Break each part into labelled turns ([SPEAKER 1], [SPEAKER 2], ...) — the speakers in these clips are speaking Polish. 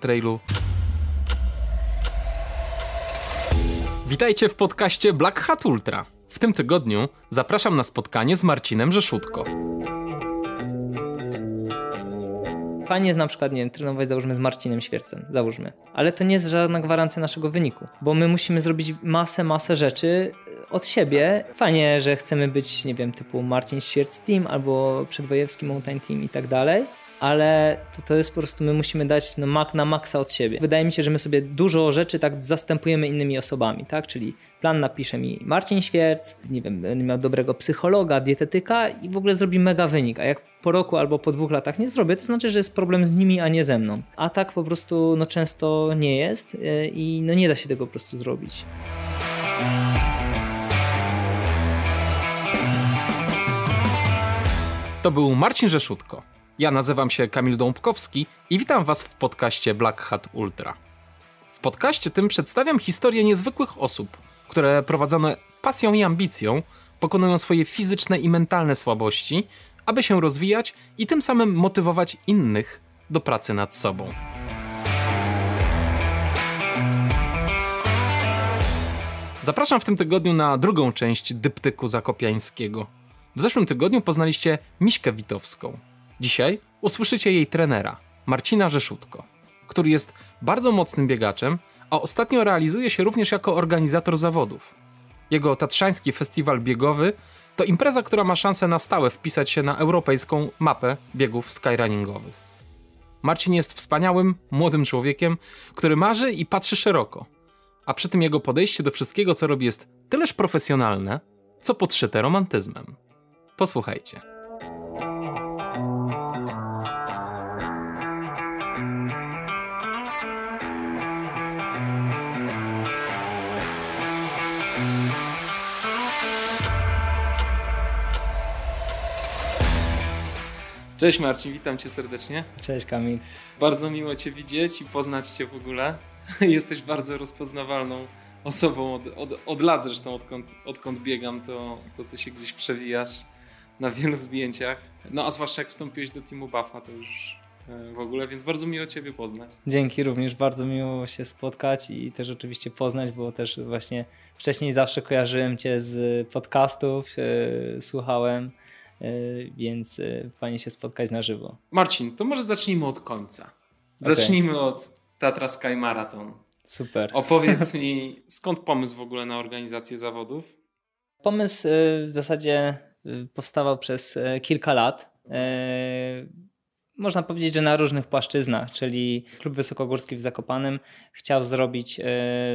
[SPEAKER 1] trailu. Witajcie w podcaście Black Hat Ultra. W tym tygodniu zapraszam na spotkanie z Marcinem Rzeszutko.
[SPEAKER 2] Fajnie jest na przykład, nie wiem, trenować załóżmy z Marcinem Świercem, załóżmy. Ale to nie jest żadna gwarancja naszego wyniku, bo my musimy zrobić masę, masę rzeczy od siebie. Fajnie, że chcemy być, nie wiem, typu Marcin Świerc Team albo Przedwojewski Mountain Team i tak dalej, ale to, to jest po prostu, my musimy dać na, no, mak, na maksa od siebie. Wydaje mi się, że my sobie dużo rzeczy tak zastępujemy innymi osobami, tak? Czyli plan napisze mi Marcin Świerc, nie wiem, będę miał dobrego psychologa, dietetyka i w ogóle zrobi mega wynik, a jak po roku albo po dwóch latach nie zrobię, to znaczy, że jest problem z nimi, a nie ze mną. A tak po prostu no często nie jest e, i no nie da się tego po prostu zrobić.
[SPEAKER 1] To był Marcin Rzeszutko. Ja nazywam się Kamil Dąbkowski i witam Was w podcaście Black Hat Ultra. W podcaście tym przedstawiam historię niezwykłych osób, które prowadzone pasją i ambicją pokonują swoje fizyczne i mentalne słabości, aby się rozwijać i tym samym motywować innych do pracy nad sobą. Zapraszam w tym tygodniu na drugą część dyptyku zakopiańskiego. W zeszłym tygodniu poznaliście Miśkę Witowską, Dzisiaj usłyszycie jej trenera, Marcina Rzeszutko, który jest bardzo mocnym biegaczem, a ostatnio realizuje się również jako organizator zawodów. Jego tatrzański festiwal biegowy to impreza, która ma szansę na stałe wpisać się na europejską mapę biegów skyrunningowych. Marcin jest wspaniałym, młodym człowiekiem, który marzy i patrzy szeroko. A przy tym jego podejście do wszystkiego, co robi, jest tyleż profesjonalne, co podszyte romantyzmem. Posłuchajcie. Cześć Marcin, witam Cię serdecznie. Cześć Kamil. Bardzo miło Cię widzieć i poznać Cię w ogóle. Jesteś bardzo rozpoznawalną osobą od, od, od lat zresztą, odkąd, odkąd biegam, to, to Ty się gdzieś przewijasz na wielu zdjęciach. No a zwłaszcza jak wstąpiłeś do teamu Buffa, to już e, w ogóle, więc bardzo miło Ciebie poznać. Dzięki
[SPEAKER 2] również, bardzo miło się spotkać i też oczywiście poznać, bo też właśnie wcześniej zawsze kojarzyłem Cię z podcastów, e, słuchałem E, więc
[SPEAKER 1] e, fajnie się spotkać na żywo. Marcin, to może zacznijmy od końca. Zacznijmy okay. od Tatra Sky Marathon. Super. Opowiedz mi, skąd pomysł w ogóle na organizację zawodów?
[SPEAKER 2] Pomysł e, w zasadzie powstawał przez kilka lat można powiedzieć, że na różnych płaszczyznach, czyli Klub Wysokogórski w Zakopanem chciał zrobić e,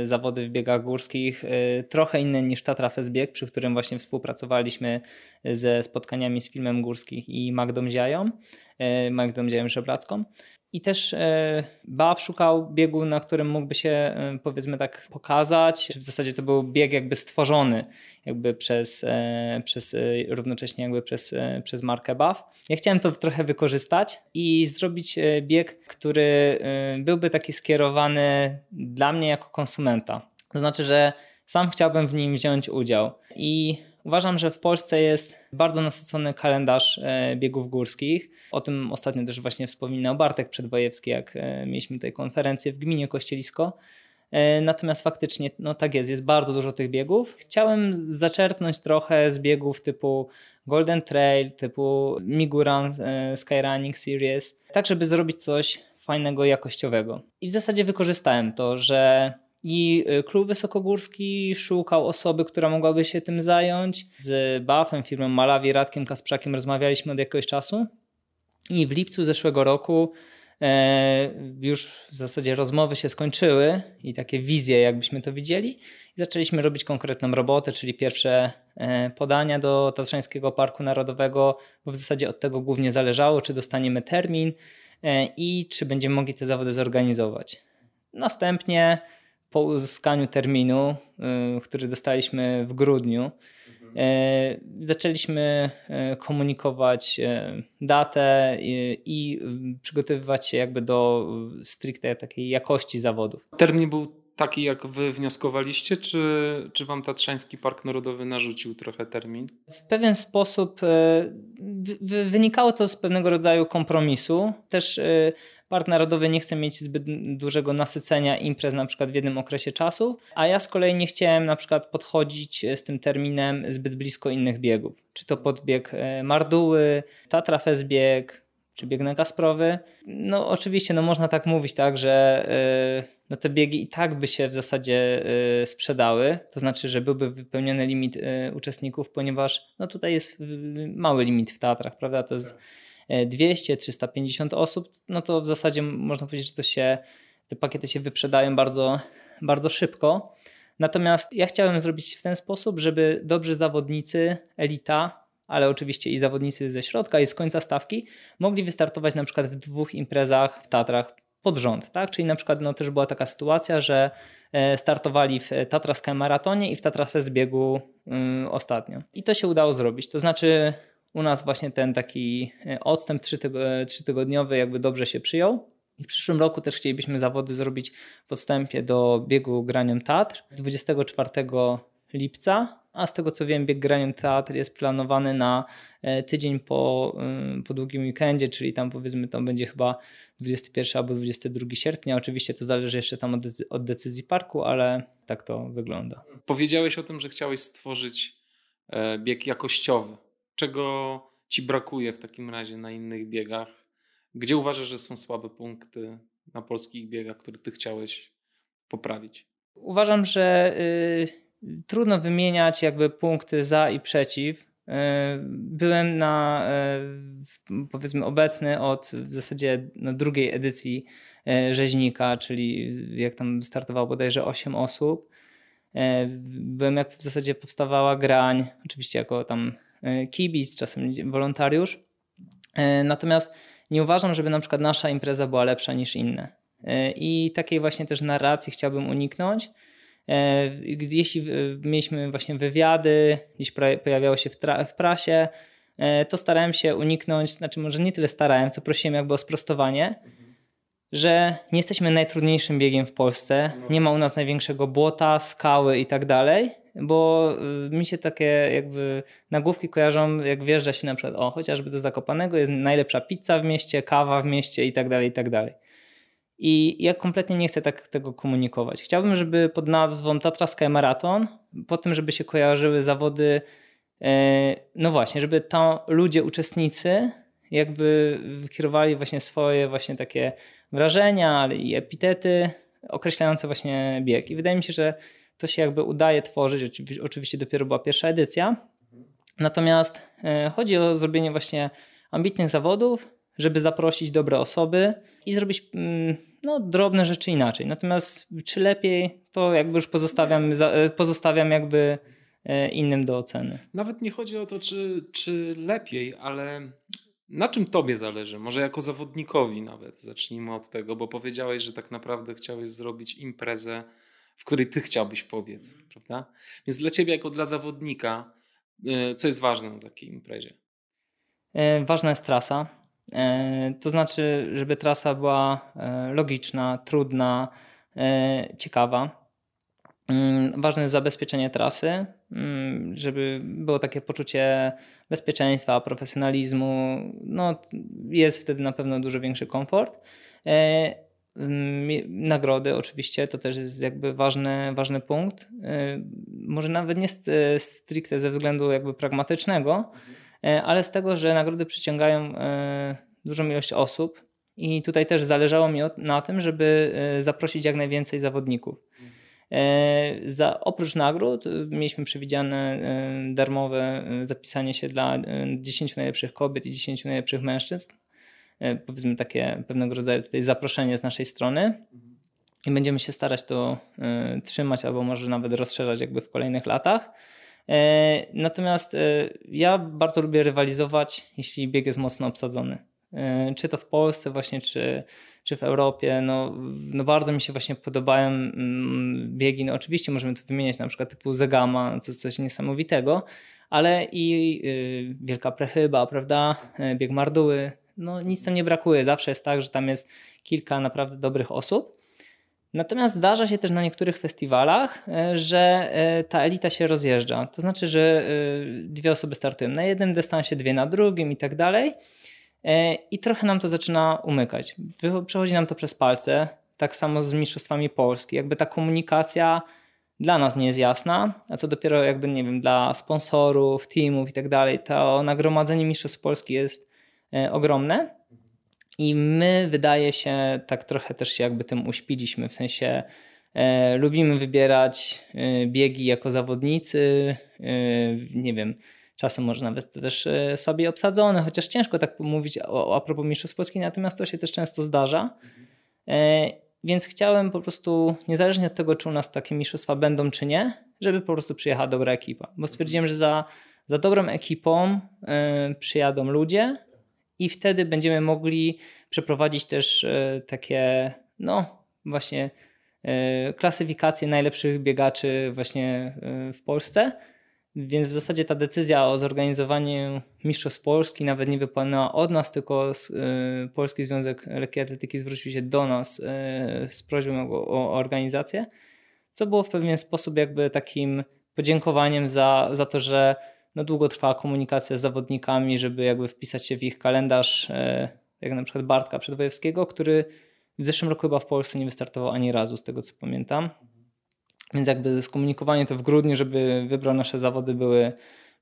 [SPEAKER 2] zawody w biegach górskich e, trochę inne niż Tatra bieg, przy którym właśnie współpracowaliśmy e, ze spotkaniami z filmem górskich i Magdą Ziają, Magdą Ziają Żebracką. I też e, Baw szukał biegu, na którym mógłby się e, powiedzmy tak pokazać. W zasadzie to był bieg jakby stworzony jakby przez, e, przez równocześnie jakby przez, przez markę Baw. Ja chciałem to trochę wykorzystać i zrobić bieg, który byłby taki skierowany dla mnie jako konsumenta. To znaczy, że sam chciałbym w nim wziąć udział. I Uważam, że w Polsce jest bardzo nasycony kalendarz e, biegów górskich. O tym ostatnio też właśnie wspominał Bartek Przedwojewski, jak e, mieliśmy tutaj konferencję w gminie Kościelisko. E, natomiast faktycznie, no tak jest, jest bardzo dużo tych biegów. Chciałem zaczerpnąć trochę z biegów typu Golden Trail, typu Miguran Skyrunning Series, tak żeby zrobić coś fajnego, jakościowego. I w zasadzie wykorzystałem to, że i e, klub wysokogórski szukał osoby, która mogłaby się tym zająć. Z Bafem, firmą Malawi, Radkiem Kasprzakiem rozmawialiśmy od jakiegoś czasu. I w lipcu zeszłego roku e, już w zasadzie rozmowy się skończyły i takie wizje, jakbyśmy to widzieli. I zaczęliśmy robić konkretną robotę, czyli pierwsze e, podania do Tatrzańskiego Parku Narodowego, bo w zasadzie od tego głównie zależało, czy dostaniemy termin e, i czy będziemy mogli te zawody zorganizować. Następnie po uzyskaniu terminu, y, który dostaliśmy w grudniu, mhm. e, zaczęliśmy e, komunikować e, datę i przygotowywać się jakby do stricte takiej
[SPEAKER 1] jakości zawodów. Termin był taki, jak wy wnioskowaliście, czy, czy wam Tatrzański Park Narodowy narzucił trochę termin?
[SPEAKER 2] W pewien sposób wynikało to z pewnego rodzaju kompromisu. Też Park Narodowy nie chce mieć zbyt dużego nasycenia imprez na przykład w jednym okresie czasu, a ja z kolei nie chciałem na przykład podchodzić e, z tym terminem zbyt blisko innych biegów. Czy to podbieg e, Marduły, Tatra Fezbieg, czy bieg na Kasprowy. No oczywiście, no można tak mówić, tak, że yy, no te biegi i tak by się w zasadzie yy, sprzedały, to znaczy, że byłby wypełniony limit yy, uczestników, ponieważ no tutaj jest mały limit w Tatrach, prawda, to jest tak. 200-350 osób, no to w zasadzie można powiedzieć, że to się, te pakiety się wyprzedają bardzo, bardzo szybko. Natomiast ja chciałem zrobić w ten sposób, żeby dobrzy zawodnicy, elita, ale oczywiście i zawodnicy ze środka i z końca stawki mogli wystartować na przykład w dwóch imprezach w Tatrach pod rząd, tak? Czyli na przykład no, też była taka sytuacja, że e, startowali w Tatraskę maratonie i w Tatrasce zbiegu y, ostatnio. I to się udało zrobić. To znaczy u nas właśnie ten taki e, odstęp e, trzytygodniowy jakby dobrze się przyjął. I w przyszłym roku też chcielibyśmy zawody zrobić w odstępie do biegu Granium Tatr 24 lipca, a z tego co wiem bieg Granium Tatr jest planowany na e, tydzień po, po długim weekendzie, czyli tam powiedzmy to będzie chyba 21 albo 22 sierpnia. Oczywiście to zależy jeszcze tam od decyzji parku, ale tak to wygląda.
[SPEAKER 1] Powiedziałeś o tym, że chciałeś stworzyć bieg jakościowy czego ci brakuje w takim razie na innych biegach? Gdzie uważasz, że są słabe punkty na polskich biegach, które ty chciałeś poprawić?
[SPEAKER 2] Uważam, że y, trudno wymieniać jakby punkty za i przeciw. Y, byłem na y, powiedzmy obecny od w zasadzie no, drugiej edycji y, rzeźnika, czyli jak tam startowało bodajże 8 osób. Y, byłem jak w zasadzie powstawała grań, oczywiście jako tam E, kibic, czasem wolontariusz. E, natomiast nie uważam, żeby na przykład nasza impreza była lepsza niż inne. E, I takiej właśnie też narracji chciałbym uniknąć. Jeśli mieliśmy właśnie wywiady, gdzieś pojawiało się w, w prasie, to starałem się uniknąć, znaczy może nie tyle starałem, co prosiłem jakby o sprostowanie, że nie jesteśmy najtrudniejszym biegiem w Polsce. No. Nie ma u nas największego błota, skały i tak dalej, bo y, mi się takie jakby nagłówki kojarzą, jak wjeżdża się na przykład, o, chociażby do Zakopanego jest najlepsza pizza w mieście, kawa w mieście i tak dalej, i tak dalej. I ja kompletnie nie chcę tak tego komunikować. Chciałbym, żeby pod nazwą Tatra Sky Marathon, po tym, żeby się kojarzyły zawody, e, no właśnie, żeby tam ludzie, uczestnicy jakby kierowali właśnie swoje właśnie takie wrażenia, ale i epitety określające właśnie bieg. I wydaje mi się, że to się jakby udaje tworzyć. Oczywiście dopiero była pierwsza edycja. Natomiast e, chodzi o zrobienie właśnie ambitnych zawodów, żeby zaprosić dobre osoby i zrobić mm, no, drobne rzeczy inaczej. Natomiast czy lepiej, to jakby już pozostawiam, e, pozostawiam jakby e, innym do oceny.
[SPEAKER 1] Nawet nie chodzi o to, czy, czy lepiej, ale na czym tobie zależy? Może jako zawodnikowi nawet zacznijmy od tego, bo powiedziałeś, że tak naprawdę chciałeś zrobić imprezę, w której ty chciałbyś pobiec, mhm. prawda? Więc dla ciebie jako dla zawodnika, e, co jest ważne na takiej imprezie?
[SPEAKER 2] E, ważna jest trasa. E, to znaczy, żeby trasa była logiczna, trudna, ciekawa. Mm, ważne jest zabezpieczenie trasy, mm, żeby było takie poczucie bezpieczeństwa, profesjonalizmu, no, jest wtedy na pewno dużo większy komfort. E, nagrody oczywiście to też jest jakby ważny, ważny punkt. E, może nawet nie stricte ze względu jakby pragmatycznego, e, ale z tego, że nagrody przyciągają dużą ilość osób i tutaj też zależało mi na tym, żeby zaprosić jak najwięcej zawodników. E, za, oprócz nagród e, mieliśmy przewidziane e, darmowe zapisanie się dla 10 najlepszych kobiet i 10 najlepszych mężczyzn. Powiedzmy takie pewnego rodzaju tutaj zaproszenie z naszej strony i będziemy się starać to trzymać albo może nawet rozszerzać jakby w kolejnych latach. Natomiast ja bardzo lubię rywalizować, jeśli bieg jest mocno obsadzony. Czy to w Polsce właśnie, czy czy w Europie. No, no bardzo mi się właśnie podobają mm, biegi, no oczywiście możemy tu wymieniać na przykład typu Zegama, co coś niesamowitego, ale i y, Wielka Prechyba, prawda, e, bieg Marduły, no nic tam nie brakuje. Zawsze jest tak, że tam jest kilka naprawdę dobrych osób. Natomiast zdarza się też na niektórych festiwalach, e, że e, ta elita się rozjeżdża. To znaczy, że dwie osoby startują na jednym dystansie, dwie na drugim i tak dalej. E, I trochę nam to zaczyna umykać. Przechodzi nam to przez palce, tak samo z mistrzostwami Polski. Jakby ta komunikacja dla nas nie jest jasna, a co dopiero jakby, nie wiem, dla sponsorów, teamów i tak dalej, to nagromadzenie mistrzostw Polski jest e, ogromne i my wydaje się, tak trochę też się jakby tym uśpiliśmy, w sensie e, lubimy wybierać biegi jako zawodnicy, nie wiem, czasem może nawet też e, sobie obsadzone, chociaż ciężko tak mówić o, a propos Mistrzostw Polski, natomiast to się też często zdarza. Mhm. E, więc chciałem po prostu, niezależnie od tego, czy u nas takie mistrzostwa będą, czy nie, żeby po prostu przyjechała dobra ekipa. Bo mhm. stwierdziłem, że za, za dobrą ekipą y, przyjadą ludzie i wtedy będziemy mogli przeprowadzić też y, takie, no właśnie, y, klasyfikacje najlepszych biegaczy właśnie w Polsce więc w zasadzie ta decyzja o zorganizowaniu Mistrzostw Polski nawet nie wypłynęła od nas, tylko y, Polski Związek Lekkiej Atletyki zwrócił się do nas y, z prośbą o, organizację, co było w pewien sposób jakby takim podziękowaniem za, za to, że no długo trwała komunikacja z zawodnikami, żeby jakby wpisać się w ich kalendarz, y, jak na przykład Bartka Przedwojewskiego, który w zeszłym roku chyba w Polsce nie wystartował ani razu, z tego co pamiętam. Więc jakby skomunikowanie to w grudniu, żeby wybrał nasze zawody były,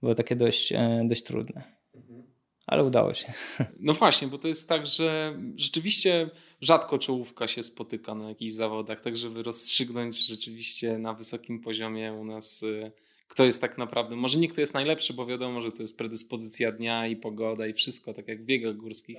[SPEAKER 2] były takie dość, e, dość trudne. Mhm. Ale udało się.
[SPEAKER 1] No właśnie, bo to jest tak, że rzeczywiście rzadko czołówka się spotyka na jakichś zawodach, tak żeby rozstrzygnąć rzeczywiście na wysokim poziomie u nas e, kto jest tak naprawdę, może nie kto jest najlepszy, bo wiadomo, że to jest predyspozycja dnia i pogoda i wszystko, tak jak w biegach górskich.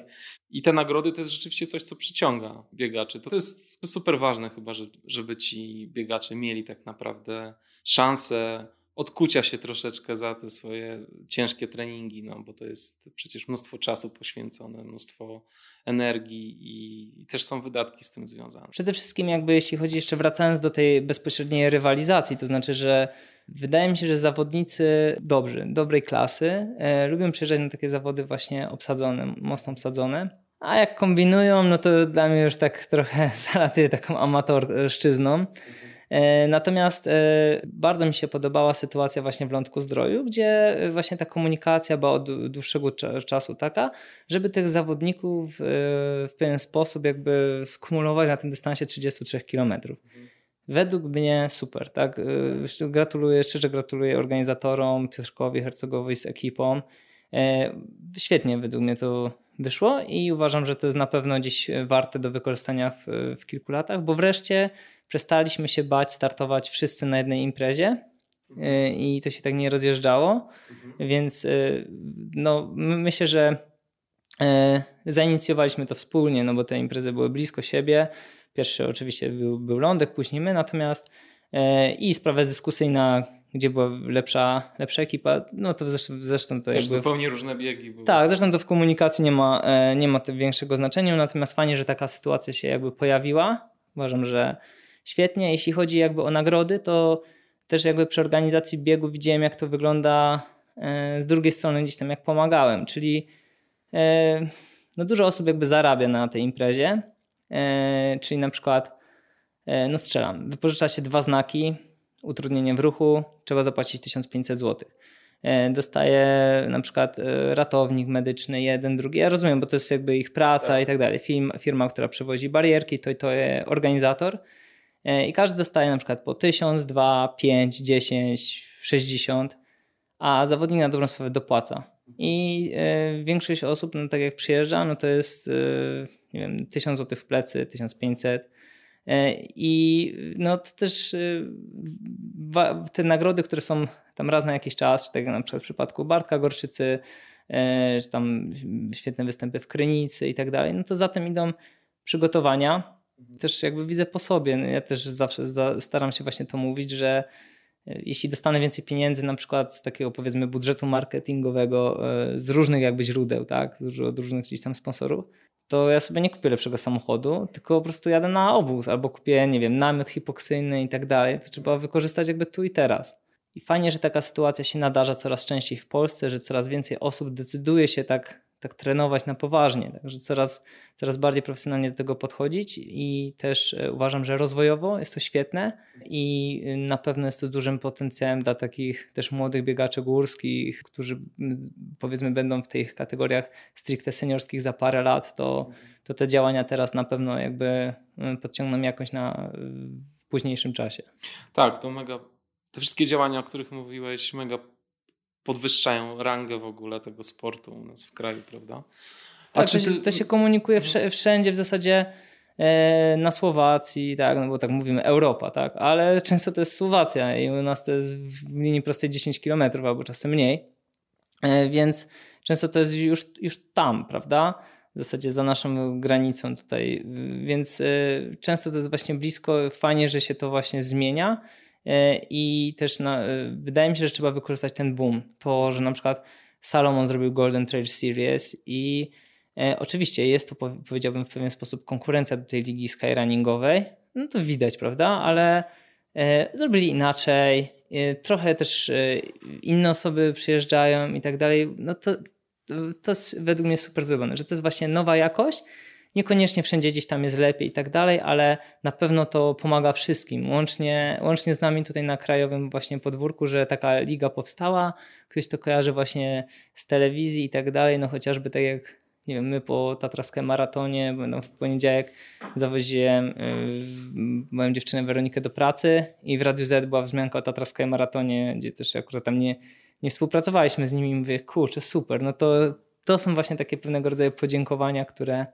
[SPEAKER 1] I te nagrody to jest rzeczywiście coś, co przyciąga biegaczy. To jest super ważne chyba, żeby ci biegacze mieli tak naprawdę szansę odkucia się troszeczkę za te swoje ciężkie treningi, no bo to jest przecież mnóstwo czasu poświęcone, mnóstwo energii i, i, też są wydatki z tym związane.
[SPEAKER 2] Przede wszystkim jakby jeśli chodzi jeszcze wracając do tej bezpośredniej rywalizacji, to znaczy, że Wydaje mi się, że zawodnicy dobrzy, dobrej klasy e, lubią przyjeżdżać na takie zawody właśnie obsadzone, mocno obsadzone. A jak kombinują, no to dla mnie już tak trochę zalatuje taką amatorszczyzną. E, natomiast e, bardzo mi się podobała sytuacja właśnie w Lądku Zdroju, gdzie właśnie ta komunikacja była od dłuższego czasu taka, żeby tych zawodników e, w pewien sposób jakby skumulować na tym dystansie 33 kilometrów. Mhm. Według mnie super, tak? Y, mhm. Gratuluję, szczerze gratuluję organizatorom, Piotrkowi Hercogowi z ekipą. Y, świetnie według mnie to wyszło i uważam, że to jest na pewno dziś warte do wykorzystania w, w kilku latach, bo wreszcie przestaliśmy się bać startować wszyscy na jednej imprezie y, mhm. i to się tak nie rozjeżdżało, mhm. więc no, myślę, że zainicjowaliśmy to wspólnie, no bo te imprezy były blisko siebie Pierwszy oczywiście był, był Lądek, później my, natomiast e, i sprawa dyskusyjna, gdzie była lepsza, lepsza ekipa, no to zresztą, zresztą to Też zupełnie różne biegi były. Tak, zresztą to w komunikacji nie ma, e, nie ma większego znaczenia, natomiast fajnie, że taka sytuacja się jakby pojawiła. Uważam, że świetnie. Jeśli chodzi jakby o nagrody, to też jakby przy organizacji biegu widziałem, jak to wygląda e, z drugiej strony gdzieś tam, jak pomagałem, czyli no dużo osób jakby zarabia na tej imprezie, E, czyli na przykład, e, no strzelam, wypożycza się dwa znaki, utrudnienie w ruchu, trzeba zapłacić 1500 zł. E, dostaje na przykład ratownik medyczny, jeden, drugi. Ja rozumiem, bo to jest jakby ich praca tak. i tak dalej. Firma, firma, która przewozi barierki, to, to jest organizator. I każdy dostaje na przykład po 1000, 2, 5, 10, 60, a zawodnik na dobrą sprawę dopłaca. I większość osób, no tak jak przyjeżdża, no to jest nie wiem, 1000 złotych w plecy, 1500. E, I no to też y, te nagrody, które są tam raz na jakiś czas, czy tak na przykład w przypadku Bartka Gorszycy, e, że tam świetne występy w Krynicy i tak dalej, no to za tym idą przygotowania. Mhm. Też jakby widzę po sobie, no, ja też zawsze staram się właśnie to mówić, że e, jeśli dostanę więcej pieniędzy na przykład z takiego powiedzmy budżetu marketingowego z różnych jakby źródeł, tak, od różnych gdzieś tam sponsorów, to ja sobie nie kupię lepszego samochodu, tylko po prostu jadę na obóz albo kupię, nie wiem, namiot hipoksyjny i tak dalej. To trzeba wykorzystać jakby tu i teraz. I fajnie, że taka sytuacja się nadarza coraz częściej w Polsce, że coraz więcej osób decyduje się tak tak trenować na poważnie, także coraz, coraz bardziej profesjonalnie do tego podchodzić i też e, uważam, że rozwojowo jest to świetne i y, na pewno jest to z dużym potencjałem dla takich też młodych biegaczy górskich, którzy powiedzmy będą w tych kategoriach stricte seniorskich za parę lat, to, to te działania teraz na pewno jakby y, podciągną jakoś na w późniejszym czasie. Tak,
[SPEAKER 1] to mega, te wszystkie działania, o których mówiłeś, mega podwyższają rangę w ogóle tego sportu u nas w kraju, prawda? Tak, A czy to, ty... to się
[SPEAKER 2] komunikuje mhm. wszędzie w zasadzie e, na Słowacji, tak, no bo tak mówimy Europa, tak, ale często to jest Słowacja i u nas to jest w linii prostej 10 km albo czasem mniej, e, więc często to jest już, już tam, prawda, w zasadzie za naszą granicą tutaj, więc e, często to jest właśnie blisko, fajnie, że się to właśnie zmienia, E, i też na, e, wydaje mi się, że trzeba wykorzystać ten boom. To, że na przykład Salomon zrobił Golden Trail Series i e, oczywiście jest to, powiedziałbym, w pewien sposób konkurencja do tej ligi skyrunningowej. No to widać, prawda? Ale e, zrobili inaczej. E, trochę też e, inne osoby przyjeżdżają i tak dalej. No to, to, to jest według mnie super zrobione, że to jest właśnie nowa jakość, Niekoniecznie wszędzie gdzieś tam jest lepiej i tak dalej, ale na pewno to pomaga wszystkim. Łącznie, łącznie z nami tutaj na krajowym właśnie podwórku, że taka liga powstała, ktoś to kojarzy właśnie z telewizji i tak dalej, no chociażby tak jak nie wiem, my po tatraskim maratonie, będą w poniedziałek zawoziłem y, moją dziewczynę Weronikę do pracy i w Radiu Z była wzmianka o tatraskim maratonie, gdzie też akurat tam nie, nie współpracowaliśmy z nimi i mówię, kurczę, super, no to, to są właśnie takie pewnego rodzaju podziękowania, które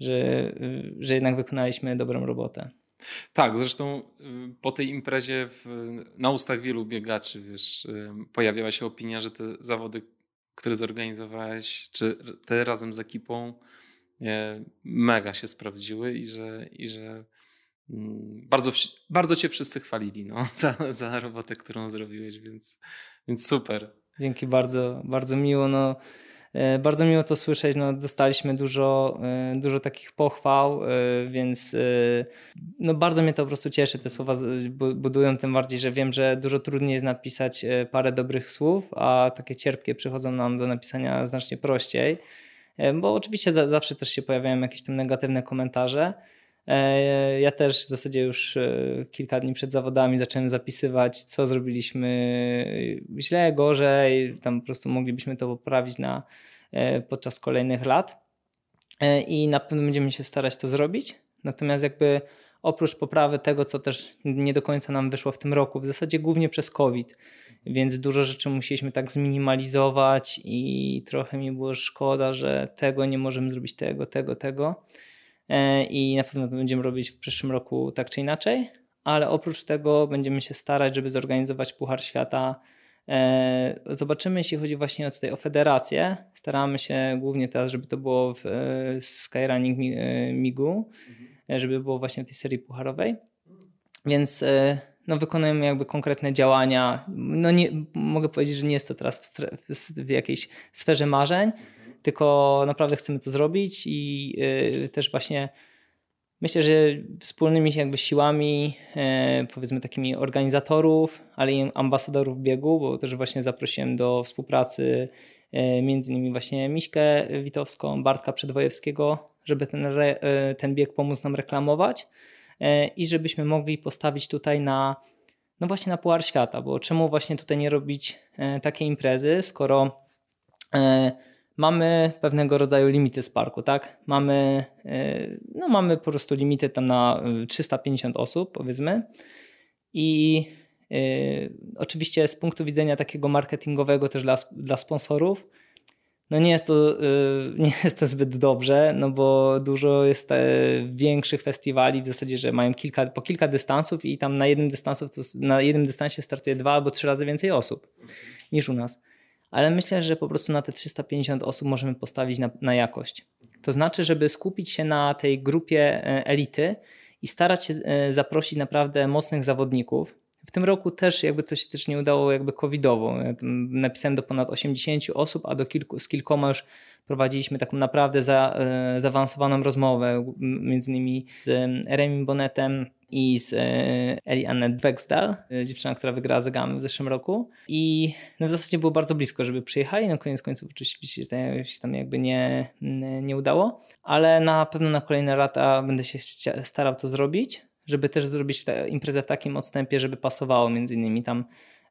[SPEAKER 2] że, że jednak wykonaliśmy dobrą robotę.
[SPEAKER 1] Tak, zresztą y, po tej imprezie w, na ustach wielu biegaczy wiesz, y, pojawiała się opinia, że te zawody, które zorganizowałeś, czy te razem z ekipą, e, mega się sprawdziły i że, i że mm, bardzo, bardzo cię wszyscy chwalili no, za, za robotę, którą zrobiłeś, więc, więc super.
[SPEAKER 2] Dzięki bardzo, bardzo miło. No, E, bardzo miło to słyszeć. No, dostaliśmy dużo, e, dużo takich pochwał, e, więc no, bardzo mnie to po prostu cieszy. Te słowa budują, tym bardziej, że wiem, że dużo trudniej jest napisać parę dobrych słów, a takie cierpkie przychodzą nam do napisania znacznie prościej. Bo oczywiście zawsze też się pojawiają jakieś tam negatywne komentarze. E, ja też w zasadzie już e, kilka dni przed zawodami zacząłem zapisywać, co zrobiliśmy źle, gorzej, tam po prostu moglibyśmy to poprawić na, e, podczas kolejnych lat. I na pewno będziemy się starać to zrobić. Natomiast jakby oprócz poprawy tego, co też nie do końca nam wyszło w tym roku, w zasadzie głównie przez COVID, więc dużo rzeczy musieliśmy tak zminimalizować i trochę mi było szkoda, że tego nie możemy zrobić, tego, tego, tego. E, i na pewno to będziemy robić w przyszłym roku tak czy inaczej, ale oprócz tego będziemy się starać, żeby zorganizować Puchar Świata. E, zobaczymy, jeśli chodzi właśnie tutaj o federację. Staramy się głównie teraz, żeby to było w e, Skyrunning Migu, żeby było właśnie w tej serii pucharowej. Więc no, wykonujemy jakby konkretne działania. No nie, mogę powiedzieć, że nie jest to teraz w, w, w jakiejś sferze marzeń, tylko naprawdę chcemy to zrobić i y, też właśnie myślę, że wspólnymi jakby siłami, e, powiedzmy takimi organizatorów, ale i ambasadorów biegu, bo też właśnie zaprosiłem do współpracy e, między innymi właśnie Miśkę Witowską, Bartka Przedwojewskiego, żeby ten, e, ten bieg pomóc nam reklamować i żebyśmy mogli postawić tutaj na no właśnie na puar świata, bo czemu właśnie tutaj nie robić takiej imprezy, skoro mamy pewnego rodzaju limity Sparku, tak? Mamy, e, no mamy po prostu limity tam na 350 e, osób, powiedzmy. I e, oczywiście z punktu widzenia takiego marketingowego też dla, dla sponsorów, no nie jest, to, nie jest to zbyt dobrze, no bo dużo jest większych festiwali w zasadzie, że mają kilka, po kilka dystansów i tam na jednym, na jednym dystansie startuje dwa albo trzy razy więcej osób niż u nas ale myślę, że po prostu na te 350 osób możemy postawić na, na jakość. To znaczy, żeby skupić się na tej grupie e, elity i starać się e, zaprosić naprawdę mocnych zawodników, w tym roku też jakby coś też nie udało jakby covidowo. Ja napisałem do ponad 80 osób, a do kilku, z kilkoma już prowadziliśmy taką naprawdę za, e, zaawansowaną rozmowę, między innymi z e, Remim Bonetem, i z e, Eli Annette dziewczyna, która wygrała Zegamy w zeszłym roku. I no w zasadzie było bardzo blisko, żeby przyjechali. No koniec końców oczywiście się tam jakby nie, nie udało, ale na pewno na kolejne lata będę się starał to zrobić, żeby też zrobić imprezę w takim odstępie, żeby pasowało między innymi tam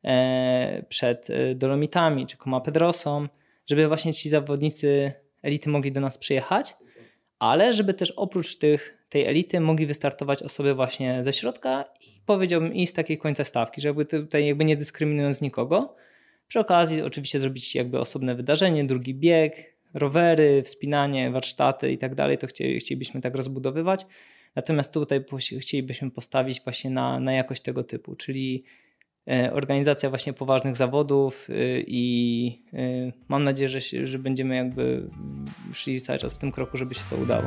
[SPEAKER 2] e, przed e, Dolomitami czy Koma Pedrosą, żeby właśnie ci zawodnicy elity mogli do nas przyjechać, ale żeby też oprócz tych tej elity mogli wystartować osoby właśnie ze środka i powiedziałbym i z takiej końca stawki, żeby tutaj jakby nie dyskryminując nikogo. Przy okazji oczywiście zrobić jakby osobne wydarzenie, drugi bieg, rowery, wspinanie, warsztaty i tak dalej, to chcielibyśmy tak rozbudowywać. Natomiast tutaj chcielibyśmy postawić właśnie na, na jakość tego typu, czyli e, organizacja właśnie poważnych zawodów y, i y, mam nadzieję, że, że będziemy jakby szli cały czas w tym kroku, żeby się to udało.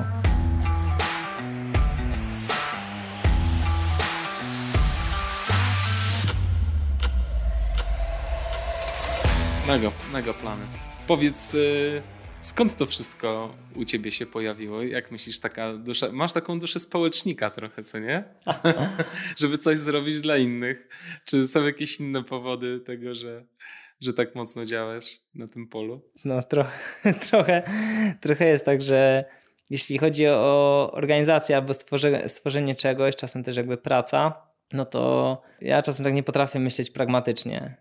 [SPEAKER 1] Mega, mega plany. Powiedz, y, skąd to wszystko u ciebie się pojawiło? Jak myślisz, taka dusza, masz taką duszę społecznika trochę, co nie? Żeby coś zrobić dla innych. Czy są jakieś inne powody tego, że, że tak mocno działasz na tym polu?
[SPEAKER 2] No trochę, trochę, trochę jest tak, że jeśli chodzi o organizację albo stworzenie, stworzenie czegoś, czasem też jakby praca, no to ja czasem tak nie potrafię myśleć pragmatycznie.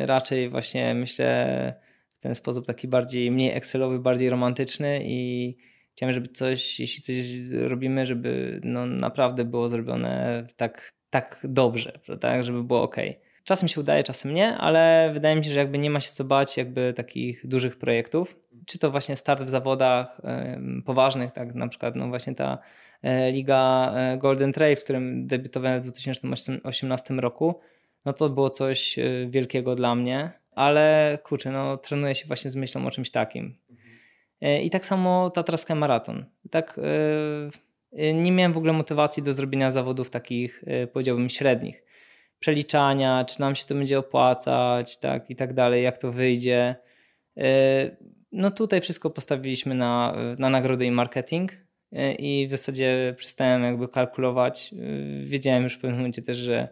[SPEAKER 2] Yy, raczej właśnie myślę w ten sposób taki bardziej, mniej excelowy, bardziej romantyczny i chciałem, żeby coś, jeśli coś robimy, żeby no naprawdę było zrobione tak, tak dobrze, tak, żeby było ok. Czasem się udaje, czasem nie, ale wydaje mi się, że jakby nie ma się co bać jakby takich dużych projektów. Czy to właśnie start w zawodach poważnych, tak na przykład no właśnie ta e, liga e, Golden Trail, w którym debiutowałem w 2018 roku, no to było coś e, wielkiego dla mnie, ale kurczę, no trenuję się właśnie z myślą o czymś takim. I tak samo Tatraska Maraton. Tak nie miałem w ogóle motywacji do zrobienia zawodów takich, powiedziałbym, średnich przeliczania, czy nam się to będzie opłacać, tak i tak dalej, jak to wyjdzie. Y, no tutaj wszystko postawiliśmy na, na nagrody i marketing y, i w zasadzie przestałem jakby kalkulować. Y, wiedziałem już w pewnym momencie też, że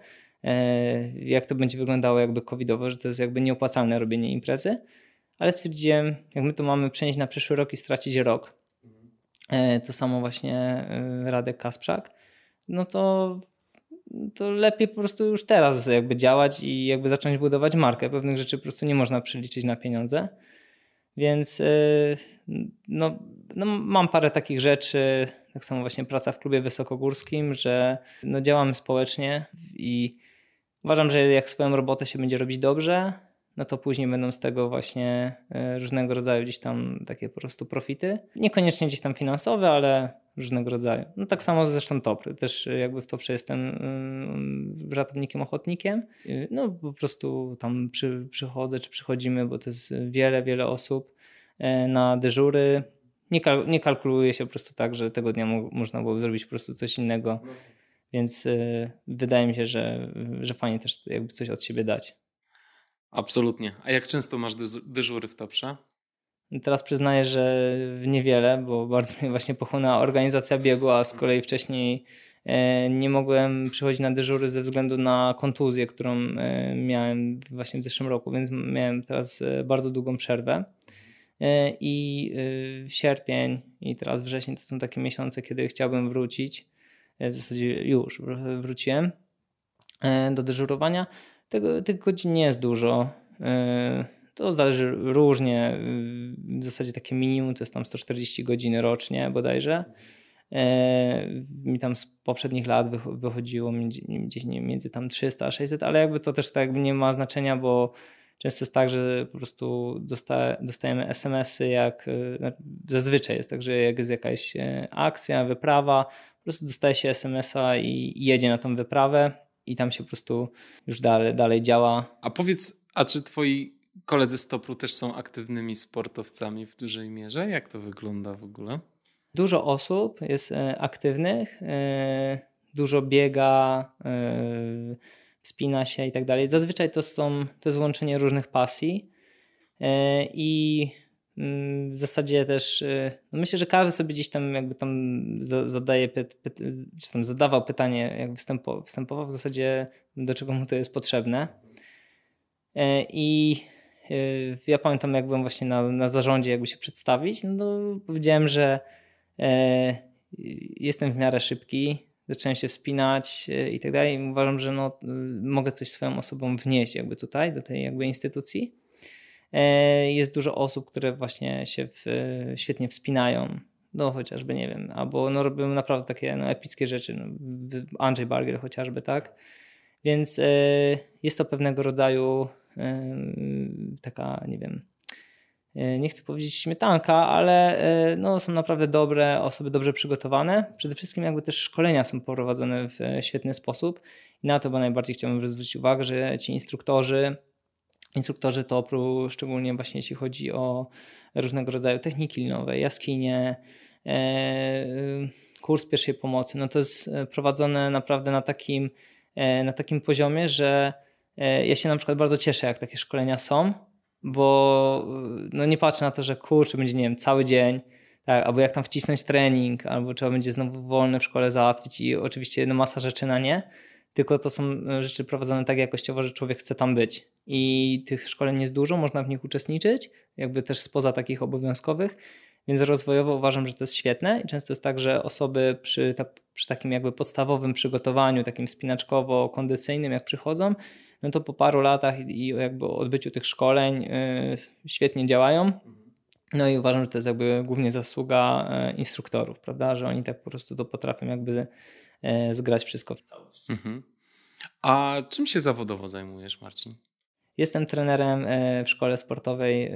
[SPEAKER 2] jak to będzie wyglądało jakby covidowo, że to jest jakby nieopłacalne robienie imprezy, ale stwierdziłem, jak my to mamy przenieść na przyszły rok i stracić rok. To samo właśnie Radek Kasprzak. No to to lepiej po prostu już teraz jakby działać i jakby zacząć budować markę. Pewnych rzeczy po prostu nie można przeliczyć na pieniądze. Więc y, no, no mam parę takich rzeczy, tak samo właśnie praca w klubie wysokogórskim, że no działam społecznie i uważam, że jak swoją robotę się będzie robić dobrze, no to później będą z tego właśnie y, różnego rodzaju gdzieś tam takie po prostu profity. Niekoniecznie gdzieś tam finansowe, ale różnego rodzaju. No tak samo zresztą Topry, też y, jakby w Toprze jestem y, ratownikiem ochotnikiem, y, no po prostu tam przy, przychodzę czy przychodzimy, bo to jest wiele, wiele osób e, na dyżury, nie, kalk nie kalkuluje się po prostu tak, że tego dnia można byłoby zrobić po prostu coś innego, więc y, wydaje mi się, że, że fajnie też jakby coś od siebie dać.
[SPEAKER 1] Absolutnie. A jak często masz dyżury w Toprze?
[SPEAKER 2] Teraz przyznaję, że niewiele, bo bardzo mnie właśnie pochłonęła organizacja biegu, a z kolei wcześniej e, nie mogłem przychodzić na dyżury ze względu na kontuzję, którą e, miałem właśnie w zeszłym roku, więc miałem teraz e, bardzo długą przerwę. I sierpień i teraz wrzesień to są takie miesiące, kiedy chciałbym wrócić. W zasadzie już wróciłem do dyżurowania. tych godzin nie jest dużo to zależy różnie. W zasadzie takie minimum to jest tam 140 godzin rocznie bodajże. E, mi tam z poprzednich lat wychodziło gdzieś między tam 300 a 600, ale jakby to też tak nie ma znaczenia, bo często jest tak, że po prostu dostajemy SMS-y, jak e, zazwyczaj jest tak, że jak jest jakaś e, akcja, wyprawa, po prostu dostaje się SMS-a i jedzie na tą wyprawę i tam się po prostu już dalej, dalej działa. A powiedz,
[SPEAKER 1] a czy twoi koledzy z Topru też są aktywnymi sportowcami w dużej mierze. Jak to wygląda w ogóle?
[SPEAKER 2] Dużo osób jest e, aktywnych, e, dużo biega, e, wspina się i tak dalej. Zazwyczaj to, są, to jest łączenie różnych pasji i mm, w zasadzie też no myślę, że każdy sobie gdzieś tam jakby tam zadaje, czy tam zadawał pytanie, jak występował, występował w zasadzie do czego mu to jest potrzebne. I Yy, ja pamiętam, jak byłem właśnie na, na zarządzie, jakby się przedstawić, no to powiedziałem, że e, jestem w miarę szybki, zacząłem się wspinać e, i tak dalej. Uważam, że no, y, mogę coś swoją osobą wnieść jakby tutaj, do tej jakby instytucji. E, jest dużo osób, które właśnie się w, świetnie wspinają, no chociażby, nie wiem, albo no, robią naprawdę takie no, epickie rzeczy, no, Andrzej Barger chociażby, tak? Więc jest to pewnego rodzaju taka, nie wiem, e, nie chcę powiedzieć śmietanka, ale e, no, są naprawdę dobre osoby, dobrze przygotowane. Przede wszystkim jakby też szkolenia są prowadzone w e, świetny sposób i na to bo najbardziej chciałbym zwrócić uwagę, że ci instruktorzy, instruktorzy topu, szczególnie właśnie jeśli chodzi o różnego rodzaju techniki linowe, jaskinie, kurs pierwszej pomocy, no to jest prowadzone naprawdę na takim, na takim poziomie, że E, ja się na przykład bardzo cieszę, jak takie szkolenia są, bo e, no nie patrzę na to, że kurczę, będzie, nie wiem, cały dzień, tak, albo jak tam wcisnąć trening, albo trzeba będzie znowu wolne w szkole załatwić i oczywiście no, masa rzeczy na nie, tylko to są e, rzeczy prowadzone tak jakościowo, że człowiek chce tam być. I tych szkoleń jest dużo, można w nich uczestniczyć, jakby też spoza takich obowiązkowych, więc rozwojowo uważam, że to jest świetne i często jest tak, że osoby przy, ta, przy takim jakby podstawowym przygotowaniu, takim spinaczkowo kondycyjnym jak przychodzą, no to po paru latach i, jakby odbyciu tych szkoleń y, świetnie działają. No i uważam, że to jest jakby głównie zasługa y, instruktorów, prawda, że oni tak po prostu to potrafią jakby y, zgrać wszystko w całość.
[SPEAKER 1] Mhm. A czym się zawodowo zajmujesz, Marcin?
[SPEAKER 2] Jestem trenerem w szkole sportowej,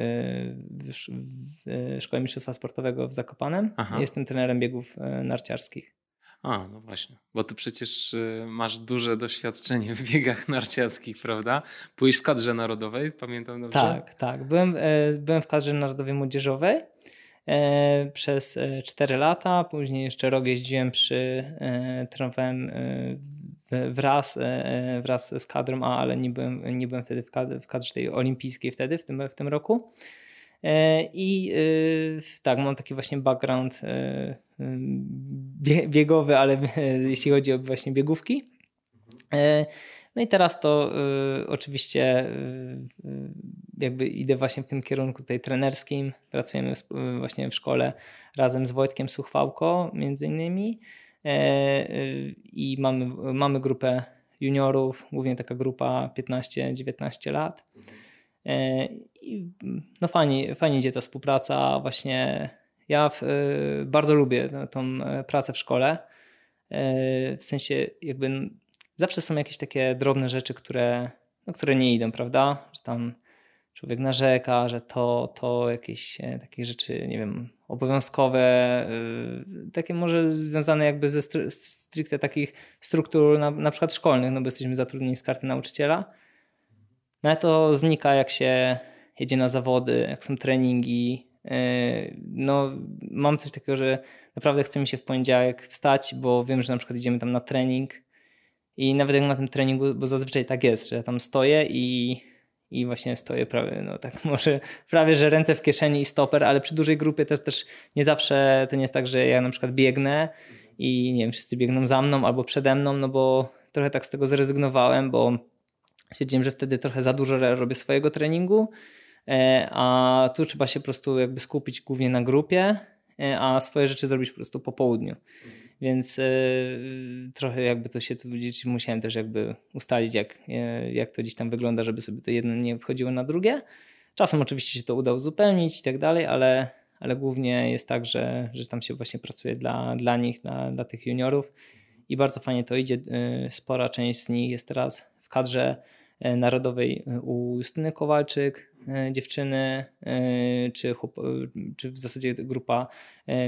[SPEAKER 2] w szkole mistrzostwa sportowego w Zakopanem. Aha. Jestem trenerem biegów narciarskich.
[SPEAKER 1] A, no właśnie, bo ty przecież y, masz duże doświadczenie w biegach narciarskich, prawda? Byłeś w kadrze narodowej, pamiętam dobrze? Tak,
[SPEAKER 2] tak. Byłem, e, byłem w kadrze narodowej młodzieżowej e, przez 4 e, lata. Później jeszcze rok jeździłem przy tramwajem wraz, wraz z kadrą A, ale nie byłem, nie byłem wtedy w kadrze, w kadrze tej olimpijskiej wtedy, w tym, w tym roku. E, I y, tak, mam taki właśnie background y, y, biegowy, ale e, jeśli chodzi o właśnie biegówki. E, no i teraz to oczywiście jakby idę właśnie w tym kierunku tutaj trenerskim. Pracujemy właśnie w szkole razem z Wojtkiem Suchwałko między innymi i mamy, mamy grupę juniorów, głównie taka grupa 15-19 lat. Mhm. E, I mm, no fajnie, fajnie idzie ta współpraca. Właśnie ja w, e, bardzo lubię tą e, pracę w szkole. W sensie jakby zawsze są jakieś takie drobne rzeczy, które, no, które nie idą, prawda? Że tam człowiek narzeka, że to, to jakieś takie rzeczy, nie wiem, obowiązkowe, takie może związane jakby ze stricte takich struktur na, na przykład szkolnych, no bo jesteśmy zatrudnieni z karty nauczyciela no ale to znika, jak się jedzie na zawody, jak są treningi. E, no, mam coś takiego, że naprawdę chce mi się w poniedziałek wstać, bo wiem, że na przykład idziemy tam na trening i nawet jak na tym treningu, bo zazwyczaj tak jest, że ja tam stoję i, i właśnie stoję prawie, no tak może prawie, że ręce w kieszeni i stoper, ale przy dużej grupie też, też nie zawsze to nie jest tak, że ja na przykład biegnę i nie wiem, wszyscy biegną za mną albo przede mną, no bo trochę tak z tego zrezygnowałem, bo Stwierdziłem, że wtedy trochę za dużo robię swojego treningu, e, a tu trzeba się po prostu jakby skupić głównie na grupie, e, a swoje rzeczy zrobić po prostu po południu. Więc e, trochę jakby to się tu gdzieś musiałem też jakby ustalić, jak, jak to gdzieś tam wygląda, żeby sobie to jedno nie wchodziło na drugie. Czasem oczywiście się to udało uzupełnić i tak dalej, ale, ale głównie jest tak, że, że tam się właśnie pracuje dla, dla nich, dla, dla tych juniorów i bardzo fajnie to idzie. Spora część z nich jest teraz w kadrze E, narodowej e, u Justyny Kowalczyk, e, dziewczyny, czy, chłop, czy w zasadzie grupa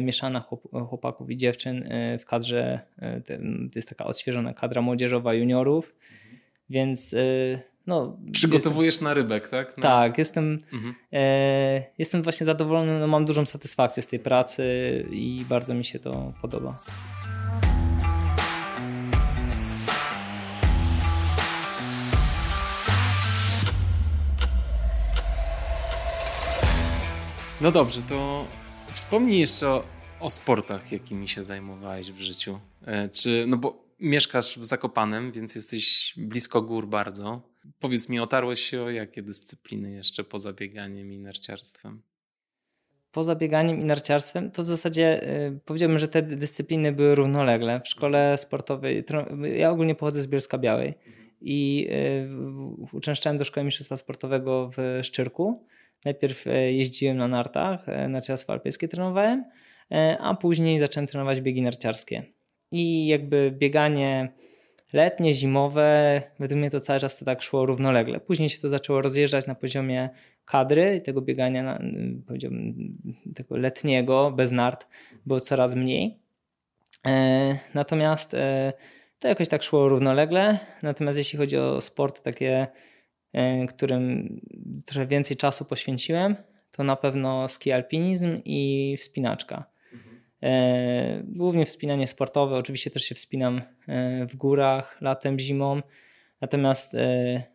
[SPEAKER 2] mieszana chłop, chłopaków i dziewczyn w kadrze, to jest taka odświeżona kadra młodzieżowa juniorów, więc no, Przygotowujesz jestem, na rybek, tak? No. Tak, jestem, mhm. e, jestem właśnie zadowolony, no, mam dużą satysfakcję z tej pracy i bardzo mi się to podoba.
[SPEAKER 1] No dobrze, to wspomnij jeszcze o, o sportach, jakimi się zajmowałeś w życiu. E, czy, no bo mieszkasz w Zakopanem, więc jesteś blisko gór bardzo. Powiedz mi, otarłeś się o jakie dyscypliny jeszcze poza bieganiem i narciarstwem?
[SPEAKER 2] Poza bieganiem i narciarstwem, to w zasadzie y, powiedziałbym, że te dyscypliny były równolegle. W szkole mhm. sportowej, ja ogólnie pochodzę z Bielska Białej mhm. i y, uczęszczałem do Szkoły Mistrzostwa Sportowego w Szczyrku Najpierw e, jeździłem na nartach, znaczy e, asfaltpieskie trenowałem, e, a później zacząłem trenować biegi narciarskie. I jakby bieganie letnie, zimowe, według mnie to cały czas to tak szło równolegle. Później się to zaczęło rozjeżdżać na poziomie kadry i tego biegania, powiedziałbym, tego letniego, bez nart, było coraz mniej. natomiast to jakoś tak szło równolegle. Natomiast jeśli chodzi o sporty takie E, którym trochę więcej czasu poświęciłem, to na pewno ski alpinizm i wspinaczka. E, głównie wspinanie sportowe, oczywiście też się wspinam e, w górach latem, zimą, natomiast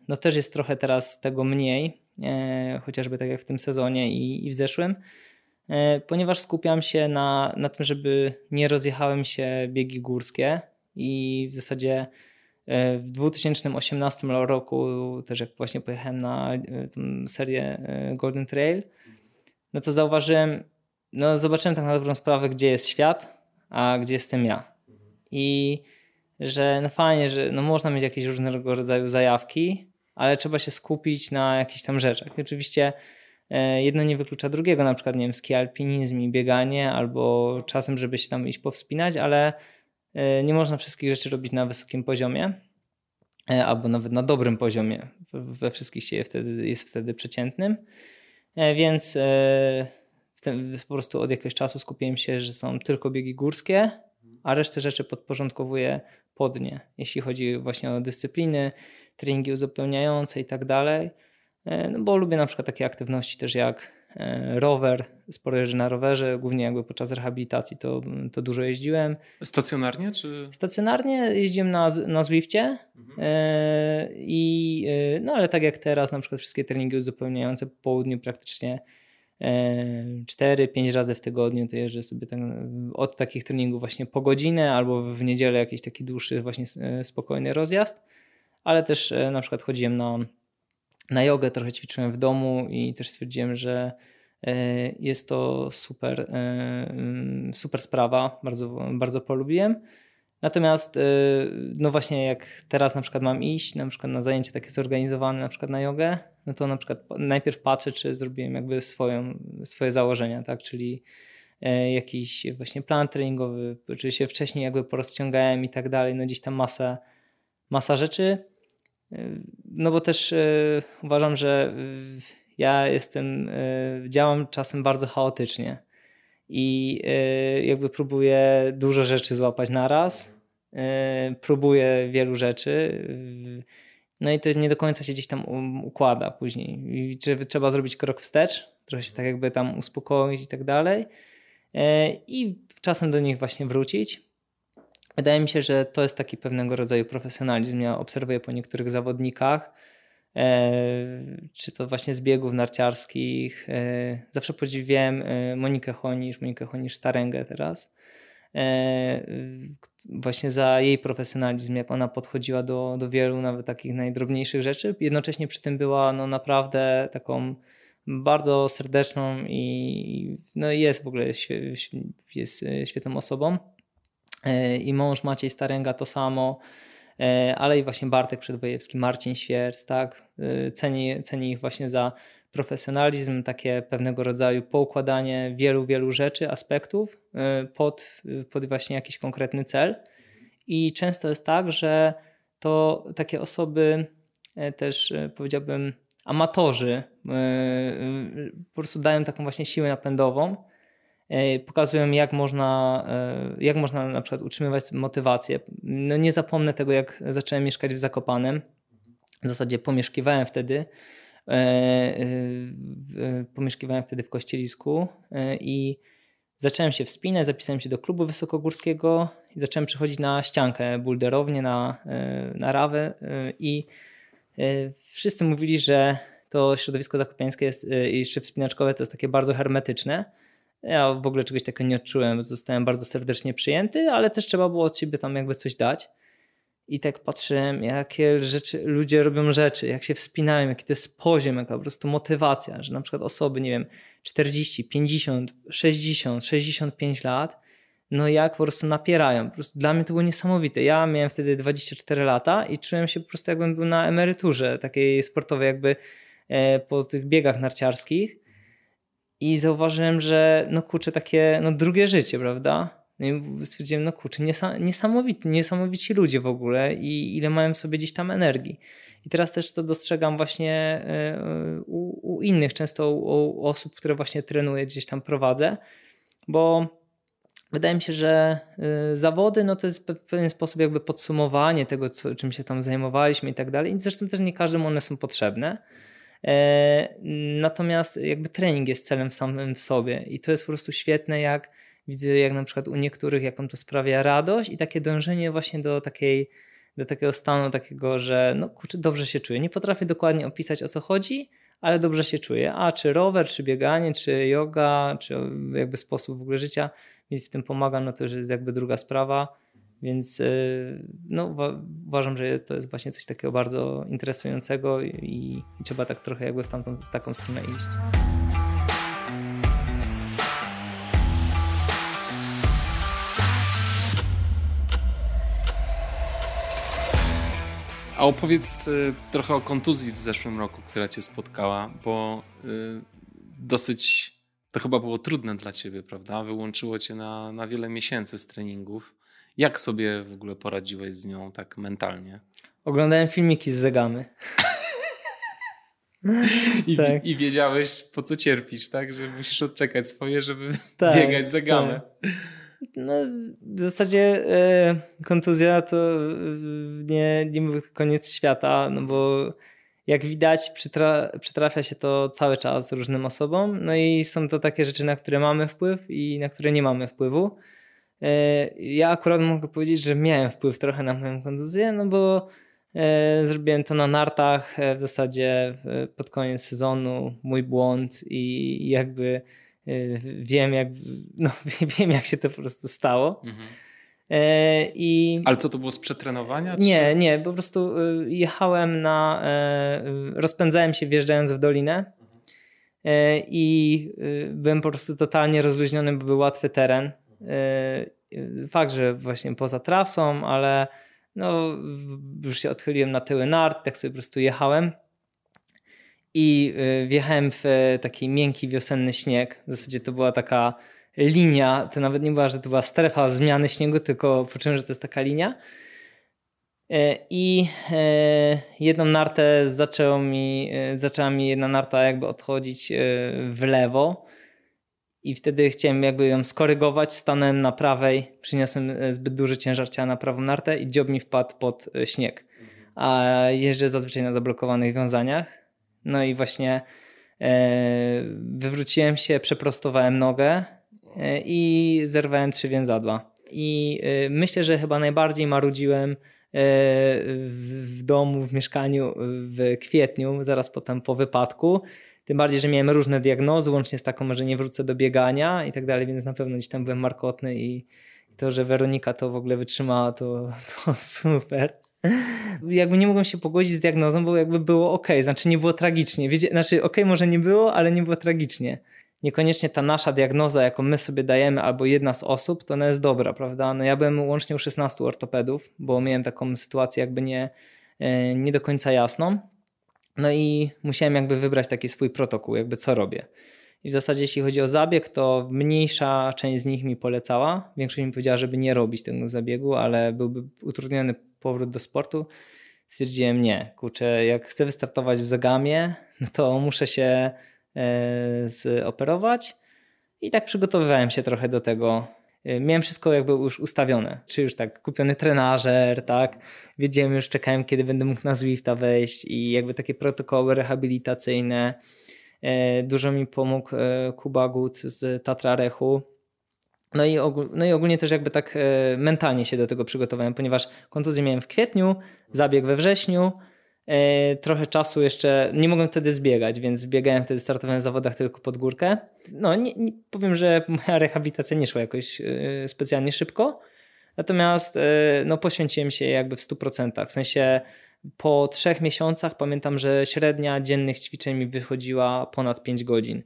[SPEAKER 2] no też jest trochę teraz tego mniej, chociażby tak jak w tym sezonie i, i w zeszłym, ponieważ skupiam się na, na tym, żeby nie rozjechałem się biegi górskie i w zasadzie E, w 2018 roku też jak właśnie pojechałem na e, serię e, Golden Trail, no to zauważyłem, no zobaczyłem tak na dobrą sprawę, gdzie jest świat, a gdzie jestem ja. I że no fajnie, że no można mieć jakieś różnego rodzaju zajawki, ale trzeba się skupić na jakichś tam rzeczach. I oczywiście jedno nie wyklucza drugiego, na przykład nie wiem, ski alpinizm i bieganie, albo czasem, żeby się tam iść powspinać, ale E, nie można wszystkich rzeczy robić na wysokim poziomie e, albo nawet na dobrym poziomie. We wszystkich się jest wtedy, jest wtedy przeciętnym. E, więc po prostu od jakiegoś czasu skupiłem się, że są tylko biegi górskie, a resztę rzeczy podporządkowuję pod nie. Jeśli chodzi właśnie o dyscypliny, treningi uzupełniające i tak dalej. No bo lubię na przykład takie aktywności też jak E, rower, sporo jeżdżę na rowerze, głównie jakby podczas rehabilitacji to, to dużo jeździłem. Stacjonarnie czy? Stacjonarnie jeździłem na, na Zwifcie mhm. E, i e, no ale tak jak teraz na przykład wszystkie treningi uzupełniające po południu praktycznie 4-5 razy w tygodniu to jeżdżę sobie ten, od takich treningów właśnie po godzinę albo w niedzielę jakiś taki dłuższy właśnie spokojny rozjazd, ale też na przykład chodziłem na na jogę trochę ćwiczyłem w domu i też stwierdziłem, że e, jest to super, e, mm, super sprawa, bardzo, bardzo polubiłem. Natomiast, e, no właśnie, jak teraz na przykład mam iść, na przykład na zajęcie takie zorganizowane, na przykład na jogę, no to na przykład najpierw patrzę, czy zrobiłem jakby swoją, swoje założenia, tak, czyli jakiś właśnie plan treningowy, czy się wcześniej jakby porozciągałem i tak dalej, no gdzieś tam masa, masa rzeczy. No bo też e, uważam, że e, ja jestem, e, działam czasem bardzo chaotycznie i jakby próbuję dużo rzeczy złapać naraz, próbuję wielu rzeczy. No i to nie do końca się gdzieś tam układa później. I trzeba zrobić krok wstecz, trochę się tak jakby tam uspokoić i tak dalej. I czasem do nich właśnie wrócić. Wydaje mi się, że to jest taki pewnego rodzaju profesjonalizm. Ja obserwuję po niektórych zawodnikach, e, czy to właśnie z biegów narciarskich. E, zawsze podziwiałem e, Monikę Honisz, Monikę Honisz Starengę teraz. Właśnie za jej profesjonalizm, jak ona podchodziła do, do wielu nawet takich najdrobniejszych rzeczy. Jednocześnie przy tym była no, naprawdę taką bardzo serdeczną i no, jest w ogóle jest świetną osobą. E, i mąż Maciej Staręga to samo, e, ale i właśnie Bartek Przedwojewski, Marcin Świerc, tak? E, ceni, ceni ich właśnie za profesjonalizm, takie pewnego rodzaju poukładanie wielu, wielu rzeczy, aspektów pod, pod właśnie jakiś konkretny cel. I często jest tak, że to takie osoby też powiedziałbym amatorzy po prostu dają taką właśnie siłę napędową, E, pokazują jak można, e, jak można na przykład utrzymywać motywację. No nie zapomnę tego, jak zacząłem mieszkać w Zakopanem. W zasadzie pomieszkiwałem wtedy. E, pomieszkiwałem wtedy w Kościelisku i zacząłem się wspinać, zapisałem się do klubu wysokogórskiego i zacząłem przychodzić na ściankę, bulderownię, na, na rawę i wszyscy mówili, że to środowisko zakopiańskie jest, jeszcze wspinaczkowe to jest takie bardzo hermetyczne. Ja w ogóle czegoś takiego nie odczułem, zostałem bardzo serdecznie przyjęty, ale też trzeba było od siebie tam jakby coś dać. I tak patrzyłem, jakie rzeczy, ludzie robią rzeczy, jak się wspinają, jaki to jest poziom, jaka po prostu motywacja, że na przykład osoby, nie wiem, 40, 50, 60, 65 lat, no jak po prostu napierają. Po prostu dla mnie to było niesamowite. Ja miałem wtedy 24 lata i czułem się po prostu jakbym był na emeryturze takiej sportowej, jakby e, po tych biegach narciarskich i zauważyłem, że no kurczę, takie no drugie życie, prawda? No i stwierdziłem, no kurczę, niesamowity, niesamowici ludzie w ogóle i ile mają sobie gdzieś tam energii. I teraz też to dostrzegam właśnie e, u, u innych, często u, u osób, które właśnie trenuję, gdzieś tam prowadzę, bo wydaje mi się, że e, zawody no to jest w pewien sposób jakby podsumowanie tego, co, czym się tam zajmowaliśmy i tak dalej. I zresztą też nie każdym one są potrzebne. E, natomiast jakby trening jest celem samym w sobie i to jest po prostu świetne, jak widzę, jak na przykład u niektórych, jaką to sprawia radość i takie dążenie właśnie do takiej do takiego stanu takiego, że no kurczę, dobrze się czuję. Nie potrafię dokładnie opisać o co chodzi, ale dobrze się czuję. A czy rower, czy bieganie, czy yoga, czy jakby sposób w ogóle życia mi w tym pomaga, no to już jest jakby druga sprawa. Więc e, no, uważam, że to jest właśnie coś takiego bardzo interesującego i, i trzeba tak trochę jakby w, tamtą, w taką stronę
[SPEAKER 1] iść. A opowiedz e, trochę o kontuzji w zeszłym roku, która cię spotkała, bo e, dosyć to chyba było trudne dla ciebie, prawda? Wyłączyło cię na, na wiele miesięcy z treningów. Jak sobie w ogóle poradziłeś z nią tak mentalnie?
[SPEAKER 2] Oglądałem filmiki z Zegamy. I, tak.
[SPEAKER 1] I wiedziałeś, po co cierpisz, tak? Że musisz odczekać swoje, żeby tak, biegać za gamę. Tak.
[SPEAKER 2] No, w zasadzie y, kontuzja to e, nie, nie był koniec świata, no bo jak widać, przytra przytrafia się to cały czas różnym osobom, no i są to takie rzeczy, na które mamy wpływ i na które nie mamy wpływu. E, ja akurat mogę powiedzieć, że miałem wpływ trochę na moją konduzję, no bo e, zrobiłem to na nartach e, w zasadzie pod koniec sezonu, mój błąd i jakby wiem jak, no, wiem jak się to po
[SPEAKER 1] prostu stało. Mhm. I... Ale co to było z przetrenowania? Czy... Nie, nie, po
[SPEAKER 2] prostu jechałem na. Rozpędzałem się wjeżdżając w dolinę mhm. i byłem po prostu totalnie rozluźniony, bo był łatwy teren. Yy, yy, fakt, że właśnie poza trasą, ale no, już się odchyliłem na tyły nart, tak sobie po prostu jechałem. I yy, wjechałem w e, taki miękki wiosenny śnieg. W zasadzie to była taka linia, to nawet nie była, że to była strefa zmiany śniegu, tylko poczułem, że to jest taka linia. E, I e, jedną nartę zaczęło mi, zaczęła mi jedna narta jakby odchodzić w lewo i wtedy chciałem jakby ją skorygować, stanąłem na prawej, przyniosłem e, zbyt duży ciężar ciała na prawą nartę i dziob mi wpadł pod e, śnieg. A jeżdżę zazwyczaj na zablokowanych wiązaniach. No i właśnie e, wywróciłem się, przeprostowałem nogę i zerwałem trzy więzadła. I myślę, że chyba najbardziej marudziłem w domu, w mieszkaniu w kwietniu, zaraz potem po wypadku. Tym bardziej, że miałem różne diagnozy, łącznie z taką, że nie wrócę do biegania i tak dalej, więc na pewno gdzieś tam byłem markotny i to, że Weronika to w ogóle wytrzymała, to, to super. jakby nie mogłem się pogodzić z diagnozą, bo jakby było ok, znaczy nie było tragicznie. Wiecie, znaczy ok, może nie było, ale nie było tragicznie. Niekoniecznie ta nasza diagnoza, jaką my sobie dajemy, albo jedna z osób, to ona jest dobra, prawda? No ja byłem łącznie u 16 ortopedów, bo miałem taką sytuację jakby nie, e, nie do końca jasną. No i musiałem jakby wybrać taki swój protokół, jakby co robię. I w zasadzie jeśli chodzi o zabieg, to mniejsza część z nich mi polecała. Większość mi powiedziała, żeby nie robić tego zabiegu, ale byłby utrudniony powrót do sportu. Stwierdziłem nie, kurczę, jak chcę wystartować w Zagamie, no to muszę się e, zoperować. I tak przygotowywałem się trochę do tego, Y, miałem wszystko jakby już ustawione, czy już tak kupiony trenażer, tak, wiedziałem już, czekałem kiedy będę mógł na Zwifta wejść i jakby takie protokoły rehabilitacyjne. Y, dużo mi pomógł y, Kuba Gut z Tatrarechu. No i, no i ogólnie też jakby tak mentalnie się do tego przygotowałem, ponieważ kontuzję miałem w kwietniu, zabieg we wrześniu, E, trochę czasu jeszcze, nie mogłem wtedy zbiegać, więc biegałem wtedy, startowałem w zawodach tylko pod górkę. No, nie, nie, powiem, że moja rehabilitacja nie szła jakoś e, specjalnie szybko, natomiast e, no, poświęciłem się jakby w 100%. W sensie po trzech miesiącach pamiętam, że średnia dziennych ćwiczeń mi wychodziła ponad 5 godzin.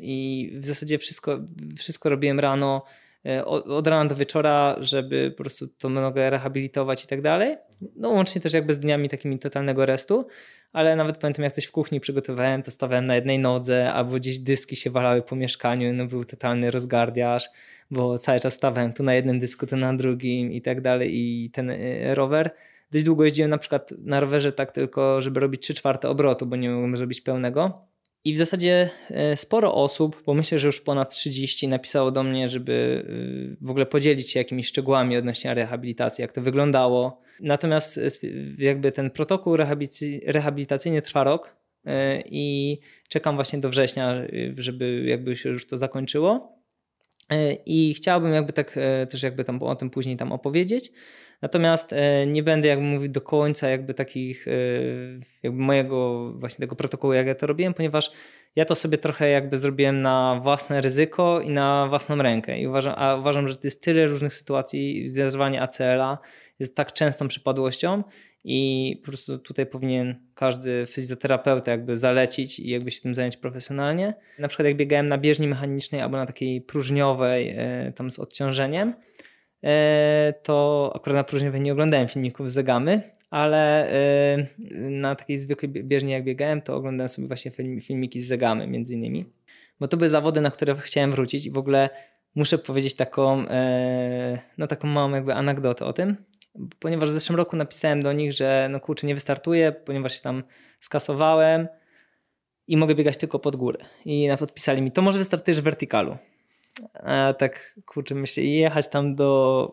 [SPEAKER 2] I w zasadzie wszystko, wszystko robiłem rano E, od rana do wieczora, żeby po prostu to nogę rehabilitować i tak dalej. No łącznie też jakby z dniami takimi totalnego restu, ale nawet pamiętam jak coś w kuchni przygotowałem, to stawałem na jednej nodze albo gdzieś dyski się walały po mieszkaniu, no był totalny rozgardiarz, bo cały czas stawałem tu na jednym dysku, tu na drugim i tak dalej i ten e, rower. Dość długo jeździłem na przykład na rowerze tak tylko, żeby robić 3 czwarte obrotu, bo nie mogłem zrobić pełnego i w zasadzie e, sporo osób, bo myślę, że już ponad 30 napisało do mnie, żeby e, w ogóle podzielić się jakimiś szczegółami odnośnie rehabilitacji, jak to wyglądało. Natomiast e, jakby ten protokół rehabilitacyjny trwa rok i czekam właśnie do września, żeby jakby się już to zakończyło. I chciałbym jakby tak też jakby tam o tym później tam opowiedzieć. Natomiast e, nie będę jakby mówił do końca jakby takich, e, jakby mojego właśnie tego protokołu, jak ja to robiłem, ponieważ ja to sobie trochę jakby zrobiłem na własne ryzyko i na własną rękę. I uważam, a uważam, że to jest tyle różnych sytuacji, zjarzwanie ACL-a jest tak częstą przypadłością i po prostu tutaj powinien każdy fizjoterapeuta jakby zalecić i jakby się tym zająć profesjonalnie. Na przykład jak biegałem na bieżni mechanicznej albo na takiej próżniowej e, tam z odciążeniem, E, to akurat na próżnię nie oglądałem filmików z Zegamy, ale e, na takiej zwykłej bieżni jak biegałem, to oglądałem sobie właśnie filmiki z Zegamy między innymi, bo to były zawody, na które chciałem wrócić i w ogóle muszę powiedzieć taką, e, no taką małą jakby anegdotę o tym, ponieważ w zeszłym roku napisałem do nich, że no kurczę nie wystartuję, ponieważ się tam skasowałem i mogę biegać tylko pod górę. I podpisali mi, to może wystartujesz w wertykalu. A tak kurczę myślę jechać tam do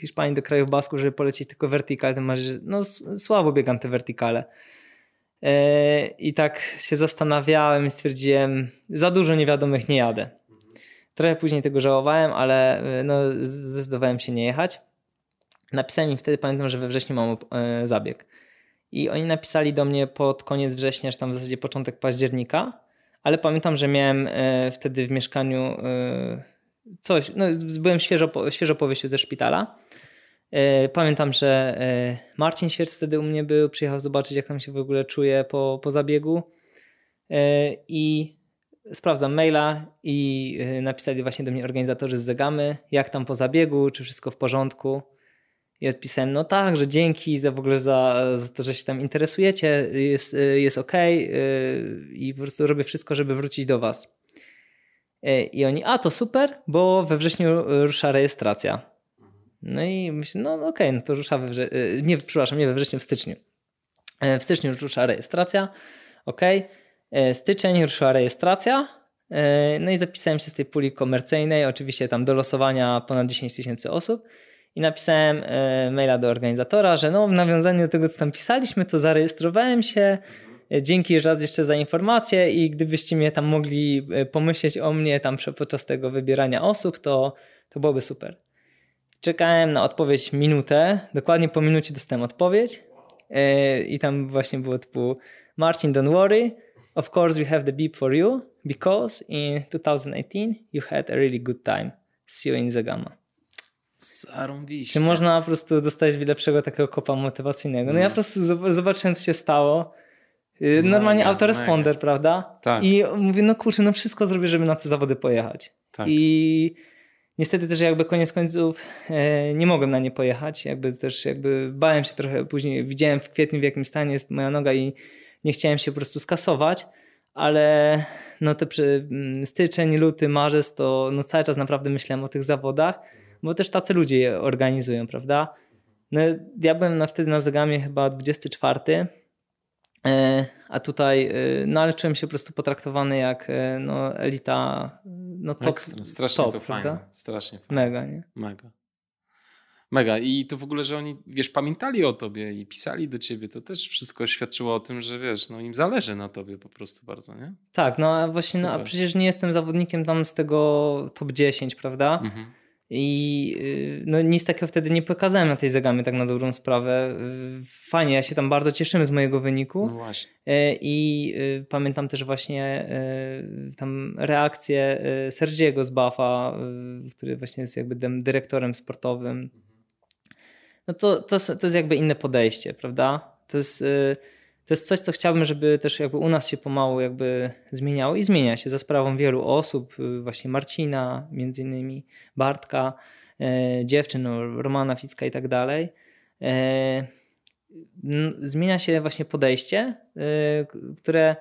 [SPEAKER 2] Hiszpanii, do krajów Basku, żeby polecieć tylko wertykal, to masz, no słabo biegam te wertykale. E, I tak się zastanawiałem i stwierdziłem, za dużo niewiadomych nie jadę. Trochę później tego żałowałem, ale e, no, zdecydowałem się nie jechać. Napisałem im wtedy, pamiętam, że we wrześniu mam e, zabieg. I oni napisali do mnie pod koniec września, że tam w zasadzie początek października, ale pamiętam, że miałem wtedy w mieszkaniu coś, no, byłem świeżo świeżo po wyjściu ze szpitala. E, pamiętam, że e, Marcin Sierc wtedy u mnie był, przyjechał zobaczyć, jak tam się w ogóle czuję po, po zabiegu. E, I sprawdzam maila i napisali właśnie do mnie organizatorzy z Zegamy, jak tam po zabiegu, czy wszystko w porządku. I odpisałem, no tak, że dzięki za w ogóle za, za to, że się tam interesujecie, jest, jest ok i po prostu robię wszystko, żeby wrócić do was. E, I oni, a to super, bo we wrześniu rusza rejestracja. No i myślę, no okej, okay, no to rusza we wrześniu, e, nie, przepraszam, nie we wrześniu, w styczniu. E, w styczniu rusza rejestracja, okej. Okay. Styczeń ruszyła rejestracja, no i zapisałem się z tej puli komercyjnej, oczywiście tam do losowania ponad 10 tysięcy osób i napisałem maila do organizatora, że no w nawiązaniu do tego, co tam pisaliśmy, to zarejestrowałem się, Dzięki raz jeszcze za informację i gdybyście mnie tam mogli e, pomyśleć o mnie tam podczas tego wybierania osób, to, to byłoby super. Czekałem na odpowiedź minutę, dokładnie po minucie dostałem odpowiedź e, i tam właśnie było typu Marcin, don't worry, of course we have the beep for you because in 2018 you had a really good time. See you in Zagama.
[SPEAKER 1] Zarąbiście. Czy można
[SPEAKER 2] po prostu dostać lepszego takiego kopa motywacyjnego? No Nie. ja po prostu zobaczyłem, co się stało, Y, no, normalnie no, autoresponder, prawda? Tak. I mówię, no kurczę, no wszystko zrobię, żeby na te zawody pojechać. Tak. I niestety też jakby koniec końców e, nie mogłem na nie pojechać, jakby też jakby bałem się trochę później, widziałem w kwietniu w jakim stanie jest moja noga i nie chciałem się po prostu skasować, ale no te przy, mm, styczeń, luty, marzec to no cały czas naprawdę myślałem o tych zawodach, bo też tacy ludzie je organizują, prawda? No, ja byłem na, wtedy na zegamie chyba 24 E, a tutaj, e, no ale czułem się po prostu potraktowany jak e, no, elita, no top. Ekstra, strasznie top, to fajne, prawda? strasznie fajne. Mega, nie?
[SPEAKER 1] Mega. Mega. I to w ogóle, że oni, wiesz, pamiętali o tobie i pisali do ciebie, to też wszystko świadczyło o tym, że wiesz, no im zależy na tobie po prostu bardzo, nie?
[SPEAKER 2] Tak, no a właśnie, no, a przecież nie jestem zawodnikiem tam z tego top 10, prawda? Mhm. I y, no, nic takiego wtedy nie pokazałem na tej zagamie, tak na dobrą sprawę. Fajnie, ja się tam bardzo cieszymy z mojego wyniku. No właśnie. Y, I y, pamiętam też właśnie tam reakcję Sergiego z Bafa, który właśnie jest jakby dyrektorem sportowym. Mhm. No to, to, to jest jakby inne podejście, prawda? To jest to jest coś, co chciałbym, żeby też jakby u nas się pomału jakby zmieniało i zmienia się za sprawą wielu osób, y, właśnie Marcina między innymi, Bartka, e, dziewczyn, no, Romana Ficka i tak dalej. E, zmienia się właśnie podejście, e, które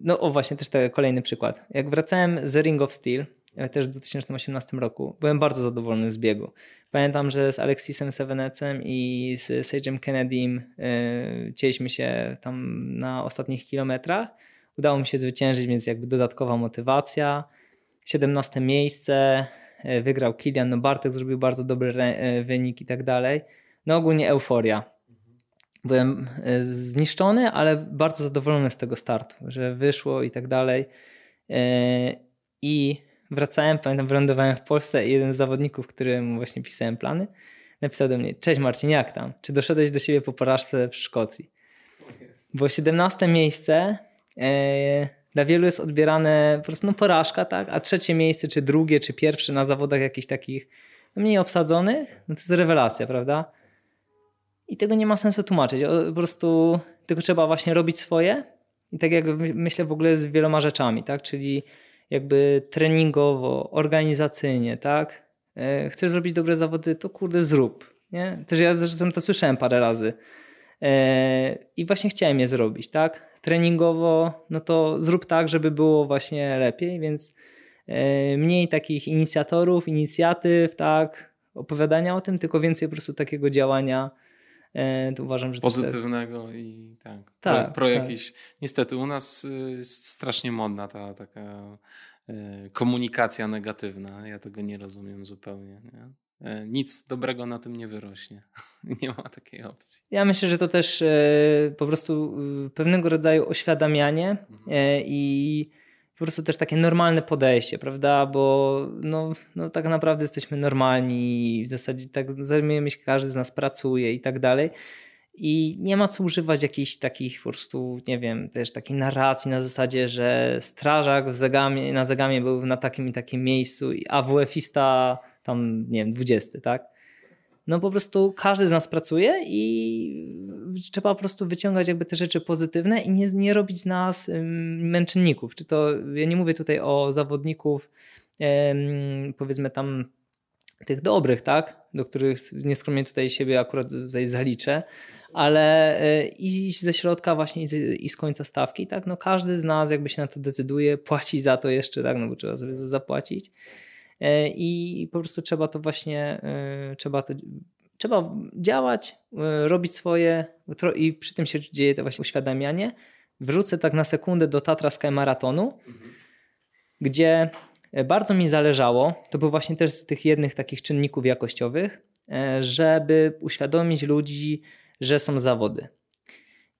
[SPEAKER 2] no o właśnie też ten kolejny przykład. Jak wracałem z Ring of Steel, e, też w 2018 roku, byłem bardzo zadowolony z biegu. Pamiętam, że z Alexisem Sevenecem i z Sage'em Kennedy'm y, cieliśmy się tam na ostatnich kilometrach. Udało mi się zwyciężyć, więc jakby dodatkowa motywacja. 17 miejsce, y, wygrał Kilian, no Bartek zrobił bardzo dobry wynik i tak dalej. No ogólnie euforia byłem y, zniszczony, ale bardzo zadowolony z tego startu, że wyszło i tak dalej. I wracałem, pamiętam, wylądowałem w Polsce i jeden z zawodników, którym właśnie pisałem plany, napisał do mnie, cześć Marcin, jak tam? Czy doszedłeś do siebie po porażce w Szkocji? Bo 17 miejsce e, dla wielu jest odbierane po prostu no, porażka, tak? A trzecie miejsce, czy drugie, czy pierwsze na zawodach jakichś takich no, mniej obsadzonych, no to jest rewelacja, prawda? I tego nie ma sensu tłumaczyć. Po prostu tylko trzeba właśnie robić swoje. I tak jak myślę w ogóle z wieloma rzeczami, tak? Czyli jakby treningowo, organizacyjnie, tak? E, chcesz zrobić dobre zawody, to kurde zrób, nie? Też ja zresztą to słyszałem parę razy. E, I właśnie chciałem je zrobić, tak? Treningowo, no to zrób tak, żeby było właśnie lepiej, więc e, mniej takich inicjatorów, inicjatyw, tak? Opowiadania o tym, tylko więcej po prostu takiego działania E, to uważam, że... Pozytywnego
[SPEAKER 1] i tak, tak pro, tak. jakiś... Niestety u nas y, jest strasznie modna ta taka y, komunikacja negatywna. Ja tego nie rozumiem zupełnie. Nie? E, nic dobrego na tym nie wyrośnie. nie ma takiej opcji.
[SPEAKER 2] Ja myślę, że to też e, po prostu y, pewnego rodzaju oświadamianie mhm. i po prostu też takie normalne podejście, prawda? Bo no, no tak naprawdę jesteśmy normalni i w zasadzie tak zajmujemy się, każdy z nas pracuje i tak dalej. I nie ma co używać jakichś takich po prostu, nie wiem, też takiej narracji na zasadzie, że strażak w na zegamie był na takim i takim miejscu, a WF-ista tam, nie wiem, 20, tak? no po prostu każdy z nas pracuje i trzeba po prostu wyciągać jakby te rzeczy pozytywne i nie, nie robić z nas męczenników. Czy to, ja nie mówię tutaj o zawodników, powiedzmy tam tych dobrych, tak, do których nieskromnie tutaj siebie akurat zaliczę, ale e, i ze środka właśnie i z końca stawki, tak, no każdy z nas jakby się na to decyduje, płaci za to jeszcze, tak, no bo trzeba sobie zapłacić E, i po prostu trzeba to właśnie, e, trzeba to trzeba działać, e, robić swoje i przy tym się dzieje to właśnie uświadamianie. Wrzucę tak na sekundę do Tatra Sky Maratonu, gdzie bardzo mi zależało, to był właśnie też z tych jednych takich czynników jakościowych, żeby uświadomić ludzi, że są zawody.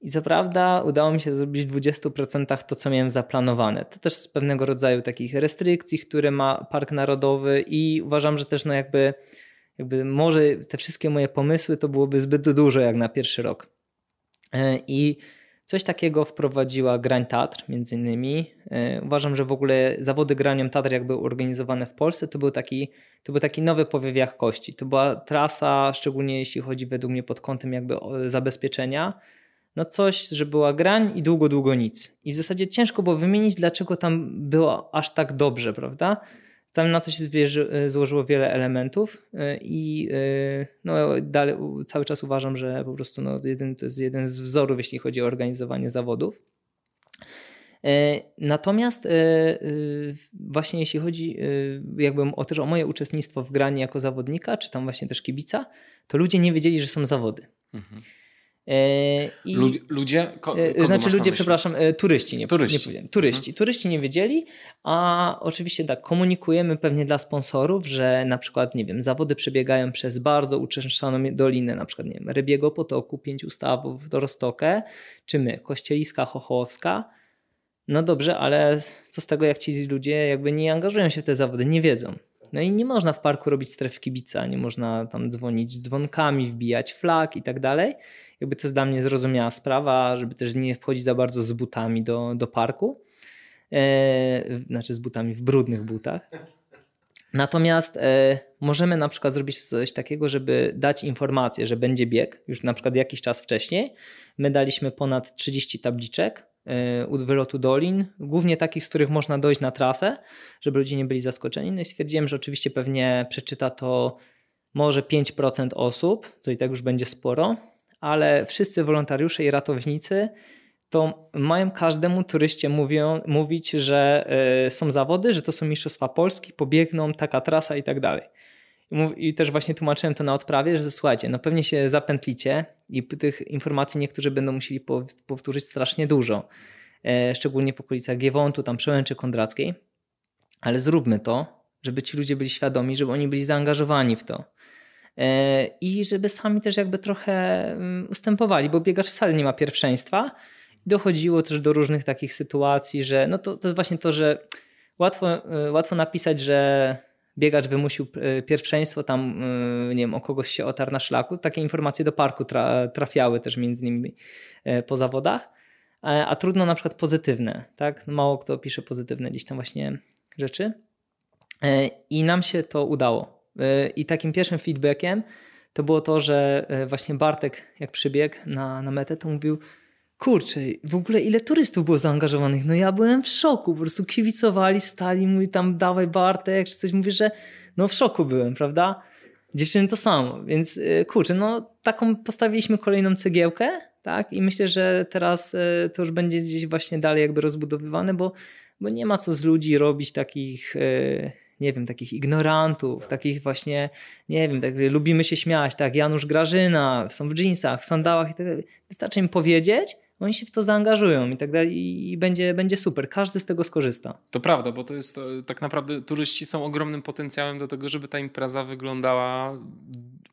[SPEAKER 2] I co prawda udało mi się zrobić w 20% to, co miałem zaplanowane. To też z pewnego rodzaju takich restrykcji, które ma Park Narodowy i uważam, że też no jakby, jakby może te wszystkie moje pomysły to byłoby zbyt dużo jak na pierwszy rok. E, I Coś takiego wprowadziła Grań Tatr między innymi. E, uważam, że w ogóle zawody graniem Tatr jak były organizowane w Polsce to był taki, to był taki nowy powiewiach kości. To była trasa, szczególnie jeśli chodzi według mnie pod kątem jakby zabezpieczenia, no coś, że była grań i długo, długo nic. I w zasadzie ciężko było wymienić, dlaczego tam było aż tak dobrze, prawda? Tam na to się e, złożyło wiele elementów e, i e, no, dalej, cały czas uważam, że po prostu no, jeden, to jest jeden z wzorów, jeśli chodzi o organizowanie zawodów. Natomiast właśnie jeśli chodzi jakbym o też o moje uczestnictwo w granie jako zawodnika, czy tam właśnie też kibica, to ludzie nie wiedzieli, że są zawody. Mhm. E, I, ludzie, ko, e, znaczy ludzie, przepraszam, e, turyści, nie, turyści. nie powiem. Turyści. Mhm. Turyści nie wiedzieli, a oczywiście tak, komunikujemy pewnie dla sponsorów, że na przykład, nie wiem, zawody przebiegają przez bardzo uczęszczaną dolinę, na przykład, nie wiem, Rybiego Potoku, Pięć Ustawów, Dorostokę, czy my, Kościeliska, Chochołowska. No dobrze, ale co z tego, jak ci ludzie jakby nie angażują się w te zawody, nie wiedzą. No i nie można w parku robić stref kibica, nie można tam dzwonić dzwonkami, wbijać flag i tak dalej. Jakby to jest dla mnie zrozumiała sprawa, żeby też nie wchodzić za bardzo z butami do, do parku. E, znaczy z butami w brudnych butach. Natomiast e, możemy na przykład zrobić coś takiego, żeby dać informację, że będzie bieg, już na przykład jakiś czas wcześniej. My daliśmy ponad 30 tabliczek E, u wylotu dolin, głównie takich, z których można dojść na trasę, żeby ludzie nie byli zaskoczeni. No i stwierdziłem, że oczywiście pewnie przeczyta to może 5% osób, co i tak już będzie sporo, ale wszyscy wolontariusze i ratownicy to mają każdemu turyście mówią, mówić, że e, są zawody, że to są Mistrzostwa Polski, pobiegną taka trasa i tak dalej. I też właśnie tłumaczyłem to na odprawie, że słuchajcie, no pewnie się zapętlicie i tych informacji niektórzy będą musieli powtórzyć strasznie dużo, e, szczególnie w okolicach Giewontu, tam Przełęczy Kondrackiej, ale zróbmy to, żeby ci ludzie byli świadomi, żeby oni byli zaangażowani w to e, i żeby sami też jakby trochę mm, ustępowali, bo biegacz wcale nie ma pierwszeństwa. Dochodziło też do różnych takich sytuacji, że no to, to jest właśnie to, że łatwo, e, łatwo napisać, że biegacz wymusił e, pierwszeństwo, tam e, nie wiem, o kogoś się otarł na szlaku. Takie informacje do parku trafiały też między nimi e, po zawodach, a, a trudno na przykład pozytywne, tak? No, mało kto pisze pozytywne gdzieś tam właśnie rzeczy. I nam się to udało. I takim pierwszym feedbackiem to było to, że właśnie Bartek, jak przybiegł na, na metę, to mówił, kurczę, w ogóle ile turystów było zaangażowanych? No ja byłem w szoku, po prostu kibicowali, stali, mówi tam dawaj Bartek, czy coś, mówię, że no w szoku byłem, prawda? Dziewczyny to samo, więc y, kurczę, no taką postawiliśmy kolejną cegiełkę, tak? I myślę, że teraz y, to już będzie gdzieś właśnie dalej jakby rozbudowywane, bo, bo nie ma co z ludzi robić takich y, nie wiem, takich ignorantów, tak. takich właśnie, nie wiem, tak, lubimy się śmiać, tak, Janusz Grażyna, są w dżinsach, w sandałach i tak dalej. Wystarczy im powiedzieć oni się w to zaangażują i tak dalej i będzie, będzie super, każdy z tego skorzysta.
[SPEAKER 1] To prawda, bo to jest tak naprawdę turyści są ogromnym potencjałem do tego, żeby ta impreza wyglądała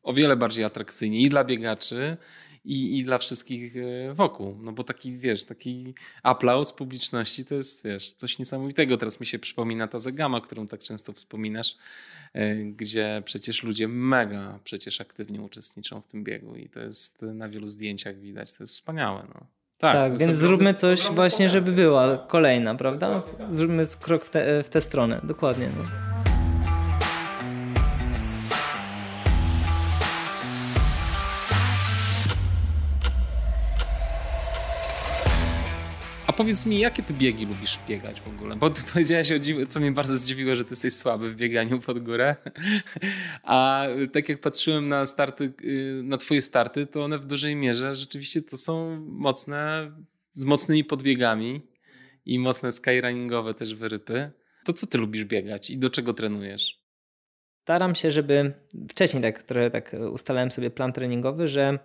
[SPEAKER 1] o wiele bardziej atrakcyjnie i dla biegaczy i, i dla wszystkich e, wokół, no bo taki, wiesz, taki aplauz publiczności to jest, wiesz, coś niesamowitego. Teraz mi się przypomina ta Zegama, którą tak często wspominasz, e, gdzie przecież ludzie mega przecież aktywnie uczestniczą w tym biegu i to jest na wielu zdjęciach widać, to jest wspaniałe, no. Tak, tak więc zróbmy coś właśnie,
[SPEAKER 2] żeby była kolejna, prawda? Zróbmy krok w, tę stronę, dokładnie. No.
[SPEAKER 1] powiedz mi, jakie ty biegi lubisz biegać w ogóle? Bo ty powiedziałeś co mnie bardzo zdziwiło, że ty jesteś słaby w bieganiu pod górę. A tak jak patrzyłem na starty, y, na twoje starty, to one w dużej mierze rzeczywiście to są mocne, z mocnymi podbiegami i mocne skyrunningowe też wyrypy. To co ty lubisz biegać i do czego trenujesz?
[SPEAKER 2] Staram się, żeby wcześniej tak, trochę tak ustalałem sobie plan treningowy, że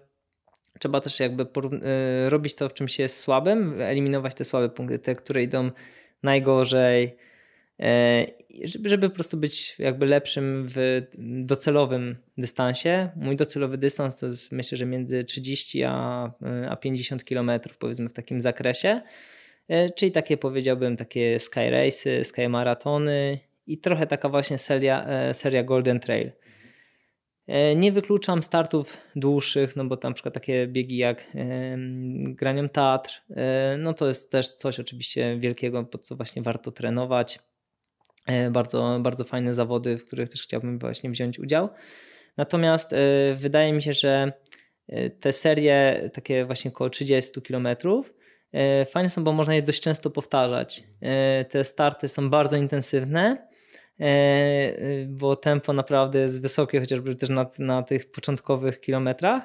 [SPEAKER 2] trzeba też jakby y, robić to, w czym się jest słabym, eliminować te słabe punkty, te, które idą najgorzej, y, żeby po prostu być jakby lepszym w docelowym dystansie. Mój docelowy dystans to jest myślę, że między 30 a, 50 y, km powiedzmy w takim zakresie, czyli takie powiedziałbym takie sky race'y, sky maratony i trochę taka właśnie seria, seria Golden Trail. E, nie wykluczam startów dłuższych, no bo tam na przykład takie biegi jak Granium Tatr, e, no to jest też coś oczywiście wielkiego, pod co właśnie warto trenować. E, bardzo, bardzo fajne zawody, w których też chciałbym właśnie wziąć udział. Natomiast wydaje mi się, że te serie takie właśnie około 30 kilometrów fajne są, bo można je dość często powtarzać. Te starty są bardzo intensywne E, y, bo tempo naprawdę jest wysokie, chociażby też na, na tych początkowych kilometrach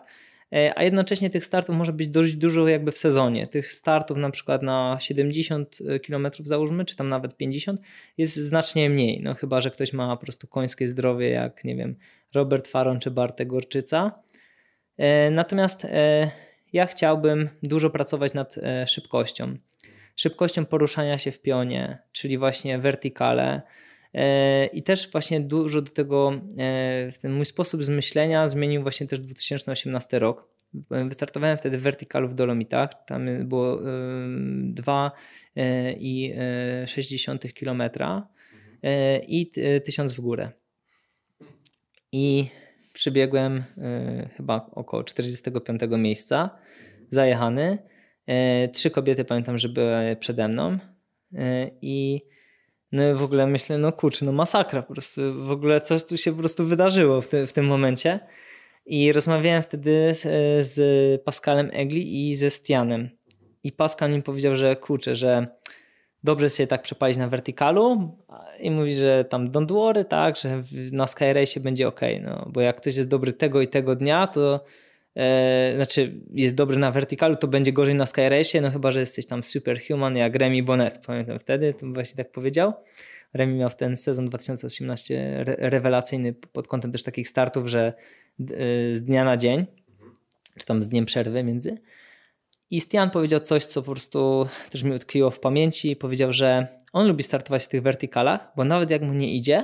[SPEAKER 2] e, a jednocześnie tych startów może być dość dużo jakby w sezonie. Tych startów na przykład na 70 e, km załóżmy, czy tam nawet 50 jest znacznie mniej, no chyba, że ktoś ma po prostu końskie zdrowie jak, nie wiem, Robert Faron czy Bartek Gorczyca. Natomiast ja chciałbym dużo pracować nad szybkością. Szybkością poruszania się w pionie, czyli właśnie wertykale, E, I też właśnie dużo do tego, e, w ten mój sposób myślenia zmienił właśnie też 2018 rok. E, wystartowałem wtedy w wertykalu w Dolomitach. Tam było 2,6 kilometra i 1000 w górę. I przybiegłem chyba około 45 miejsca, zajechany. Trzy kobiety pamiętam, że były przede mną i no w ogóle myślę, no kurczę, no masakra po prostu, w ogóle coś tu się po prostu wydarzyło w, te, w tym momencie. I rozmawiałem wtedy z, z Pascalem Egli i ze Stianem. I Pascal mi powiedział, że kurczę, że dobrze się tak przepalić na wertykalu i mówi, że tam don't worry, tak, że na Skyrace będzie ok, no bo jak ktoś jest dobry tego i tego dnia, to E, znaczy jest dobry na wertykalu, to będzie gorzej na Skyrace'ie, no chyba, że jesteś tam superhuman jak Remy Bonnet, pamiętam wtedy, to właśnie tak powiedział. Remy miał w ten sezon 2018 re rewelacyjny pod kątem też takich startów, że e, z dnia na dzień, czy tam z dniem przerwy między. I Stian powiedział coś, co po prostu też mi utkwiło w pamięci. Powiedział, że on lubi startować w tych wertykalach, bo nawet jak mu nie idzie,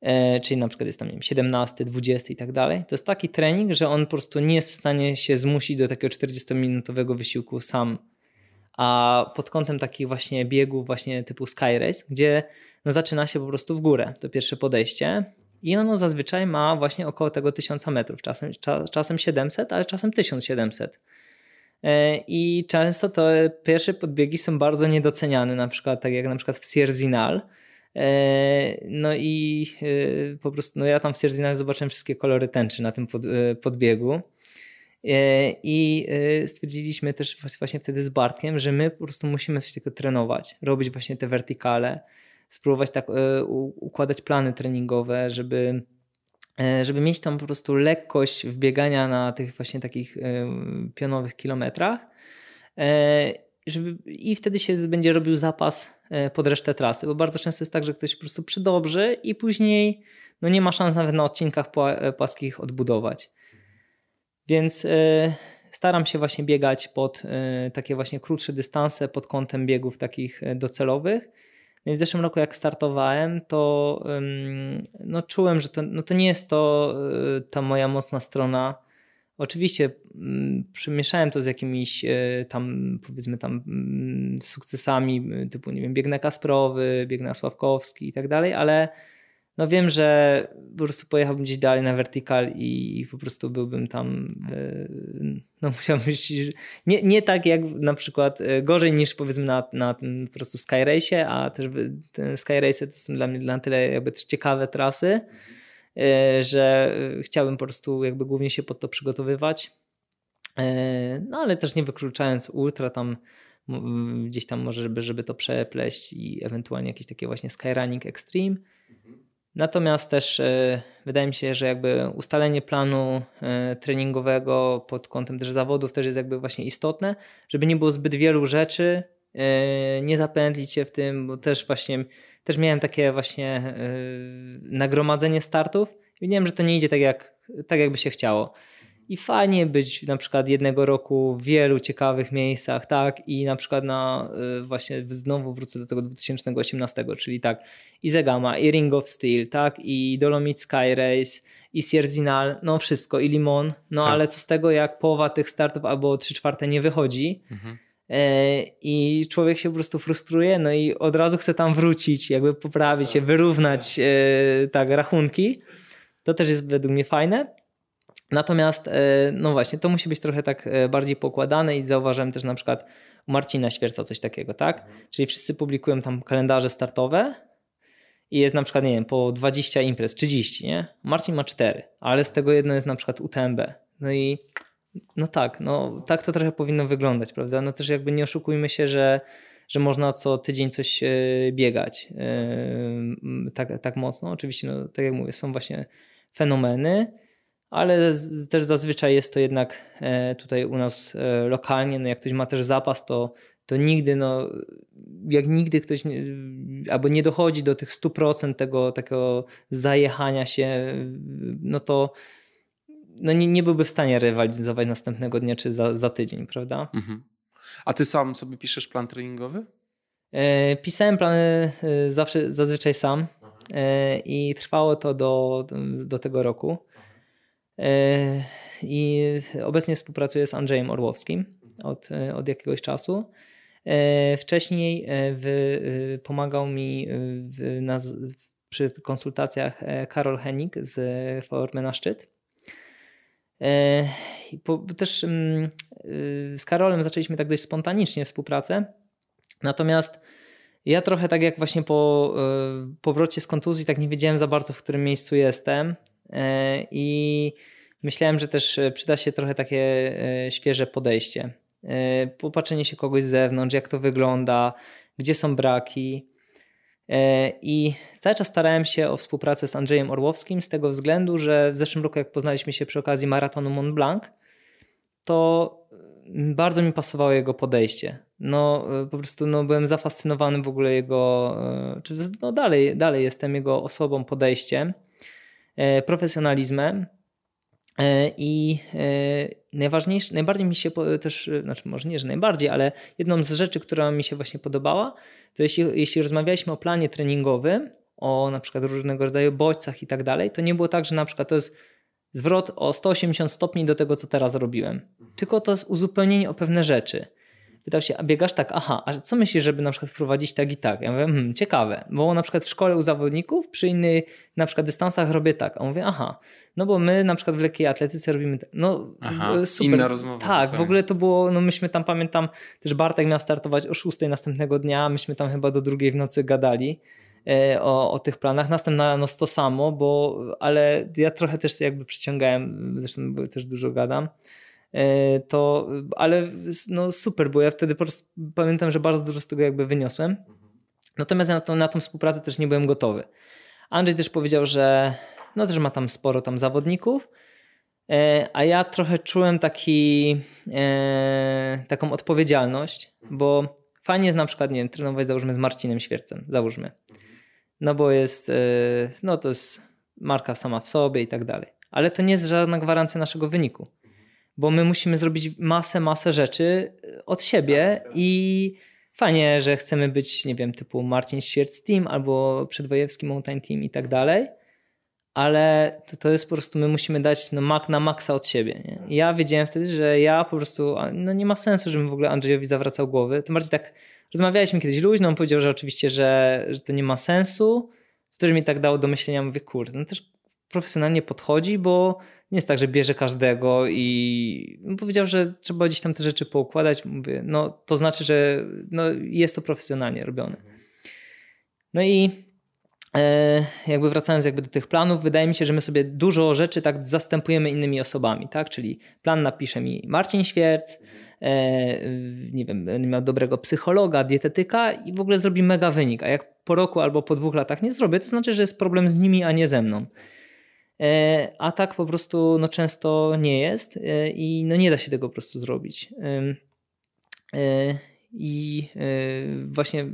[SPEAKER 2] E, czyli na przykład jest tam nie wiem, 17, 20 i tak dalej. To jest taki trening, że on po prostu nie jest w stanie się zmusić do takiego 40-minutowego wysiłku sam. A pod kątem takich właśnie biegów, właśnie typu sky race, gdzie no zaczyna się po prostu w górę, to pierwsze podejście. I ono zazwyczaj ma właśnie około tego 1000 metrów, czasem, czasem 700, ale czasem 1700. E, I często te pierwsze podbiegi są bardzo niedoceniane, na przykład tak jak na przykład w Sierzinal, E, no i e, po prostu, no ja tam w Sierzinach zobaczyłem wszystkie kolory tęczy na tym pod, e, podbiegu. I stwierdziliśmy też właśnie wtedy z Bartkiem, że my po prostu musimy coś takiego trenować, robić właśnie te wertykale, spróbować tak układać plany treningowe, żeby, żeby mieć tam po prostu lekkość wbiegania na tych właśnie takich pionowych kilometrach żeby, i wtedy się będzie robił zapas e, pod resztę trasy, bo bardzo często jest tak, że ktoś po prostu przydobrzy i później no nie ma szans nawet na odcinkach e, płaskich odbudować. Więc e, staram się właśnie biegać pod takie właśnie krótsze dystanse pod kątem biegów takich docelowych. No i w zeszłym roku jak startowałem, to no, czułem, że to, no, to nie jest to ta moja mocna strona, Oczywiście mm, przemieszałem to z jakimiś e, tam, powiedzmy tam mm, sukcesami e, typu, nie wiem, biegnę Kasprowy, biegnę Sławkowski i tak dalej, ale no wiem, że po prostu pojechałbym gdzieś dalej na vertikal i, po prostu byłbym tam, e, no musiałbym być, nie, nie tak jak na przykład gorzej niż powiedzmy na, na tym po prostu Skyrace, a też Skyrace to są dla mnie na tyle jakby ciekawe trasy, E, że e, chciałbym po prostu jakby głównie się pod to przygotowywać. E, no ale też nie wykluczając ultra tam gdzieś tam może, żeby, żeby to przepleść i ewentualnie jakieś takie właśnie skyrunning extreme. Natomiast też wydaje mi się, że jakby ustalenie planu treningowego pod kątem też zawodów też jest jakby właśnie istotne, żeby nie było zbyt wielu rzeczy, E, nie zapędlić się w tym, bo też właśnie też miałem takie właśnie e, nagromadzenie startów i wiem, że to nie idzie tak, jak, tak jakby się chciało. I fajnie być na przykład jednego roku w wielu ciekawych miejscach, tak? I na przykład na e, właśnie znowu wrócę do tego 2018, czyli tak i Zegama, i Ring of Steel, tak? I Dolomit Sky Race, i Sierzinal, no wszystko, i Limon. No tak. ale co z tego, jak połowa tych startów albo trzy czwarte nie wychodzi, mhm E, i człowiek się po prostu frustruje, no i od razu chce tam wrócić, jakby poprawić się, tak. wyrównać tak. E, tak rachunki. To też jest według mnie fajne. Natomiast, e, no właśnie, to musi być trochę tak bardziej pokładane i zauważyłem też na przykład u Marcina Świerca coś takiego, tak? Mhm. Czyli wszyscy publikują tam kalendarze startowe i jest na przykład, nie wiem, po 20 imprez, 30, nie? Marcin ma 4, ale z tego jedno jest na przykład UTMB. No i no tak, no tak to trochę powinno wyglądać, prawda? No też jakby nie oszukujmy się, że, że można co tydzień coś e, biegać e, tak, tak mocno. Oczywiście, no, tak jak mówię, są właśnie fenomeny, ale też zazwyczaj jest to jednak e, tutaj u nas lokalnie. No jak ktoś ma też zapas, to, to nigdy, no, jak nigdy ktoś albo nie dochodzi do tych 100% tego takiego zajechania się, no to no nie, nie byłby w stanie rywalizować następnego dnia czy za, za tydzień, prawda?
[SPEAKER 1] Mhm. A ty sam sobie piszesz plan treningowy?
[SPEAKER 2] E, pisałem plany e, zawsze, zazwyczaj sam e, i trwało to do, do tego roku. E, I obecnie współpracuję z Andrzejem Orłowskim od, od jakiegoś czasu. E, wcześniej w, pomagał mi w, na, przy konsultacjach Karol Henik z Formy na Szczyt. E, po, też mm, y, z Karolem zaczęliśmy tak dość spontanicznie współpracę. Natomiast ja trochę tak jak właśnie po e, powrocie z kontuzji, tak nie wiedziałem za bardzo, w którym miejscu jestem. E, I myślałem, że też przyda się trochę takie świeże podejście. Popatrzenie się kogoś z zewnątrz, jak to wygląda, gdzie są braki. E, I cały czas starałem się o współpracę z Andrzejem Orłowskim z tego względu, że w zeszłym roku, jak poznaliśmy się przy okazji maratonu Mont Blanc, to mm, bardzo mi pasowało jego podejście. No, e, po prostu no, byłem zafascynowany w ogóle jego, e, no dalej, dalej jestem jego osobą, podejściem, profesjonalizmem E, I e, najważniejsze, najbardziej mi się też, e, znaczy może nie, że najbardziej, ale jedną z rzeczy, która mi się właśnie podobała, to jeśli, jeśli rozmawialiśmy o planie treningowym, o na przykład różnego rodzaju bodźcach i tak dalej, to nie było tak, że na przykład to jest zwrot o 180 stopni do tego, co teraz robiłem. Mhm. Tylko to jest uzupełnienie o pewne rzeczy pytał się, a biegasz tak, aha, a co myślisz, żeby na przykład wprowadzić tak i tak? Ja mówię, hmm, ciekawe, bo na przykład w szkole u zawodników przy innych na przykład dystansach robię tak. A on mówi, aha, no bo my na przykład w lekkiej atletyce robimy tak. No aha, e, super. Inna rozmowa. Tak, zupełnie. w ogóle to było, no myśmy tam, pamiętam, też Bartek miał startować o 6 następnego dnia, myśmy tam chyba do drugiej w nocy gadali. E, o, o, tych planach. Następna no to samo, bo ale ja trochę też jakby przyciągałem, zresztą też dużo gadam, E, to, ale no super, bo ja wtedy po prostu pamiętam, że bardzo dużo z tego jakby wyniosłem. Natomiast na, na tą współpracę też nie byłem gotowy. Andrzej też powiedział, że no też ma tam sporo tam zawodników, e, a ja trochę czułem taki, e, taką odpowiedzialność, bo fajnie jest na przykład, nie wiem, trenować załóżmy z Marcinem Świercem, załóżmy. No bo jest, no to jest marka sama w sobie i tak dalej. Ale to nie jest żadna gwarancja naszego wyniku bo my musimy zrobić masę, masę rzeczy e, od siebie tak, tak. i fajnie, że chcemy być, nie wiem, typu Marcin Sierc Team albo Przedwojewski Mountain Team i tak dalej, ale to, to jest po prostu, my musimy dać no, mak, na maksa od siebie. Nie? Ja wiedziałem wtedy, że ja po prostu, no nie ma sensu, żebym w ogóle Andrzejowi zawracał głowy, tym bardziej tak rozmawialiśmy kiedyś luźno, on powiedział, że oczywiście, że, że to nie ma sensu, co też mi tak dało do myślenia, mówię, kurde, no też profesjonalnie podchodzi, bo nie jest tak, że bierze każdego i no, powiedział, że trzeba gdzieś tam te rzeczy poukładać. Mówię, no to znaczy, że no, jest to profesjonalnie robione. No i e, jakby wracając jakby do tych planów, wydaje mi się, że my sobie dużo rzeczy tak zastępujemy innymi osobami, tak? Czyli plan napisze mi Marcin Świerc, e, nie wiem, będę miał dobrego psychologa, dietetyka i w ogóle zrobi mega wynik, a jak po roku albo po dwóch latach nie zrobię, to znaczy, że jest problem z nimi, a nie ze mną. E, a tak po prostu no, często nie jest e, i no, nie da się tego po prostu zrobić. E, I właśnie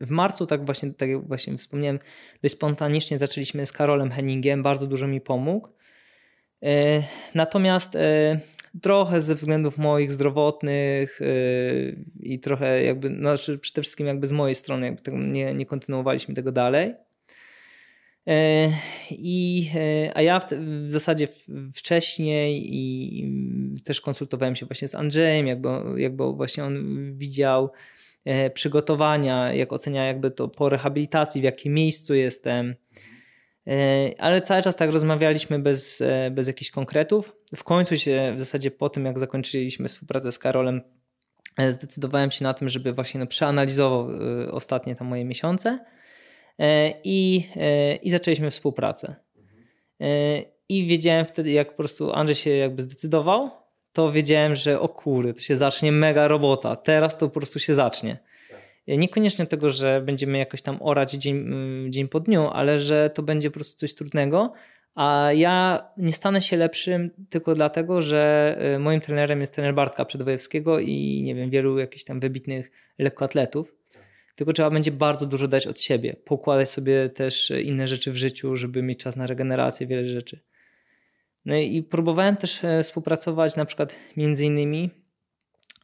[SPEAKER 2] w marcu, tak właśnie, tak jak właśnie wspomniałem, dość spontanicznie zaczęliśmy z Karolem Henningiem, bardzo dużo mi pomógł. Natomiast trochę ze względów moich zdrowotnych i trochę jakby, no, znaczy przede wszystkim jakby z mojej strony, jakby nie, nie kontynuowaliśmy tego dalej. E, I, e, a ja w, w, zasadzie wcześniej i też konsultowałem się właśnie z Andrzejem, jakby, jakby właśnie on widział e, przygotowania, jak ocenia jakby to po rehabilitacji, w jakim miejscu jestem. Ale cały czas tak rozmawialiśmy bez, bez jakichś konkretów. W końcu się w zasadzie po tym, jak zakończyliśmy współpracę z Karolem, zdecydowałem się na tym, żeby właśnie no, przeanalizował ostatnie tam moje miesiące E, i, e, i zaczęliśmy współpracę. E, I wiedziałem wtedy, jak po prostu Andrzej się jakby zdecydował, to wiedziałem, że o kury, to się zacznie mega robota. Teraz to po prostu się zacznie. Niekoniecznie tego, że będziemy jakoś tam orać dzień, mm, dzień po dniu, ale że to będzie po prostu coś trudnego, a ja nie stanę się lepszym tylko dlatego, że moim trenerem jest trener Bartka Przedwojewskiego i nie wiem, wielu jakichś tam wybitnych lekkoatletów tylko trzeba będzie bardzo dużo dać od siebie, Pokładać sobie też e, inne rzeczy w życiu, żeby mieć czas na regenerację, wiele rzeczy. No i próbowałem też e, współpracować na przykład między innymi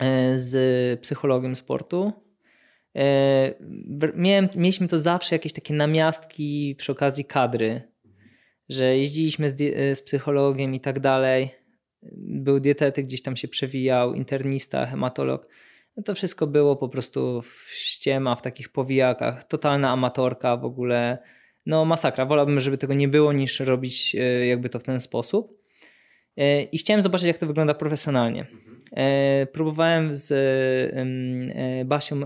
[SPEAKER 2] e, z psychologiem sportu. Miałem, mieliśmy to zawsze jakieś takie namiastki przy okazji kadry, że jeździliśmy z, z psychologiem i tak dalej. Był dietetyk, gdzieś tam się przewijał, internista, hematolog no to wszystko było po prostu w ściema, w takich powijakach, totalna amatorka w ogóle. No masakra, wolałbym, żeby tego nie było niż robić e, jakby to w ten sposób. E, I chciałem zobaczyć, jak to wygląda profesjonalnie. Mhm. E, próbowałem z Basią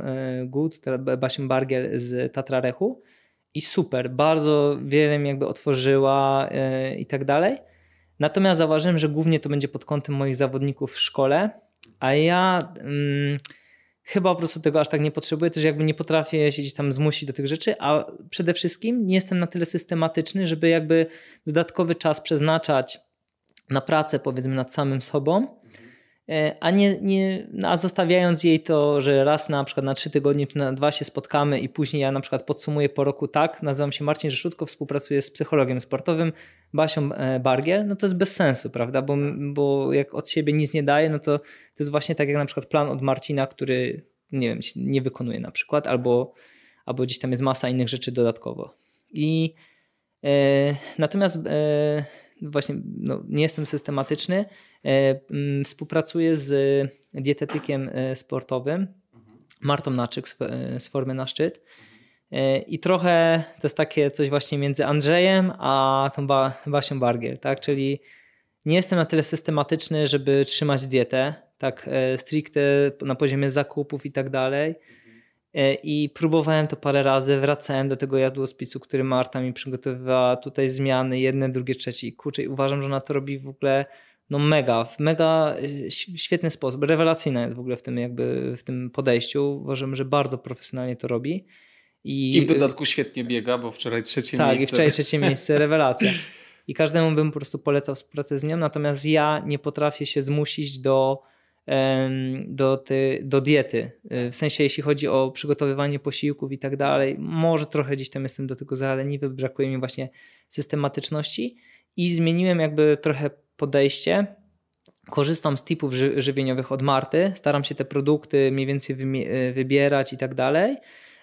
[SPEAKER 2] Gut, Basią Bargiel z Rechu i super, bardzo wiele mi jakby otworzyła i tak dalej. Natomiast zauważyłem, że głównie to będzie pod kątem moich zawodników w szkole, a ja mm, chyba po prostu tego aż tak nie potrzebuję, też jakby nie potrafię się gdzieś tam zmusić do tych rzeczy, a przede wszystkim nie jestem na tyle systematyczny, żeby jakby dodatkowy czas przeznaczać na pracę powiedzmy nad samym sobą, E, a, nie, nie, no, a zostawiając jej to, że raz na przykład na trzy tygodnie czy na dwa się spotkamy i później ja na przykład podsumuję po roku tak, nazywam się Marcin Rzeszutko, współpracuję z psychologiem sportowym Basią e, Bargiel, no to jest bez sensu, prawda, bo, bo jak od siebie nic nie daje, no to to jest właśnie tak jak na przykład plan od Marcina, który nie wiem, nie wykonuje na przykład, albo, albo gdzieś tam jest masa innych rzeczy dodatkowo. I e, natomiast e, właśnie no, nie jestem systematyczny, E, mm, współpracuję z dietetykiem e, sportowym, mhm. Martą Naczyk e, z Formy na Szczyt. I trochę to jest takie coś właśnie między Andrzejem a tą ba Basią tak? Czyli nie jestem na tyle systematyczny, żeby trzymać dietę, tak stricte na poziomie zakupów i tak dalej. I próbowałem to parę razy, wracałem do tego jadłospisu, który Marta mi przygotowywała, tutaj zmiany, jedne, drugie, trzecie i kurczę, i uważam, że ona to robi w ogóle no mega, w mega y, świetny sposób. Rewelacyjna jest w ogóle w tym jakby w tym podejściu. Uważam, że bardzo profesjonalnie to robi. I, I w y, dodatku
[SPEAKER 1] świetnie biega, bo wczoraj trzecie tak, miejsce. Tak, i wczoraj trzecie miejsce,
[SPEAKER 2] rewelacja. I każdemu bym po prostu polecał współpracę z nią, natomiast ja nie potrafię się zmusić do, do, do diety. Y, w sensie, jeśli chodzi o przygotowywanie posiłków i tak dalej, może trochę gdzieś tam jestem do tego zaleniwy, brakuje mi właśnie systematyczności i zmieniłem jakby trochę podejście. Korzystam z tipów ży żywieniowych od Marty, staram się te produkty mniej więcej e, wybierać i tak dalej.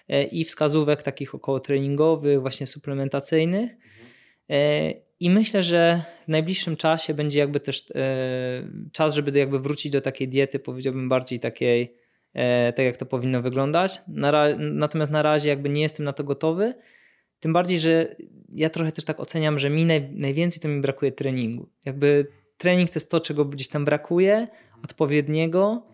[SPEAKER 2] E, I wskazówek takich około treningowych, właśnie suplementacyjnych. E, I myślę, że w najbliższym czasie będzie jakby też czas, żeby jakby wrócić do takiej diety, powiedziałbym bardziej takiej, tak jak to powinno wyglądać. natomiast na razie jakby nie jestem na to gotowy tym bardziej, że ja trochę też tak oceniam, że mi naj, najwięcej to mi brakuje treningu. Jakby trening to jest to, czego gdzieś tam brakuje, odpowiedniego,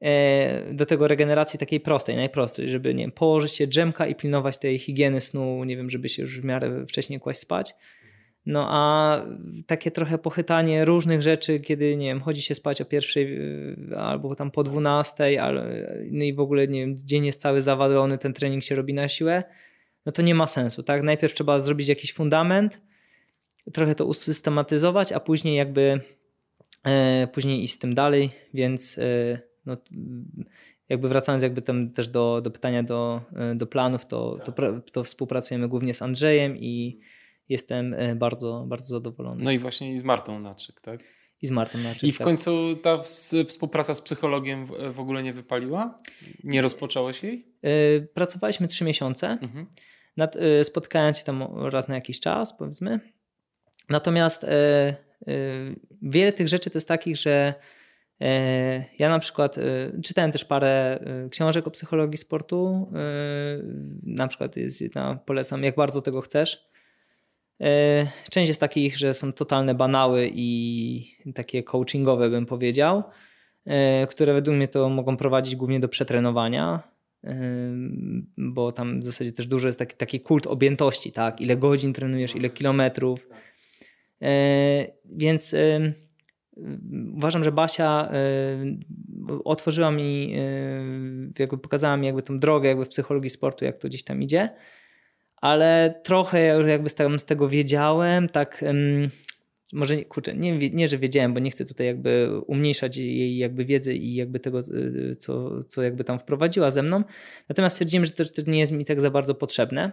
[SPEAKER 2] e, do tego regeneracji takiej prostej, najprostszej, żeby nie wiem, położyć się drzemka i pilnować tej higieny snu, nie wiem, żeby się już w miarę wcześniej kłaść spać. No a takie trochę pochytanie różnych rzeczy, kiedy nie wiem, chodzi się spać o pierwszej e, albo tam po dwunastej, no i w ogóle nie wiem, dzień jest cały zawalony, ten trening się robi na siłę no to nie ma sensu, tak? Najpierw trzeba zrobić jakiś fundament, trochę to usystematyzować, a później jakby e, później iść z tym dalej, więc e, no, jakby wracając jakby tam też do, do pytania do, e, do planów, to, tak. to, to, współpracujemy głównie z Andrzejem i jestem e, bardzo, bardzo zadowolony. No i
[SPEAKER 1] właśnie i z Martą Naczyk, tak? I z Martą Naczyk, I w tak. końcu ta współpraca z psychologiem w ogóle nie wypaliła? Nie rozpoczęłaś jej?
[SPEAKER 2] E, pracowaliśmy trzy miesiące. Mhm. Nad, y, spotkając się tam raz na jakiś czas, powiedzmy. Natomiast y, y, wiele tych rzeczy to jest takich, że ja na przykład czytałem też parę książek o psychologii sportu. Na przykład jest jedna, polecam, jak bardzo tego chcesz. Część jest takich, że są totalne banały i takie coachingowe, bym powiedział, które według mnie to mogą prowadzić głównie do przetrenowania bo tam w zasadzie też dużo jest taki, taki kult objętości, tak? Ile godzin trenujesz, ile kilometrów. Tak. E, więc uważam, że Basia y, otworzyła mi, y, jakby pokazała mi jakby tą drogę jakby w psychologii sportu, jak to gdzieś tam idzie ale trochę już jakby z tego wiedziałem, tak może kurczę, nie, nie, że wiedziałem, bo nie chcę tutaj jakby umniejszać jej jakby wiedzy i jakby tego, y, co, co jakby tam wprowadziła ze mną. Natomiast stwierdziłem, że to, to nie jest mi tak za bardzo potrzebne,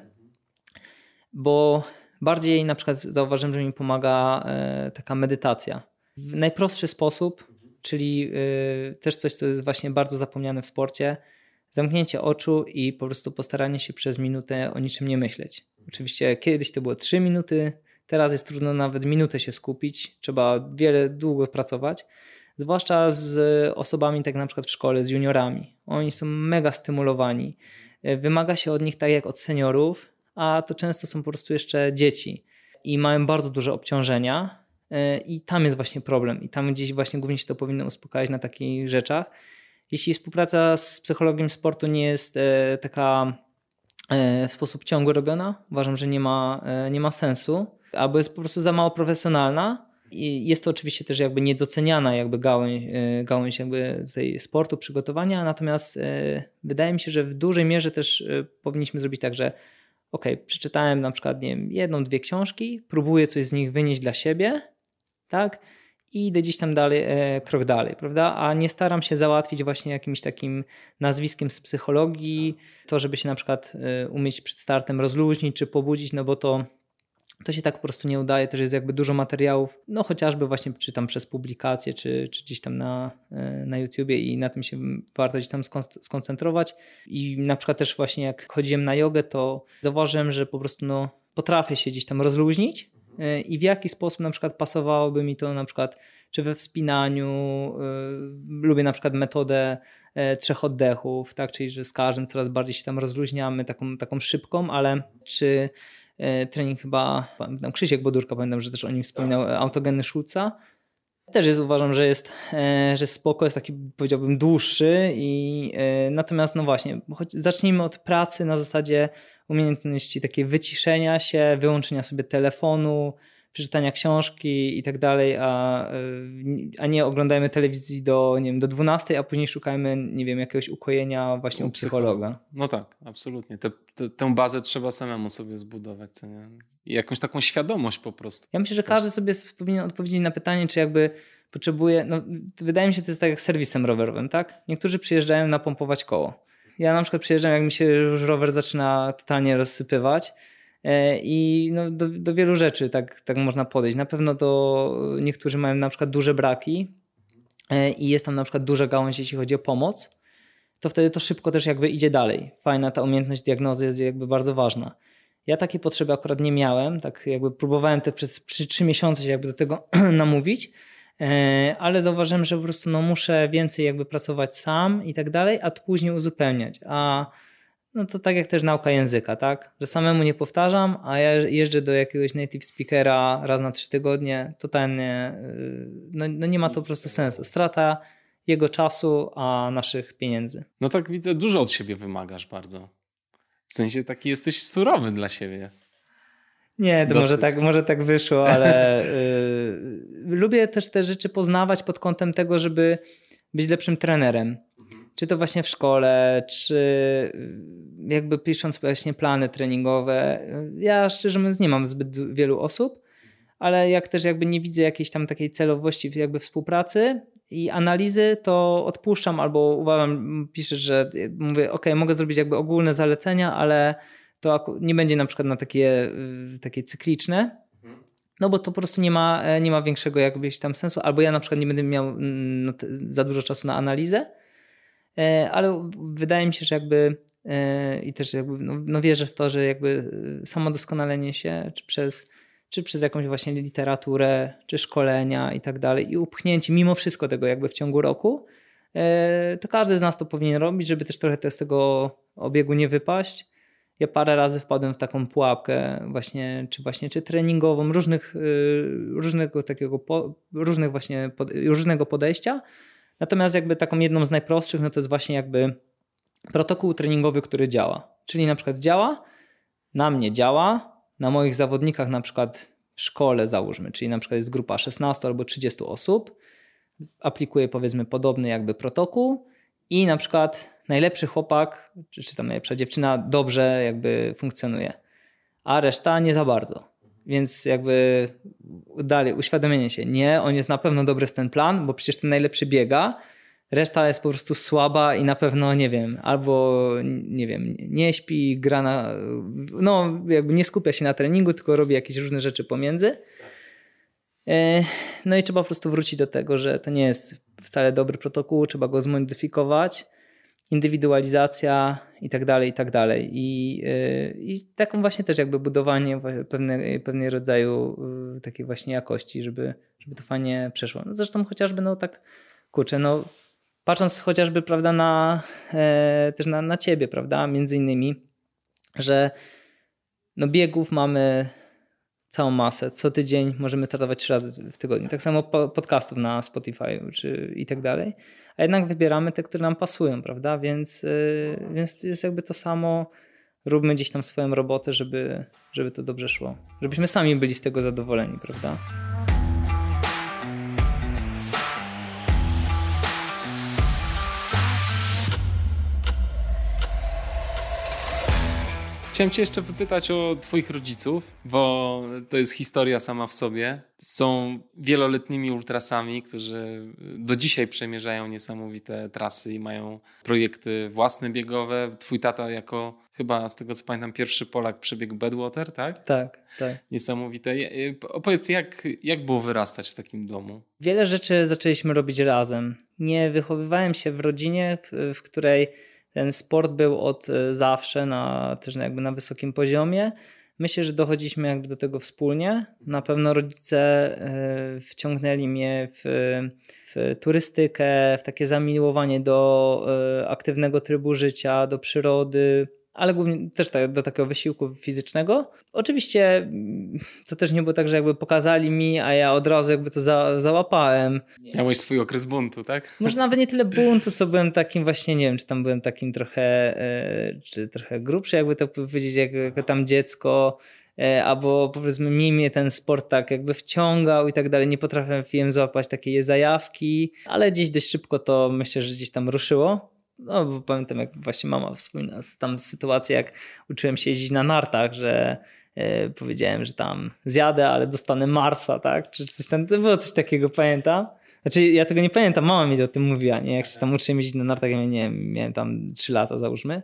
[SPEAKER 2] bo bardziej na przykład zauważyłem, że mi pomaga e, taka medytacja. W najprostszy sposób, czyli e, też coś, co jest właśnie bardzo zapomniane w sporcie, zamknięcie oczu i po prostu postaranie się przez minutę o niczym nie myśleć. Oczywiście kiedyś to było 3 minuty, Teraz jest trudno nawet minutę się skupić, trzeba wiele długo pracować, zwłaszcza z osobami tak na przykład w szkole, z juniorami. Oni są mega stymulowani. Wymaga się od nich tak jak od seniorów, a to często są po prostu jeszcze dzieci i mają bardzo duże obciążenia e, i tam jest właśnie problem i tam gdzieś właśnie głównie się to powinno uspokajać na takich rzeczach. Jeśli współpraca z psychologiem sportu nie jest e, taka e, w sposób ciągły robiona, uważam, że nie ma, nie ma sensu albo jest po prostu za mało profesjonalna. I jest to oczywiście też jakby niedoceniana jakby gałąź, e, gałąź jakby tutaj sportu, przygotowania, natomiast e, wydaje mi się, że w dużej mierze też e, powinniśmy zrobić tak, że ok, przeczytałem na przykład nie wiem, jedną, dwie książki, próbuję coś z nich wynieść dla siebie, tak? I idę gdzieś tam dalej, krok dalej, prawda? A nie staram się załatwić właśnie jakimś takim nazwiskiem z psychologii, to, żeby się na przykład umieć przed startem rozluźnić czy pobudzić, no bo to to się tak po prostu nie udaje, też jest jakby dużo materiałów, no chociażby właśnie czytam przez publikacje, czy, czy gdzieś tam na, e, na YouTubie i na tym się warto gdzieś tam skoncentrować. I na przykład też właśnie jak chodziłem na jogę, to zauważyłem, że po prostu no, potrafię się gdzieś tam rozluźnić e, i w jaki sposób na przykład pasowałoby mi to na przykład czy we wspinaniu, e, lubię na przykład metodę trzech oddechów, tak, czyli że z każdym coraz bardziej się tam rozluźniamy, taką, taką szybką, ale czy E, trening chyba, pamiętam Krzysiek Bodurka, pamiętam, że też o nim wspominał, tak. autogenny Szulca. Też jest, uważam, że jest, e, że spoko, jest taki powiedziałbym dłuższy i e, natomiast no właśnie, choć zacznijmy od pracy na zasadzie umiejętności takiej wyciszenia się, wyłączenia sobie telefonu, przeczytania książki i tak dalej, a, e, a nie oglądajmy telewizji do, nie wiem, do 12, a później szukajmy, nie wiem, jakiegoś ukojenia właśnie u, psychologa. psychologa.
[SPEAKER 1] No tak, absolutnie. Te, te, tę bazę trzeba samemu sobie zbudować, co nie? I jakąś taką świadomość po prostu.
[SPEAKER 2] Ja myślę, że każdy sobie powinien odpowiedzieć na pytanie, czy jakby potrzebuje, no wydaje mi się, to jest tak jak serwisem rowerowym, tak? Niektórzy przyjeżdżają napompować koło. Ja na przykład przyjeżdżam, jak mi się już rower zaczyna totalnie rozsypywać, E, I no, do, do wielu rzeczy tak, tak można podejść. Na pewno do niektórzy mają na przykład duże braki e, i jest tam na przykład duża gałąź, jeśli chodzi o pomoc, to wtedy to szybko też jakby idzie dalej. Fajna ta umiejętność diagnozy jest jakby bardzo ważna. Ja takiej potrzeby akurat nie miałem, tak jakby próbowałem te przez trzy miesiące się jakby do tego namówić, e, ale zauważyłem, że po prostu no muszę więcej jakby pracować sam i tak dalej, a później uzupełniać. A no to tak jak też nauka języka, tak? Że samemu nie powtarzam, a ja jeżdżę do jakiegoś native speakera raz na trzy tygodnie, totalnie, y, no, no nie ma to po prostu sensu. Strata jego czasu, a naszych
[SPEAKER 1] pieniędzy. No tak widzę, dużo od siebie wymagasz bardzo. W sensie taki jesteś surowy dla siebie. Nie, to może tak, może
[SPEAKER 2] tak wyszło, ale
[SPEAKER 1] y,
[SPEAKER 2] lubię też te rzeczy poznawać pod kątem tego, żeby być lepszym trenerem. Czy to właśnie w szkole, czy y, jakby pisząc właśnie plany treningowe. Y, ja szczerze mówiąc nie mam zbyt wielu osób, ale jak też jakby nie widzę jakiejś tam takiej celowości jakby współpracy, i analizy, to odpuszczam albo uważam, piszę, że y, mówię, ok, mogę zrobić jakby ogólne zalecenia, ale to nie będzie na przykład na takie, takie cykliczne, mhm. no bo to po prostu nie ma, e, nie ma większego jakbyś tam sensu, albo ja na przykład nie będę miał mm, za dużo czasu na analizę, E, ale wydaje mi się, że jakby e, i też jakby, no, no wierzę w to, że jakby e, samo doskonalenie się, czy przez, czy przez jakąś właśnie literaturę, czy szkolenia i tak dalej, i upchnięcie mimo wszystko tego jakby w ciągu roku, to każdy z nas to powinien robić, żeby też trochę z tego obiegu nie wypaść. Ja parę razy wpadłem w taką pułapkę właśnie, czy właśnie, czy treningową, różnych, różnego takiego, różnych właśnie, różnego podejścia, Natomiast jakby taką jedną z najprostszych, no to jest właśnie jakby protokół treningowy, który działa. Czyli na przykład działa, na mnie działa, na moich zawodnikach na przykład w szkole załóżmy, czyli na przykład jest grupa 16 albo 30 osób, aplikuje powiedzmy podobny jakby protokół i na przykład najlepszy chłopak, czy, czy tam najlepsza dziewczyna dobrze jakby funkcjonuje, a reszta nie za bardzo. Więc jakby dalej, uświadomienie się. Nie, on jest na pewno dobry z ten plan, bo przecież ten najlepszy biega, reszta jest po prostu słaba i na pewno, nie wiem, albo nie wiem, nie śpi, gra na, no jakby nie skupia się na treningu, tylko robi jakieś różne rzeczy pomiędzy. E, no i trzeba po prostu wrócić do tego, że to nie jest wcale dobry protokół, trzeba go zmodyfikować indywidualizacja i tak dalej, i tak dalej. I, y, i taką właśnie też jakby budowanie pewne, pewnego rodzaju y, takiej właśnie jakości, żeby, żeby to fajnie przeszło. No zresztą chociażby no tak, kurczę, no patrząc chociażby, prawda, na, e, też na, na ciebie, prawda, między innymi, że no biegów mamy całą masę. Co tydzień możemy startować trzy razy w tygodniu. Tak samo po, podcastów na Spotify czy i tak dalej a jednak wybieramy te, które nam pasują, prawda? Więc, y, więc jest jakby to samo, róbmy gdzieś tam swoją robotę, żeby, żeby to dobrze szło. Żebyśmy sami byli z tego zadowoleni, prawda?
[SPEAKER 1] Chciałem Cię jeszcze wypytać o Twoich rodziców, bo to jest historia sama w sobie są wieloletnimi ultrasami, którzy do dzisiaj przemierzają niesamowite trasy i mają projekty własne biegowe. Twój tata jako chyba z tego co pamiętam pierwszy Polak przebiegł Bedwater, tak? Tak, tak. Niesamowite. Opowiedz, jak, jak było wyrastać w takim domu?
[SPEAKER 2] Wiele rzeczy zaczęliśmy robić razem. Nie wychowywałem się w rodzinie, w, w której ten sport był od e, zawsze na, też jakby na wysokim poziomie Myślę, że dochodziliśmy jakby do tego wspólnie. Na pewno rodzice e, wciągnęli mnie w, w turystykę, w takie zamiłowanie do e, aktywnego trybu życia, do przyrody, ale głównie też tak, do takiego wysiłku fizycznego. Oczywiście mm, to też nie było tak, że jakby pokazali mi, a ja od razu jakby to za, załapałem. Miałeś swój okres buntu, tak? Może nawet nie tyle buntu, co byłem takim właśnie, nie wiem, czy tam byłem takim trochę, e, czy trochę grubszy, jakby to powiedzieć, jak, tam dziecko, e, albo powiedzmy mi mnie ten sport tak jakby wciągał i tak dalej, nie potrafiłem złapać takiej zajawki, ale gdzieś dość szybko to myślę, że gdzieś tam ruszyło no bo pamiętam jak właśnie mama wspomina tam sytuację, jak uczyłem się jeździć na nartach, że e, powiedziałem, że tam zjadę, ale dostanę Marsa, tak? Czy coś tam, to było coś takiego, pamiętam. Znaczy ja tego nie pamiętam, mama mi o tym mówiła, nie? Jak się tam uczyłem jeździć na nartach, ja nie wiem, miałem tam 3 lata załóżmy,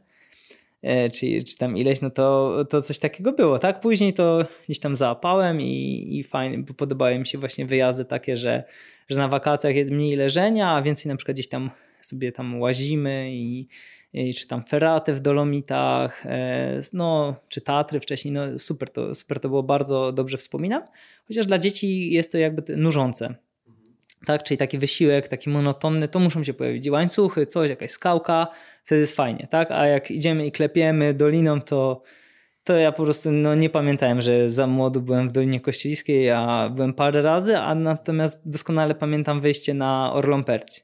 [SPEAKER 2] e, czy, czy tam ileś, no to, to coś takiego było, tak? Później to gdzieś tam załapałem i, i fajnie, bo podobały mi się właśnie wyjazdy takie, że, że na wakacjach jest mniej leżenia, a więcej na przykład gdzieś tam sobie tam łazimy i, i czy tam Ferratę w Dolomitach, e, no, czy Tatry wcześniej, no super to, super to było, bardzo dobrze wspominam, chociaż dla dzieci jest to jakby nużące. Tak, czyli taki wysiłek, taki monotonny, to muszą się pojawić łańcuchy, coś, jakaś skałka, wtedy jest fajnie, tak? A jak idziemy i klepiemy doliną, to, to ja po prostu no, nie pamiętałem, że za młodu byłem w Dolinie Kościeliskiej, a byłem parę razy, a natomiast doskonale pamiętam wyjście na Orlomperci.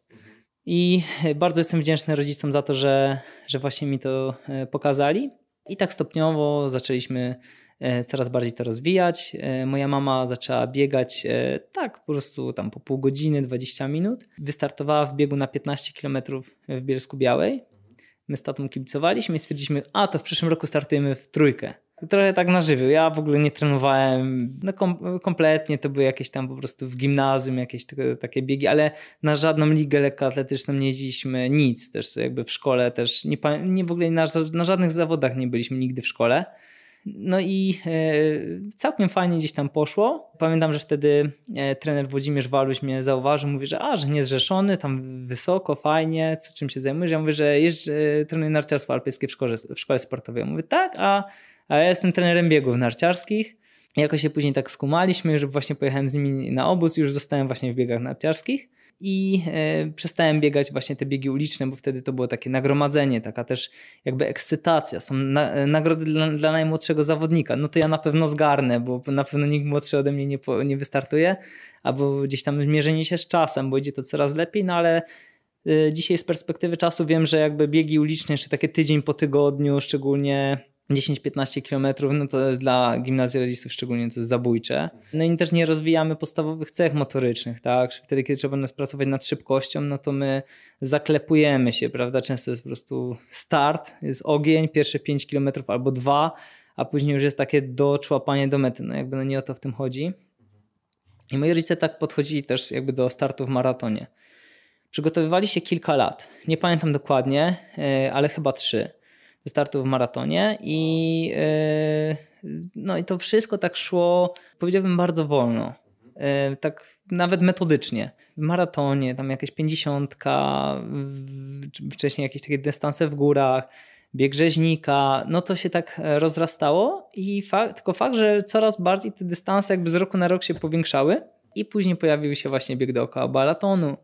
[SPEAKER 2] I bardzo jestem wdzięczny rodzicom za to, że, że właśnie mi to e, pokazali. I tak stopniowo zaczęliśmy e, coraz bardziej to rozwijać. E, moja mama zaczęła biegać tak po prostu tam po pół godziny, 20 minut. Wystartowała w biegu na 15 km w Bielsku Białej. My z tatą kibicowaliśmy i stwierdziliśmy, a to w przyszłym roku startujemy w trójkę. To trochę tak na żywo. Ja w ogóle nie trenowałem no kom kompletnie, to były jakieś tam po prostu w gimnazjum jakieś te, takie biegi, ale na żadną ligę lekkoatletyczną nie jeździliśmy, nic też jakby w szkole też, nie, nie w ogóle na, na żadnych zawodach nie byliśmy nigdy w szkole. No i e, całkiem fajnie gdzieś tam poszło. Pamiętam, że wtedy e, trener Włodzimierz Waluś mnie zauważył, mówi, że a, że niezrzeszony, tam wysoko, fajnie, co, czym się zajmujesz? Ja mówię, że jeżdżę, e, trenuję narciarstwo alpejskie w szkole, w szkole sportowej. Ja mówię, tak, a a ja jestem trenerem biegów narciarskich. Jako się później tak skumaliśmy, że właśnie pojechałem z nimi na obóz, już zostałem właśnie w biegach narciarskich i e, przestałem biegać właśnie te biegi uliczne, bo wtedy to było takie nagromadzenie, taka też jakby ekscytacja. Są na, e, nagrody dla, dla, najmłodszego zawodnika. No to ja na pewno zgarnę, bo na pewno nikt młodszy ode mnie nie, po, nie wystartuje, albo gdzieś tam zmierzenie się z czasem, bo idzie to coraz lepiej, no ale e, dzisiaj z perspektywy czasu wiem, że jakby biegi uliczne, jeszcze takie tydzień po tygodniu, szczególnie 10-15 kilometrów, no to jest dla gimnazjalistów szczególnie to jest zabójcze. No i też nie rozwijamy podstawowych cech motorycznych, tak? Wtedy, kiedy trzeba nas pracować nad szybkością, no to my zaklepujemy się, prawda? Często jest po prostu start, jest ogień, pierwsze 5 kilometrów albo dwa, a później już jest takie doczłapanie do mety, no jakby no nie o to w tym chodzi. I moi rodzice tak podchodzili też jakby do startu w maratonie. Przygotowywali się kilka lat, nie pamiętam dokładnie, e, ale chyba trzy startu w maratonie i e, no i to wszystko tak szło, powiedziałbym, bardzo wolno. E, tak nawet metodycznie. W maratonie, tam jakieś pięćdziesiątka, wcześniej jakieś takie dystanse w górach, bieg rzeźnika, no to się tak e, rozrastało i fakt, tylko fakt, że coraz bardziej te dystanse jakby z roku na rok się powiększały i później pojawił się właśnie bieg dookoła balatonu,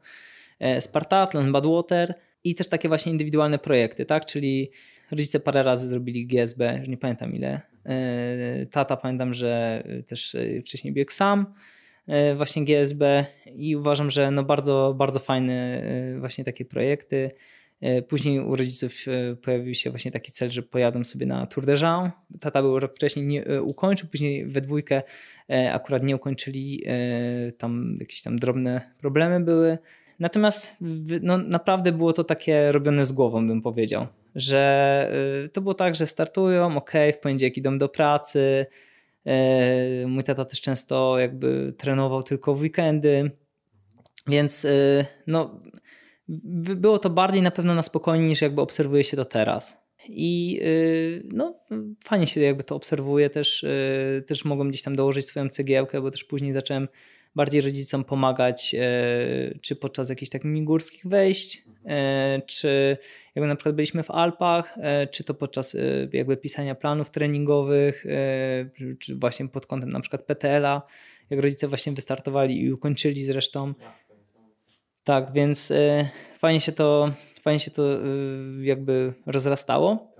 [SPEAKER 2] Spartathlon, Badwater i też takie właśnie indywidualne projekty, tak, czyli Rodzice parę razy zrobili GSB, już nie pamiętam ile. E, tata pamiętam, że też e, wcześniej biegł sam e, właśnie GSB i uważam, że no bardzo, bardzo fajne właśnie takie projekty. Później u rodziców pojawił się właśnie taki cel, że pojadą sobie na Tour de Jean. Tata był rok wcześniej, nie ukończył, później we dwójkę akurat nie ukończyli, tam jakieś tam drobne problemy były. Natomiast no, naprawdę było to takie robione z głową, bym powiedział że y, to było tak, że startują, ok, w poniedziałek idą do pracy. Y, mój tata też często jakby trenował tylko w weekendy, więc y, no, było to bardziej na pewno na spokojnie niż jakby obserwuje się to teraz. I no, fajnie się jakby to obserwuje, też, też mogłem gdzieś tam dołożyć swoją cegiełkę, bo też później zacząłem bardziej rodzicom pomagać, e, czy podczas jakichś takich górskich wejść, e, czy jakby na przykład byliśmy w Alpach, e, czy to podczas jakby pisania planów treningowych, czy właśnie pod kątem na przykład PTL-a, jak rodzice właśnie wystartowali i ukończyli zresztą. Tak, tak, tak. tak więc fajnie się to, fajnie się to jakby rozrastało.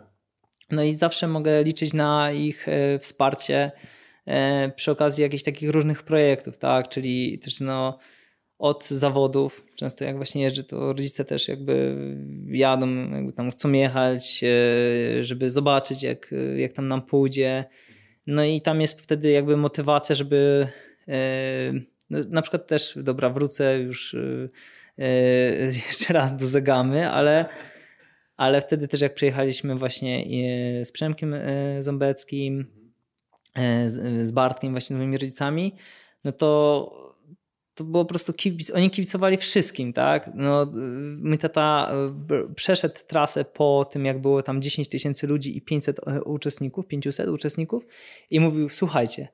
[SPEAKER 2] No i zawsze mogę liczyć na ich wsparcie E, przy okazji jakichś takich różnych projektów, tak, czyli też no od zawodów, często jak właśnie jeżdżę, to rodzice też jakby jadą, jakby tam chcą jechać, e, żeby zobaczyć jak, jak tam nam pójdzie, no i tam jest wtedy jakby motywacja, żeby e, no, na przykład też, dobra, wrócę już jeszcze raz do Zegamy, ale ale wtedy też jak przyjechaliśmy właśnie z Przemkiem Ząbeckim, E, z, Bartkiem, właśnie moimi rodzicami, no to to było po prostu kibic, oni kibicowali wszystkim, tak? No, e, mój tata e, przeszedł trasę po tym, jak było tam 10 tysięcy ludzi i 500 uczestników, 500 uczestników i mówił, słuchajcie,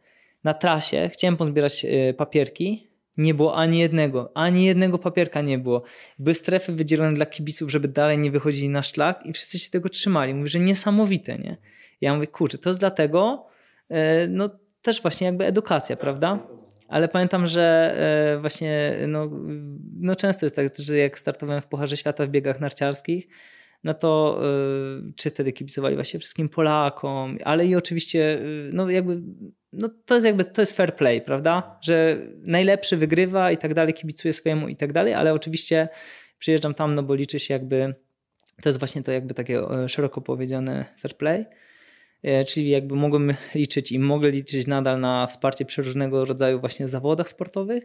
[SPEAKER 2] na trasie chciałem pozbierać papierki, nie było ani jednego, ani jednego papierka nie było. Były strefy wydzielone dla kibiców, żeby dalej nie wychodzili na szlak i wszyscy się tego trzymali. Mówi, że niesamowite, nie? Ja mówię, kurczę, to jest dlatego, E, no też właśnie jakby edukacja, prawda? Ale pamiętam, że e, właśnie no, no często jest tak, że jak startowałem w Pucharze Świata w biegach narciarskich, no to e, czy wtedy kibicowali właśnie wszystkim Polakom, ale i oczywiście, no jakby, no to jest jakby, to jest fair play, prawda? Że najlepszy wygrywa i tak dalej, kibicuje swojemu i tak dalej, ale oczywiście przyjeżdżam tam, no bo liczy się jakby, to jest właśnie to jakby takie szeroko powiedziane fair play. E, czyli jakby mogłem liczyć i mogę liczyć nadal na wsparcie przy różnego rodzaju właśnie zawodach sportowych.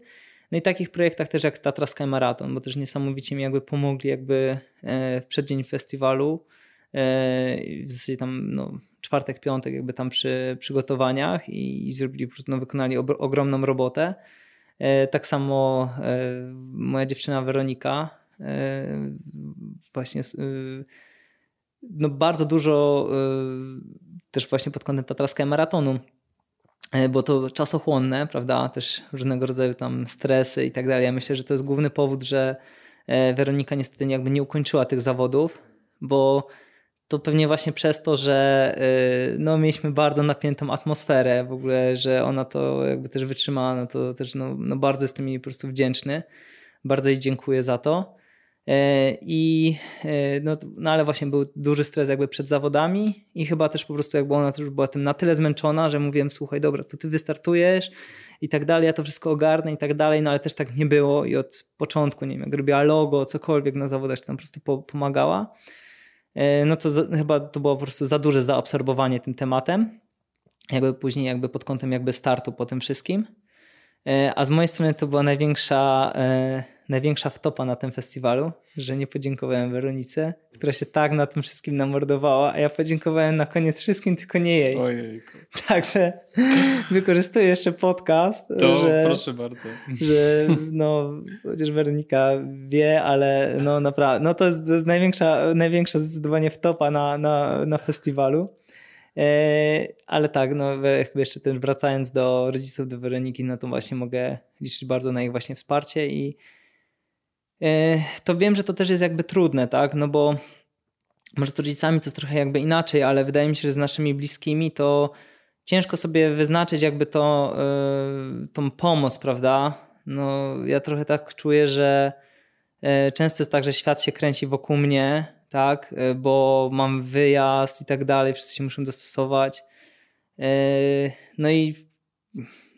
[SPEAKER 2] No i takich projektach też jak Tatra Sky Marathon, bo też niesamowicie mi jakby pomogli jakby e, w przeddzień festiwalu, w e, zasadzie tam no, czwartek, piątek jakby tam przy przygotowaniach i, i zrobili, no, wykonali ob- ogromną robotę. Tak samo moja dziewczyna Weronika właśnie no bardzo dużo y, też właśnie pod kątem tatrackiego maratonu, y, bo to czasochłonne, prawda, też różnego rodzaju tam stresy i tak dalej. Ja myślę, że to jest główny powód, że y, Weronika niestety jakby nie ukończyła tych zawodów, bo to pewnie właśnie przez to, że no, mieliśmy bardzo napiętą atmosferę w ogóle, że ona to jakby też wytrzymała, no to też no, no bardzo jestem jej po prostu wdzięczny. Bardzo jej dziękuję za to. E, I e, no, no ale właśnie był duży stres jakby przed zawodami i chyba też po prostu jakby ona też była tym na tyle zmęczona, że mówiłem słuchaj dobra, to ty wystartujesz i tak dalej, ja to wszystko ogarnę i tak dalej, no ale też tak nie było i od początku, nie wiem, jak robiła logo, cokolwiek na zawodach, to tam po prostu po, pomagała, e, no to za, chyba to było po prostu za duże zaabsorbowanie tym tematem, jakby później jakby pod kątem jakby startu po tym wszystkim, a z mojej strony to była największa największa wtopa na tym festiwalu, że nie podziękowałem Weronice, która się tak na tym wszystkim namordowała, a ja podziękowałem na koniec wszystkim, tylko nie jej. Ojejku. Także wykorzystuję jeszcze podcast. To że, proszę bardzo. Że no, chociaż Weronika wie, ale no naprawdę, no to jest, to jest największa, największa zdecydowanie wtopa na, na, na festiwalu. E, ale tak, no chyba jeszcze ten, wracając do rodziców, do Weroniki, no to właśnie mogę liczyć bardzo na ich właśnie wsparcie i E, to wiem, że to też jest jakby trudne, tak? No bo może z rodzicami to jest trochę jakby inaczej, ale wydaje mi się, że z naszymi bliskimi to ciężko sobie wyznaczyć jakby to, e, tą pomoc, prawda? No ja trochę tak czuję, że e, często jest tak, że świat się kręci wokół mnie, tak? Bo mam wyjazd i tak dalej, wszyscy się muszą dostosować. No i,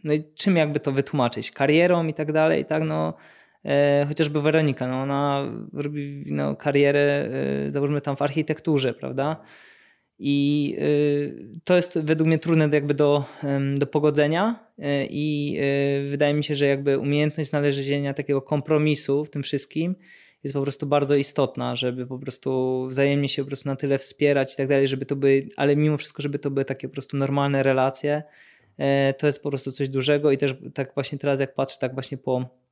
[SPEAKER 2] no i czym jakby to wytłumaczyć? Karierą i tak dalej, tak? No E, chociażby Weronika, no ona robi no, karierę, e, załóżmy tam w architekturze, prawda? I e, to jest według mnie trudne jakby do, do pogodzenia i wydaje mi się, że jakby umiejętność znalezienia takiego kompromisu w tym wszystkim jest po prostu bardzo istotna, żeby po prostu wzajemnie się po prostu na tyle wspierać i tak dalej, żeby to były, ale mimo wszystko, żeby to były takie po prostu normalne relacje, to jest po prostu coś dużego i też tak właśnie teraz jak patrzę tak właśnie po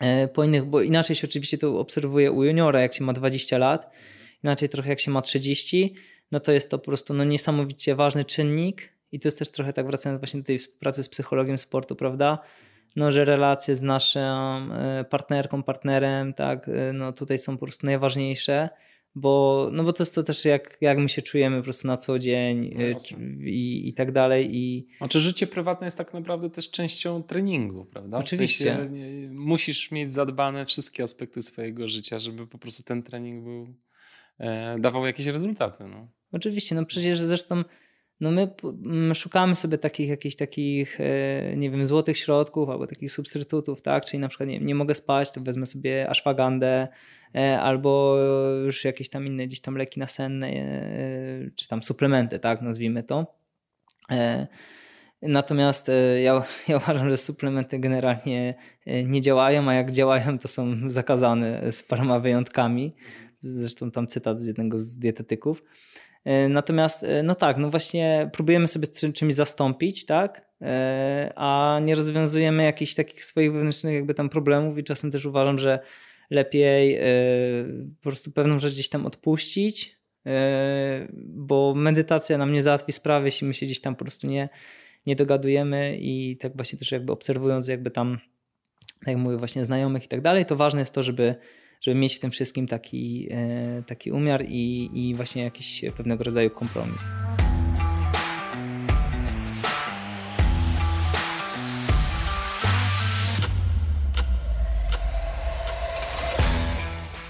[SPEAKER 2] E, po innych, bo inaczej się oczywiście to obserwuje u juniora, jak się ma 20 lat, inaczej trochę jak się ma 30, no to jest to po prostu no, niesamowicie ważny czynnik i to jest też trochę tak wracając właśnie do tej współpracy z psychologiem sportu, prawda? No, że relacje z naszą e, partnerką, partnerem, tak, e, no tutaj są po prostu najważniejsze bo, no bo to jest to też jak, jak my się czujemy po prostu na co dzień no, y, i, i tak dalej. I... Znaczy
[SPEAKER 1] życie prywatne jest tak naprawdę też częścią treningu, prawda? Oczywiście. W sensie, musisz mieć zadbane wszystkie aspekty swojego życia, żeby po prostu ten trening był, e, dawał jakieś rezultaty. No.
[SPEAKER 2] Oczywiście, no przecież zresztą no my mm, szukamy sobie takich jakichś takich, e, nie wiem, złotych środków albo takich substytutów, tak? Czyli na przykład nie, nie mogę spać, to wezmę sobie ashwagandę, E, albo już jakieś tam inne gdzieś tam leki nasenne, e, e, czy tam suplementy, tak nazwijmy to. Natomiast ja, ja, uważam, że suplementy generalnie nie działają, a jak działają, to są zakazane z paroma wyjątkami. Zresztą tam cytat z jednego z dietetyków. Natomiast, no tak, no właśnie próbujemy sobie czymś zastąpić, tak? A nie rozwiązujemy jakichś takich swoich wewnętrznych jakby tam problemów i czasem też uważam, że lepiej e, po prostu pewną rzecz gdzieś tam odpuścić, e, bo medytacja nam nie załatwi sprawy, jeśli my się gdzieś tam po prostu nie, nie dogadujemy i tak właśnie też jakby obserwując jakby tam, tak jak mówię, właśnie znajomych i tak dalej, to ważne jest to, żeby żeby mieć w tym wszystkim taki, e, taki umiar i, i właśnie jakiś pewnego rodzaju kompromis.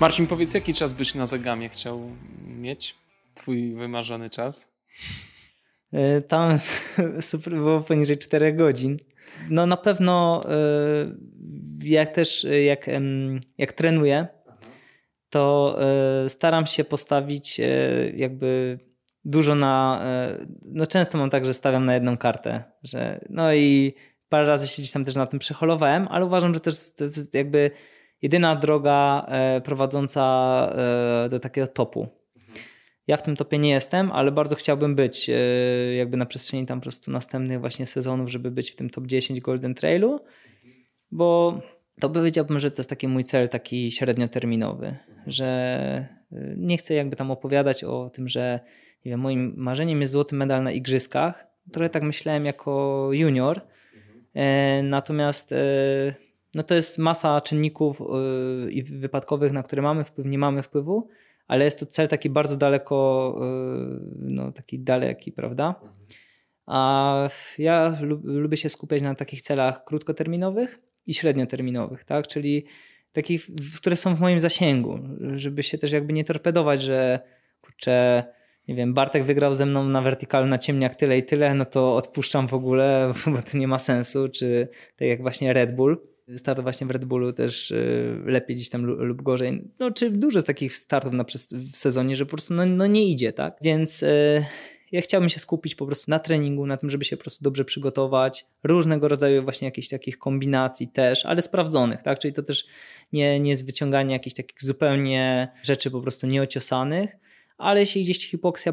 [SPEAKER 1] Marcin, powiedz, jaki czas byś na zegamie chciał mieć? Twój wymarzony czas?
[SPEAKER 2] E, tam super było poniżej 4 godzin. No na pewno e, jak też jak, jak trenuję, to e, staram się postawić jakby dużo na. No często mam tak, że stawiam na jedną kartę, że no i parę razy się gdzieś tam też na tym przeholowałem, ale uważam, że też to jest jakby jedyna droga e, prowadząca e, do takiego topu. Ja w tym topie nie jestem, ale bardzo chciałbym być e, jakby na przestrzeni tam po prostu następnych właśnie sezonów, żeby być w tym top 10 Golden Trailu, bo to powiedziałbym, że to jest taki mój cel, taki średnioterminowy, że nie chcę jakby tam opowiadać o tym, że nie wiem, moim marzeniem jest złoty medal na igrzyskach. Trochę tak myślałem jako junior, natomiast no to jest masa czynników y, i wypadkowych, na które mamy wpływ, nie mamy wpływu, ale jest to cel taki bardzo daleko, y, no taki daleki, prawda? Mhm. A ja lubię się skupiać na takich celach krótkoterminowych i średnioterminowych, tak? Czyli takich, które są w moim zasięgu, żeby się też jakby nie torpedować, że kurczę, nie wiem, Bartek wygrał ze mną na wertykalu na ciemniak tyle i tyle, no to odpuszczam w ogóle, bo to nie ma sensu, czy tak jak właśnie Red Bull start właśnie w Red Bullu też y, lepiej gdzieś tam lub gorzej. No, czy dużo z takich startów na, w sezonie, że po prostu no, no nie idzie, tak? Więc y, ja chciałbym się skupić po prostu na treningu, na tym, żeby się po prostu dobrze przygotować, różnego rodzaju właśnie jakichś takich kombinacji też, ale sprawdzonych, tak? Czyli to też nie, nie jest wyciąganie jakichś takich zupełnie rzeczy po prostu nieociosanych, ale jeśli gdzieś hipoksja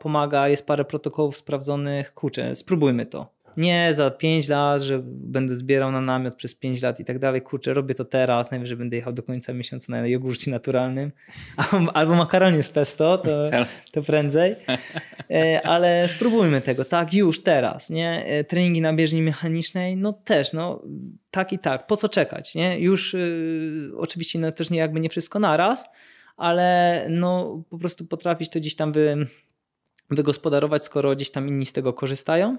[SPEAKER 2] pomaga, jest parę protokołów sprawdzonych, kurczę, spróbujmy to nie za 5 lat, że będę zbierał na namiot przez 5 lat i tak dalej, kurczę, robię to teraz, najwyżej będę jechał do końca miesiąca na jogurcie naturalnym albo makaronie z pesto, to, to prędzej, e, ale spróbujmy tego, tak, już teraz, nie, e, treningi na bieżni mechanicznej, no też, no tak i tak, po co czekać, nie, już y, oczywiście no, też nie jakby nie wszystko naraz, ale no po prostu potrafić to gdzieś tam wy, wygospodarować, skoro gdzieś tam inni z tego korzystają.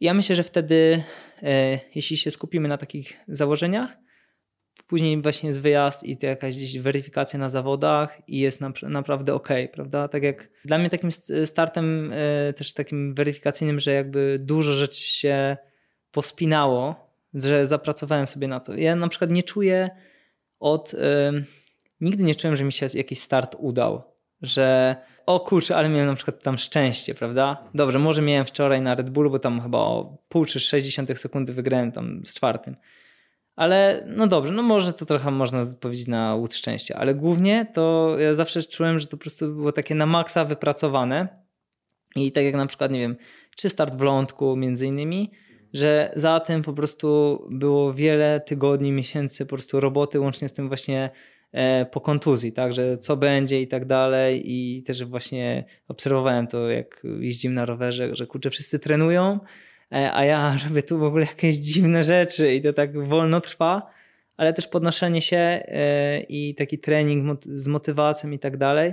[SPEAKER 2] Ja myślę, że wtedy, e, jeśli się skupimy na takich założeniach, później właśnie jest wyjazd i to jakaś gdzieś weryfikacja na zawodach i jest na, naprawdę ok, prawda? Tak jak dla mnie takim startem e, też takim weryfikacyjnym, że jakby dużo rzeczy się pospinało, że zapracowałem sobie na to. Ja na przykład nie czuję od... E, nigdy nie czułem, że mi się jakiś start udał że o kurczę, ale miałem na przykład tam szczęście, prawda? Dobrze, może miałem wczoraj na Red Bull, bo tam chyba o pół czy 60 sekundy wygrałem tam z czwartym. Ale no dobrze, no może to trochę można powiedzieć na łód szczęścia, ale głównie to ja zawsze czułem, że to po prostu było takie na maksa wypracowane i tak jak na przykład, nie wiem, czy start w lądku między innymi, że za tym po prostu było wiele tygodni, miesięcy po prostu roboty łącznie z tym właśnie E, po kontuzji, tak, że co będzie i tak dalej i też właśnie obserwowałem to, jak jeździmy na rowerze, że kurczę, wszyscy trenują, e, a ja robię tu w ogóle jakieś dziwne rzeczy i to tak wolno trwa, ale też podnoszenie się e, i taki trening z motywacją i tak dalej,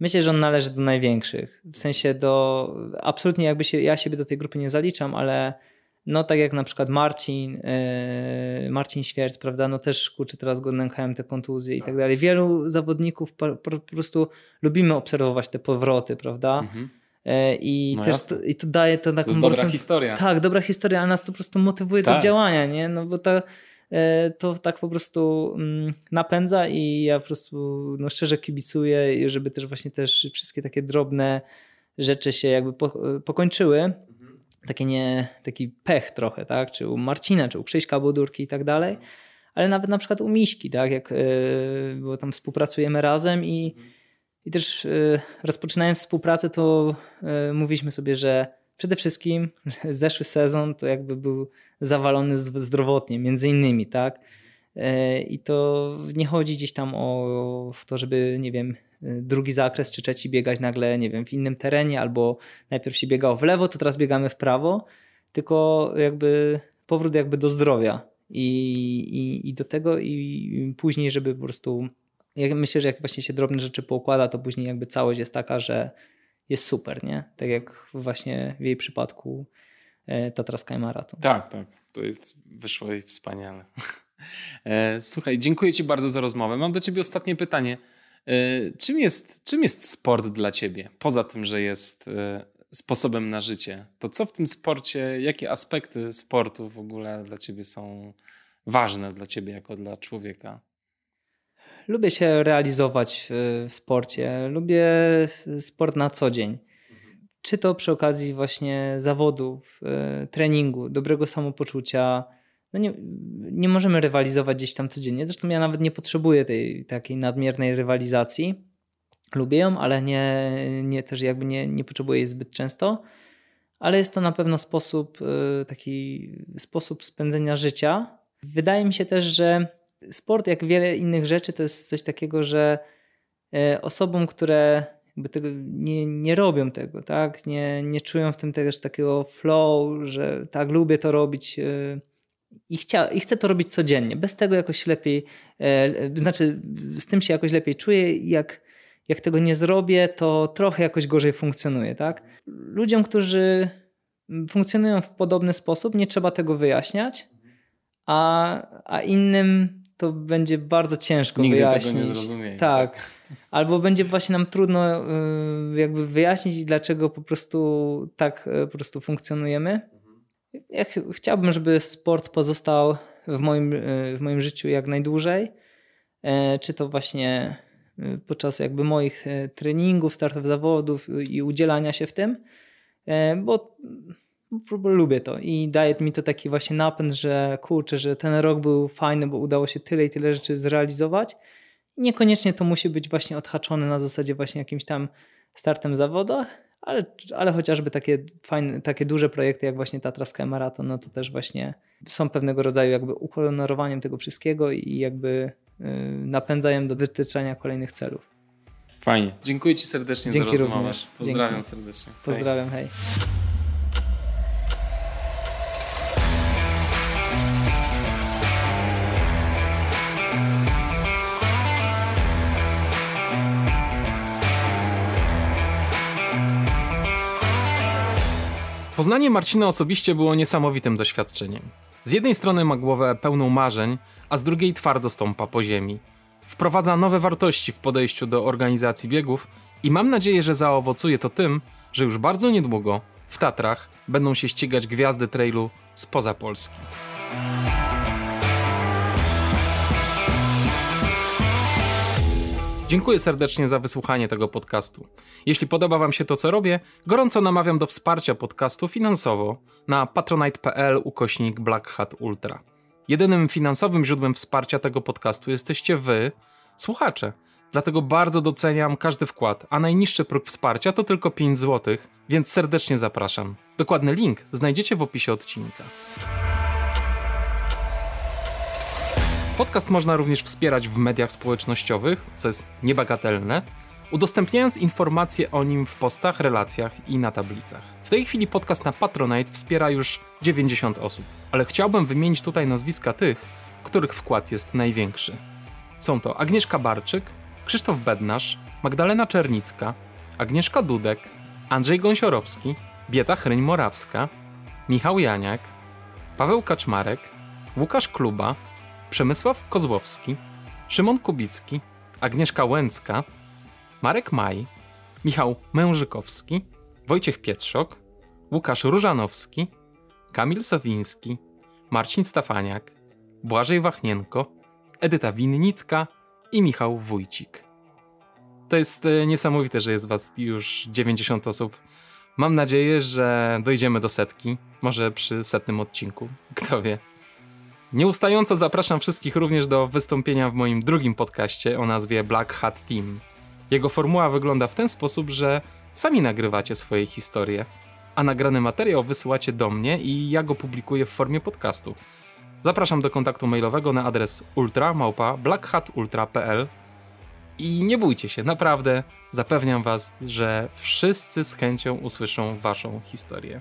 [SPEAKER 2] myślę, że on należy do największych, w sensie do, absolutnie jakby się, ja siebie do tej grupy nie zaliczam, ale no tak jak na przykład Marcin, yy, Marcin Świerc, prawda, no też kurczę teraz go nękałem te kontuzje i tak, tak. dalej. Wielu zawodników po, po, prostu lubimy obserwować te powroty, prawda. Mhm. E, I, no też to, I to daje to taką. To jest dobra prostu, historia. Tak, dobra historia, ale nas to po prostu motywuje tak. do działania, nie? No bo to, e, to tak po prostu mm, napędza i ja po prostu no szczerze kibicuję, żeby też właśnie też wszystkie takie drobne rzeczy się jakby pokończyły takie nie, taki pech trochę, tak? Czy u Marcina, czy u Krzyśka Bodurki i tak dalej. Ale nawet na przykład u Miśki, tak? Jak, e, bo tam współpracujemy razem i, i też e, rozpoczynając współpracę, to e, mówiliśmy sobie, że przede wszystkim zeszły sezon to jakby był zawalony zdrowotnie, między innymi, tak? I to nie chodzi gdzieś tam o, o to, żeby, nie wiem, drugi zakres czy trzeci biegać nagle, nie wiem, w innym terenie, albo najpierw się biegało w lewo, to teraz biegamy w prawo, tylko jakby powrót jakby do zdrowia i, i, i do tego i później, żeby po prostu, jak myślę, że jak właśnie się drobne rzeczy poukłada, to później jakby całość jest taka, że jest super, nie? Tak jak właśnie w jej przypadku e, Tatraska
[SPEAKER 1] i Maraton. Tak, tak. To jest, wyszło jej wspaniale. E, słuchaj, dziękuję Ci bardzo za rozmowę. Mam do Ciebie ostatnie pytanie. E, czym jest, czym jest sport dla ciebie? Poza tym, że jest e, sposobem na życie, to co w tym sporcie, jakie aspekty sportu w ogóle dla ciebie są ważne dla ciebie jako dla człowieka?
[SPEAKER 2] Lubię się realizować e, w sporcie. Lubię sport na co dzień. Mhm. Czy to przy okazji właśnie zawodów, treningu, dobrego samopoczucia, no nie, nie możemy rywalizować gdzieś tam codziennie. Zresztą ja nawet nie potrzebuję tej takiej nadmiernej rywalizacji. Lubię ją, ale nie, nie też jakby nie, nie potrzebuję jej zbyt często. Ale jest to na pewno sposób, y, taki sposób spędzenia życia. Wydaje mi się też, że sport, jak wiele innych rzeczy, to jest coś takiego, że y, osobom, które jakby tego nie, nie robią tego, tak? Nie, nie czują w tym też takiego flow, że tak, lubię to robić y, i, chcia, i chcę to robić codziennie. Bez tego jakoś lepiej, e, znaczy z tym się jakoś lepiej czuję. Jak, jak tego nie zrobię, to trochę jakoś gorzej funkcjonuje, tak? Ludziom, którzy funkcjonują w podobny sposób, nie trzeba tego wyjaśniać, a, a innym to będzie bardzo ciężko Nigdy wyjaśnić. Tego nie tak. tak. Albo będzie właśnie nam trudno e, jakby wyjaśnić, dlaczego po prostu tak e, po prostu funkcjonujemy ja chciałbym, żeby sport pozostał w moim, e, w moim życiu jak najdłużej. E, czy to właśnie e, podczas jakby moich treningów, startów zawodów i udzielania się w tym, bo, bo lubię to i daje mi to taki właśnie napęd, że kurczę, że ten rok był fajny, bo udało się tyle i tyle rzeczy zrealizować. Niekoniecznie to musi być właśnie odhaczone na zasadzie właśnie jakimś tam startem zawodowym. zawodach, ale, ale chociażby takie fajne, takie duże projekty jak właśnie Tatraska Maraton, no to też właśnie są pewnego rodzaju jakby ukoronowaniem tego wszystkiego i jakby yy, napędzają do wytyczania kolejnych celów.
[SPEAKER 1] Fajnie. Dziękuję Ci serdecznie Dzięki za rozmowę. Również. Pozdrawiam Dzięki. serdecznie. Pozdrawiam, hej. hej. Poznanie Marcina osobiście było niesamowitym doświadczeniem. Z jednej strony ma głowę pełną marzeń, a z drugiej twardo stąpa po ziemi. Wprowadza nowe wartości w podejściu do organizacji biegów i mam nadzieję, że zaowocuje to tym, że już bardzo niedługo w Tatrach będą się ścigać gwiazdy trailu spoza Polski. Dziękuję serdecznie za wysłuchanie tego podcastu. Jeśli podoba Wam się to, co robię, gorąco namawiam do wsparcia podcastu finansowo na patronite.pl ukośnik Black Hat Ultra. Jedynym finansowym źródłem wsparcia tego podcastu jesteście Wy, słuchacze. Dlatego bardzo doceniam każdy wkład, a najniższy próg wsparcia to tylko 5 zł, więc serdecznie zapraszam. Dokładny link znajdziecie w opisie odcinka. Podcast można również wspierać w mediach społecznościowych, co jest niebagatelne, udostępniając informacje o nim w postach, relacjach i na tablicach. W tej chwili podcast na Patronite wspiera już 90 osób, ale chciałbym wymienić tutaj nazwiska tych, których wkład jest największy. Są to Agnieszka Barczyk, Krzysztof Bednarz, Magdalena Czernicka, Agnieszka Dudek, Andrzej Gąsiorowski, Bieta Chryń-Morawska, Michał Janiak, Paweł Kaczmarek, Łukasz Kluba, Przemysław Kozłowski, Szymon Kubicki, Agnieszka Łęcka, Marek Maj, Michał Mężykowski, Wojciech Pietrzok, Łukasz Różanowski, Kamil Sowiński, Marcin Stafaniak, Błażej Wachnienko, Edyta Winnicka i Michał Wójcik. To jest e, niesamowite, że jest was już 90 osób. Mam nadzieję, że dojdziemy do setki, może przy setnym odcinku, kto wie. Nieustająco zapraszam wszystkich również do wystąpienia w moim drugim podcaście o nazwie Black Hat Team. Jego formuła wygląda w ten sposób, że sami nagrywacie swoje historie, a nagrany materiał wysyłacie do mnie i ja go publikuję w formie podcastu. Zapraszam do kontaktu mailowego na adres ultra.blackhatultra.pl i nie bójcie się, naprawdę zapewniam Was, że wszyscy z chęcią usłyszą Waszą historię.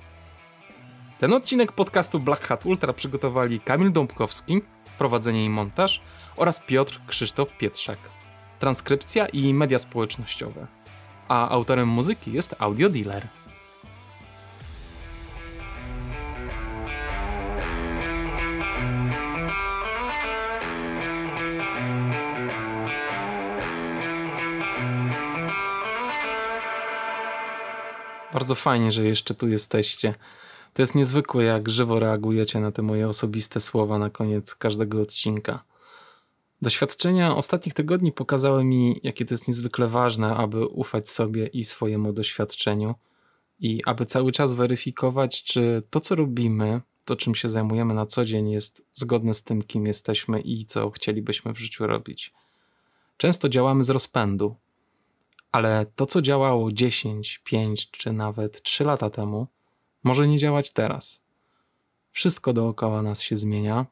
[SPEAKER 1] Ten odcinek podcastu Black Hat Ultra przygotowali Kamil Dąbkowski, prowadzenie i montaż oraz Piotr Krzysztof Pietrzak. Transkrypcja i media społecznościowe. A autorem muzyki jest Audio Dealer. Bardzo fajnie, że jeszcze tu jesteście. To jest niezwykłe, jak żywo reagujecie na te moje osobiste słowa na koniec każdego odcinka. Doświadczenia ostatnich tygodni pokazały mi, jakie to jest niezwykle ważne, aby ufać sobie i swojemu doświadczeniu i aby cały czas weryfikować, czy to, co robimy, to, czym się zajmujemy na co dzień, jest zgodne z tym, kim jesteśmy i co chcielibyśmy w życiu robić. Często działamy z rozpędu, ale to, co działało 10, 5 czy nawet 3 lata temu, może nie działać teraz. Wszystko dookoła nas się zmienia.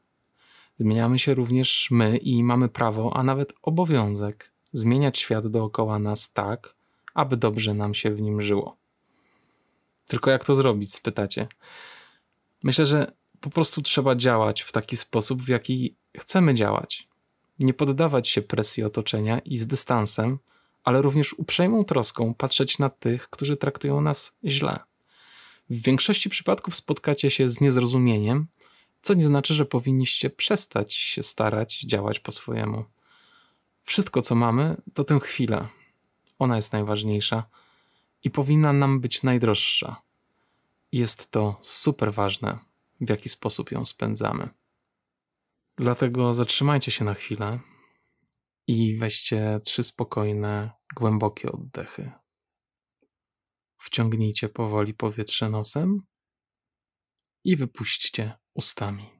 [SPEAKER 1] Zmieniamy się również my i mamy prawo, a nawet obowiązek zmieniać świat dookoła nas tak, aby dobrze nam się w nim żyło. Tylko jak to zrobić, spytacie? Myślę, że po prostu trzeba działać w taki sposób, w jaki chcemy działać. Nie poddawać się presji otoczenia i z dystansem, ale również uprzejmą troską patrzeć na tych, którzy traktują nas źle. W większości przypadków spotkacie się z niezrozumieniem, co nie znaczy, że powinniście przestać się starać działać po swojemu. Wszystko, co mamy, to tę chwilę. Ona jest najważniejsza i powinna nam być najdroższa. Jest to super ważne, w jaki sposób ją spędzamy. Dlatego zatrzymajcie się na chwilę i weźcie trzy spokojne, głębokie oddechy. Wciągnijcie powoli powietrze nosem i wypuśćcie ustami.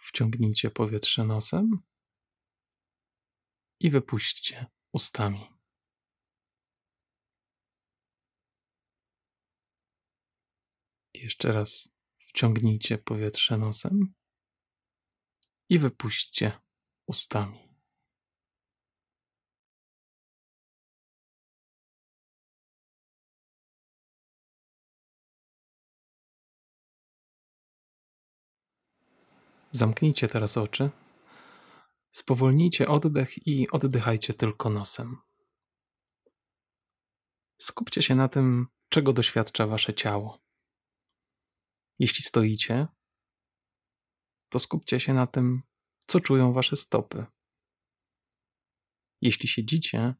[SPEAKER 1] Wciągnijcie powietrze nosem i wypuśćcie ustami. Jeszcze raz wciągnijcie powietrze nosem i wypuśćcie ustami Zamknijcie teraz oczy, spowolnijcie oddech i oddychajcie tylko nosem. Skupcie się na tym, czego doświadcza wasze ciało. Jeśli stoicie, to skupcie się na tym, co czują wasze stopy. Jeśli siedzicie,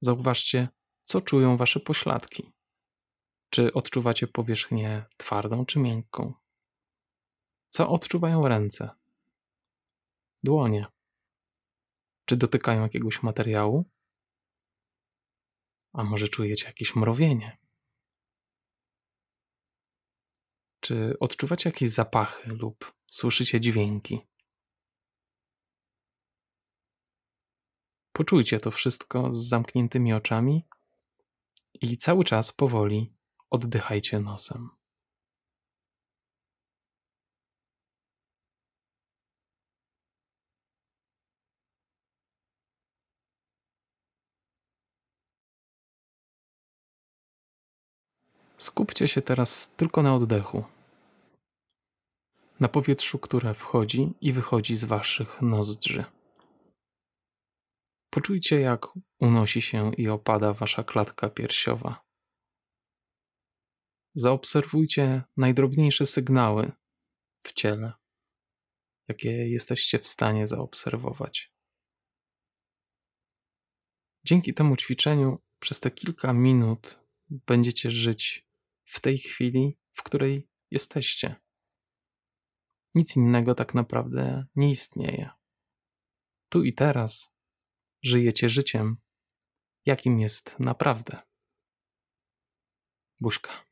[SPEAKER 1] zauważcie, co czują wasze pośladki. Czy odczuwacie powierzchnię twardą czy miękką? Co odczuwają ręce? Dłonie. Czy dotykają jakiegoś materiału? A może czujecie jakieś mrowienie? Czy odczuwacie jakieś zapachy lub słyszycie dźwięki? Poczujcie to wszystko z zamkniętymi oczami i cały czas powoli oddychajcie nosem. Skupcie się teraz tylko na oddechu, na powietrzu, które wchodzi i wychodzi z waszych nozdrzy. Poczujcie, jak unosi się i opada wasza klatka piersiowa. Zaobserwujcie najdrobniejsze sygnały w ciele, jakie jesteście w stanie zaobserwować. Dzięki temu ćwiczeniu przez te kilka minut będziecie żyć w tej chwili, w której jesteście. Nic innego tak naprawdę nie istnieje. Tu i teraz żyjecie życiem, jakim jest naprawdę. Buźka.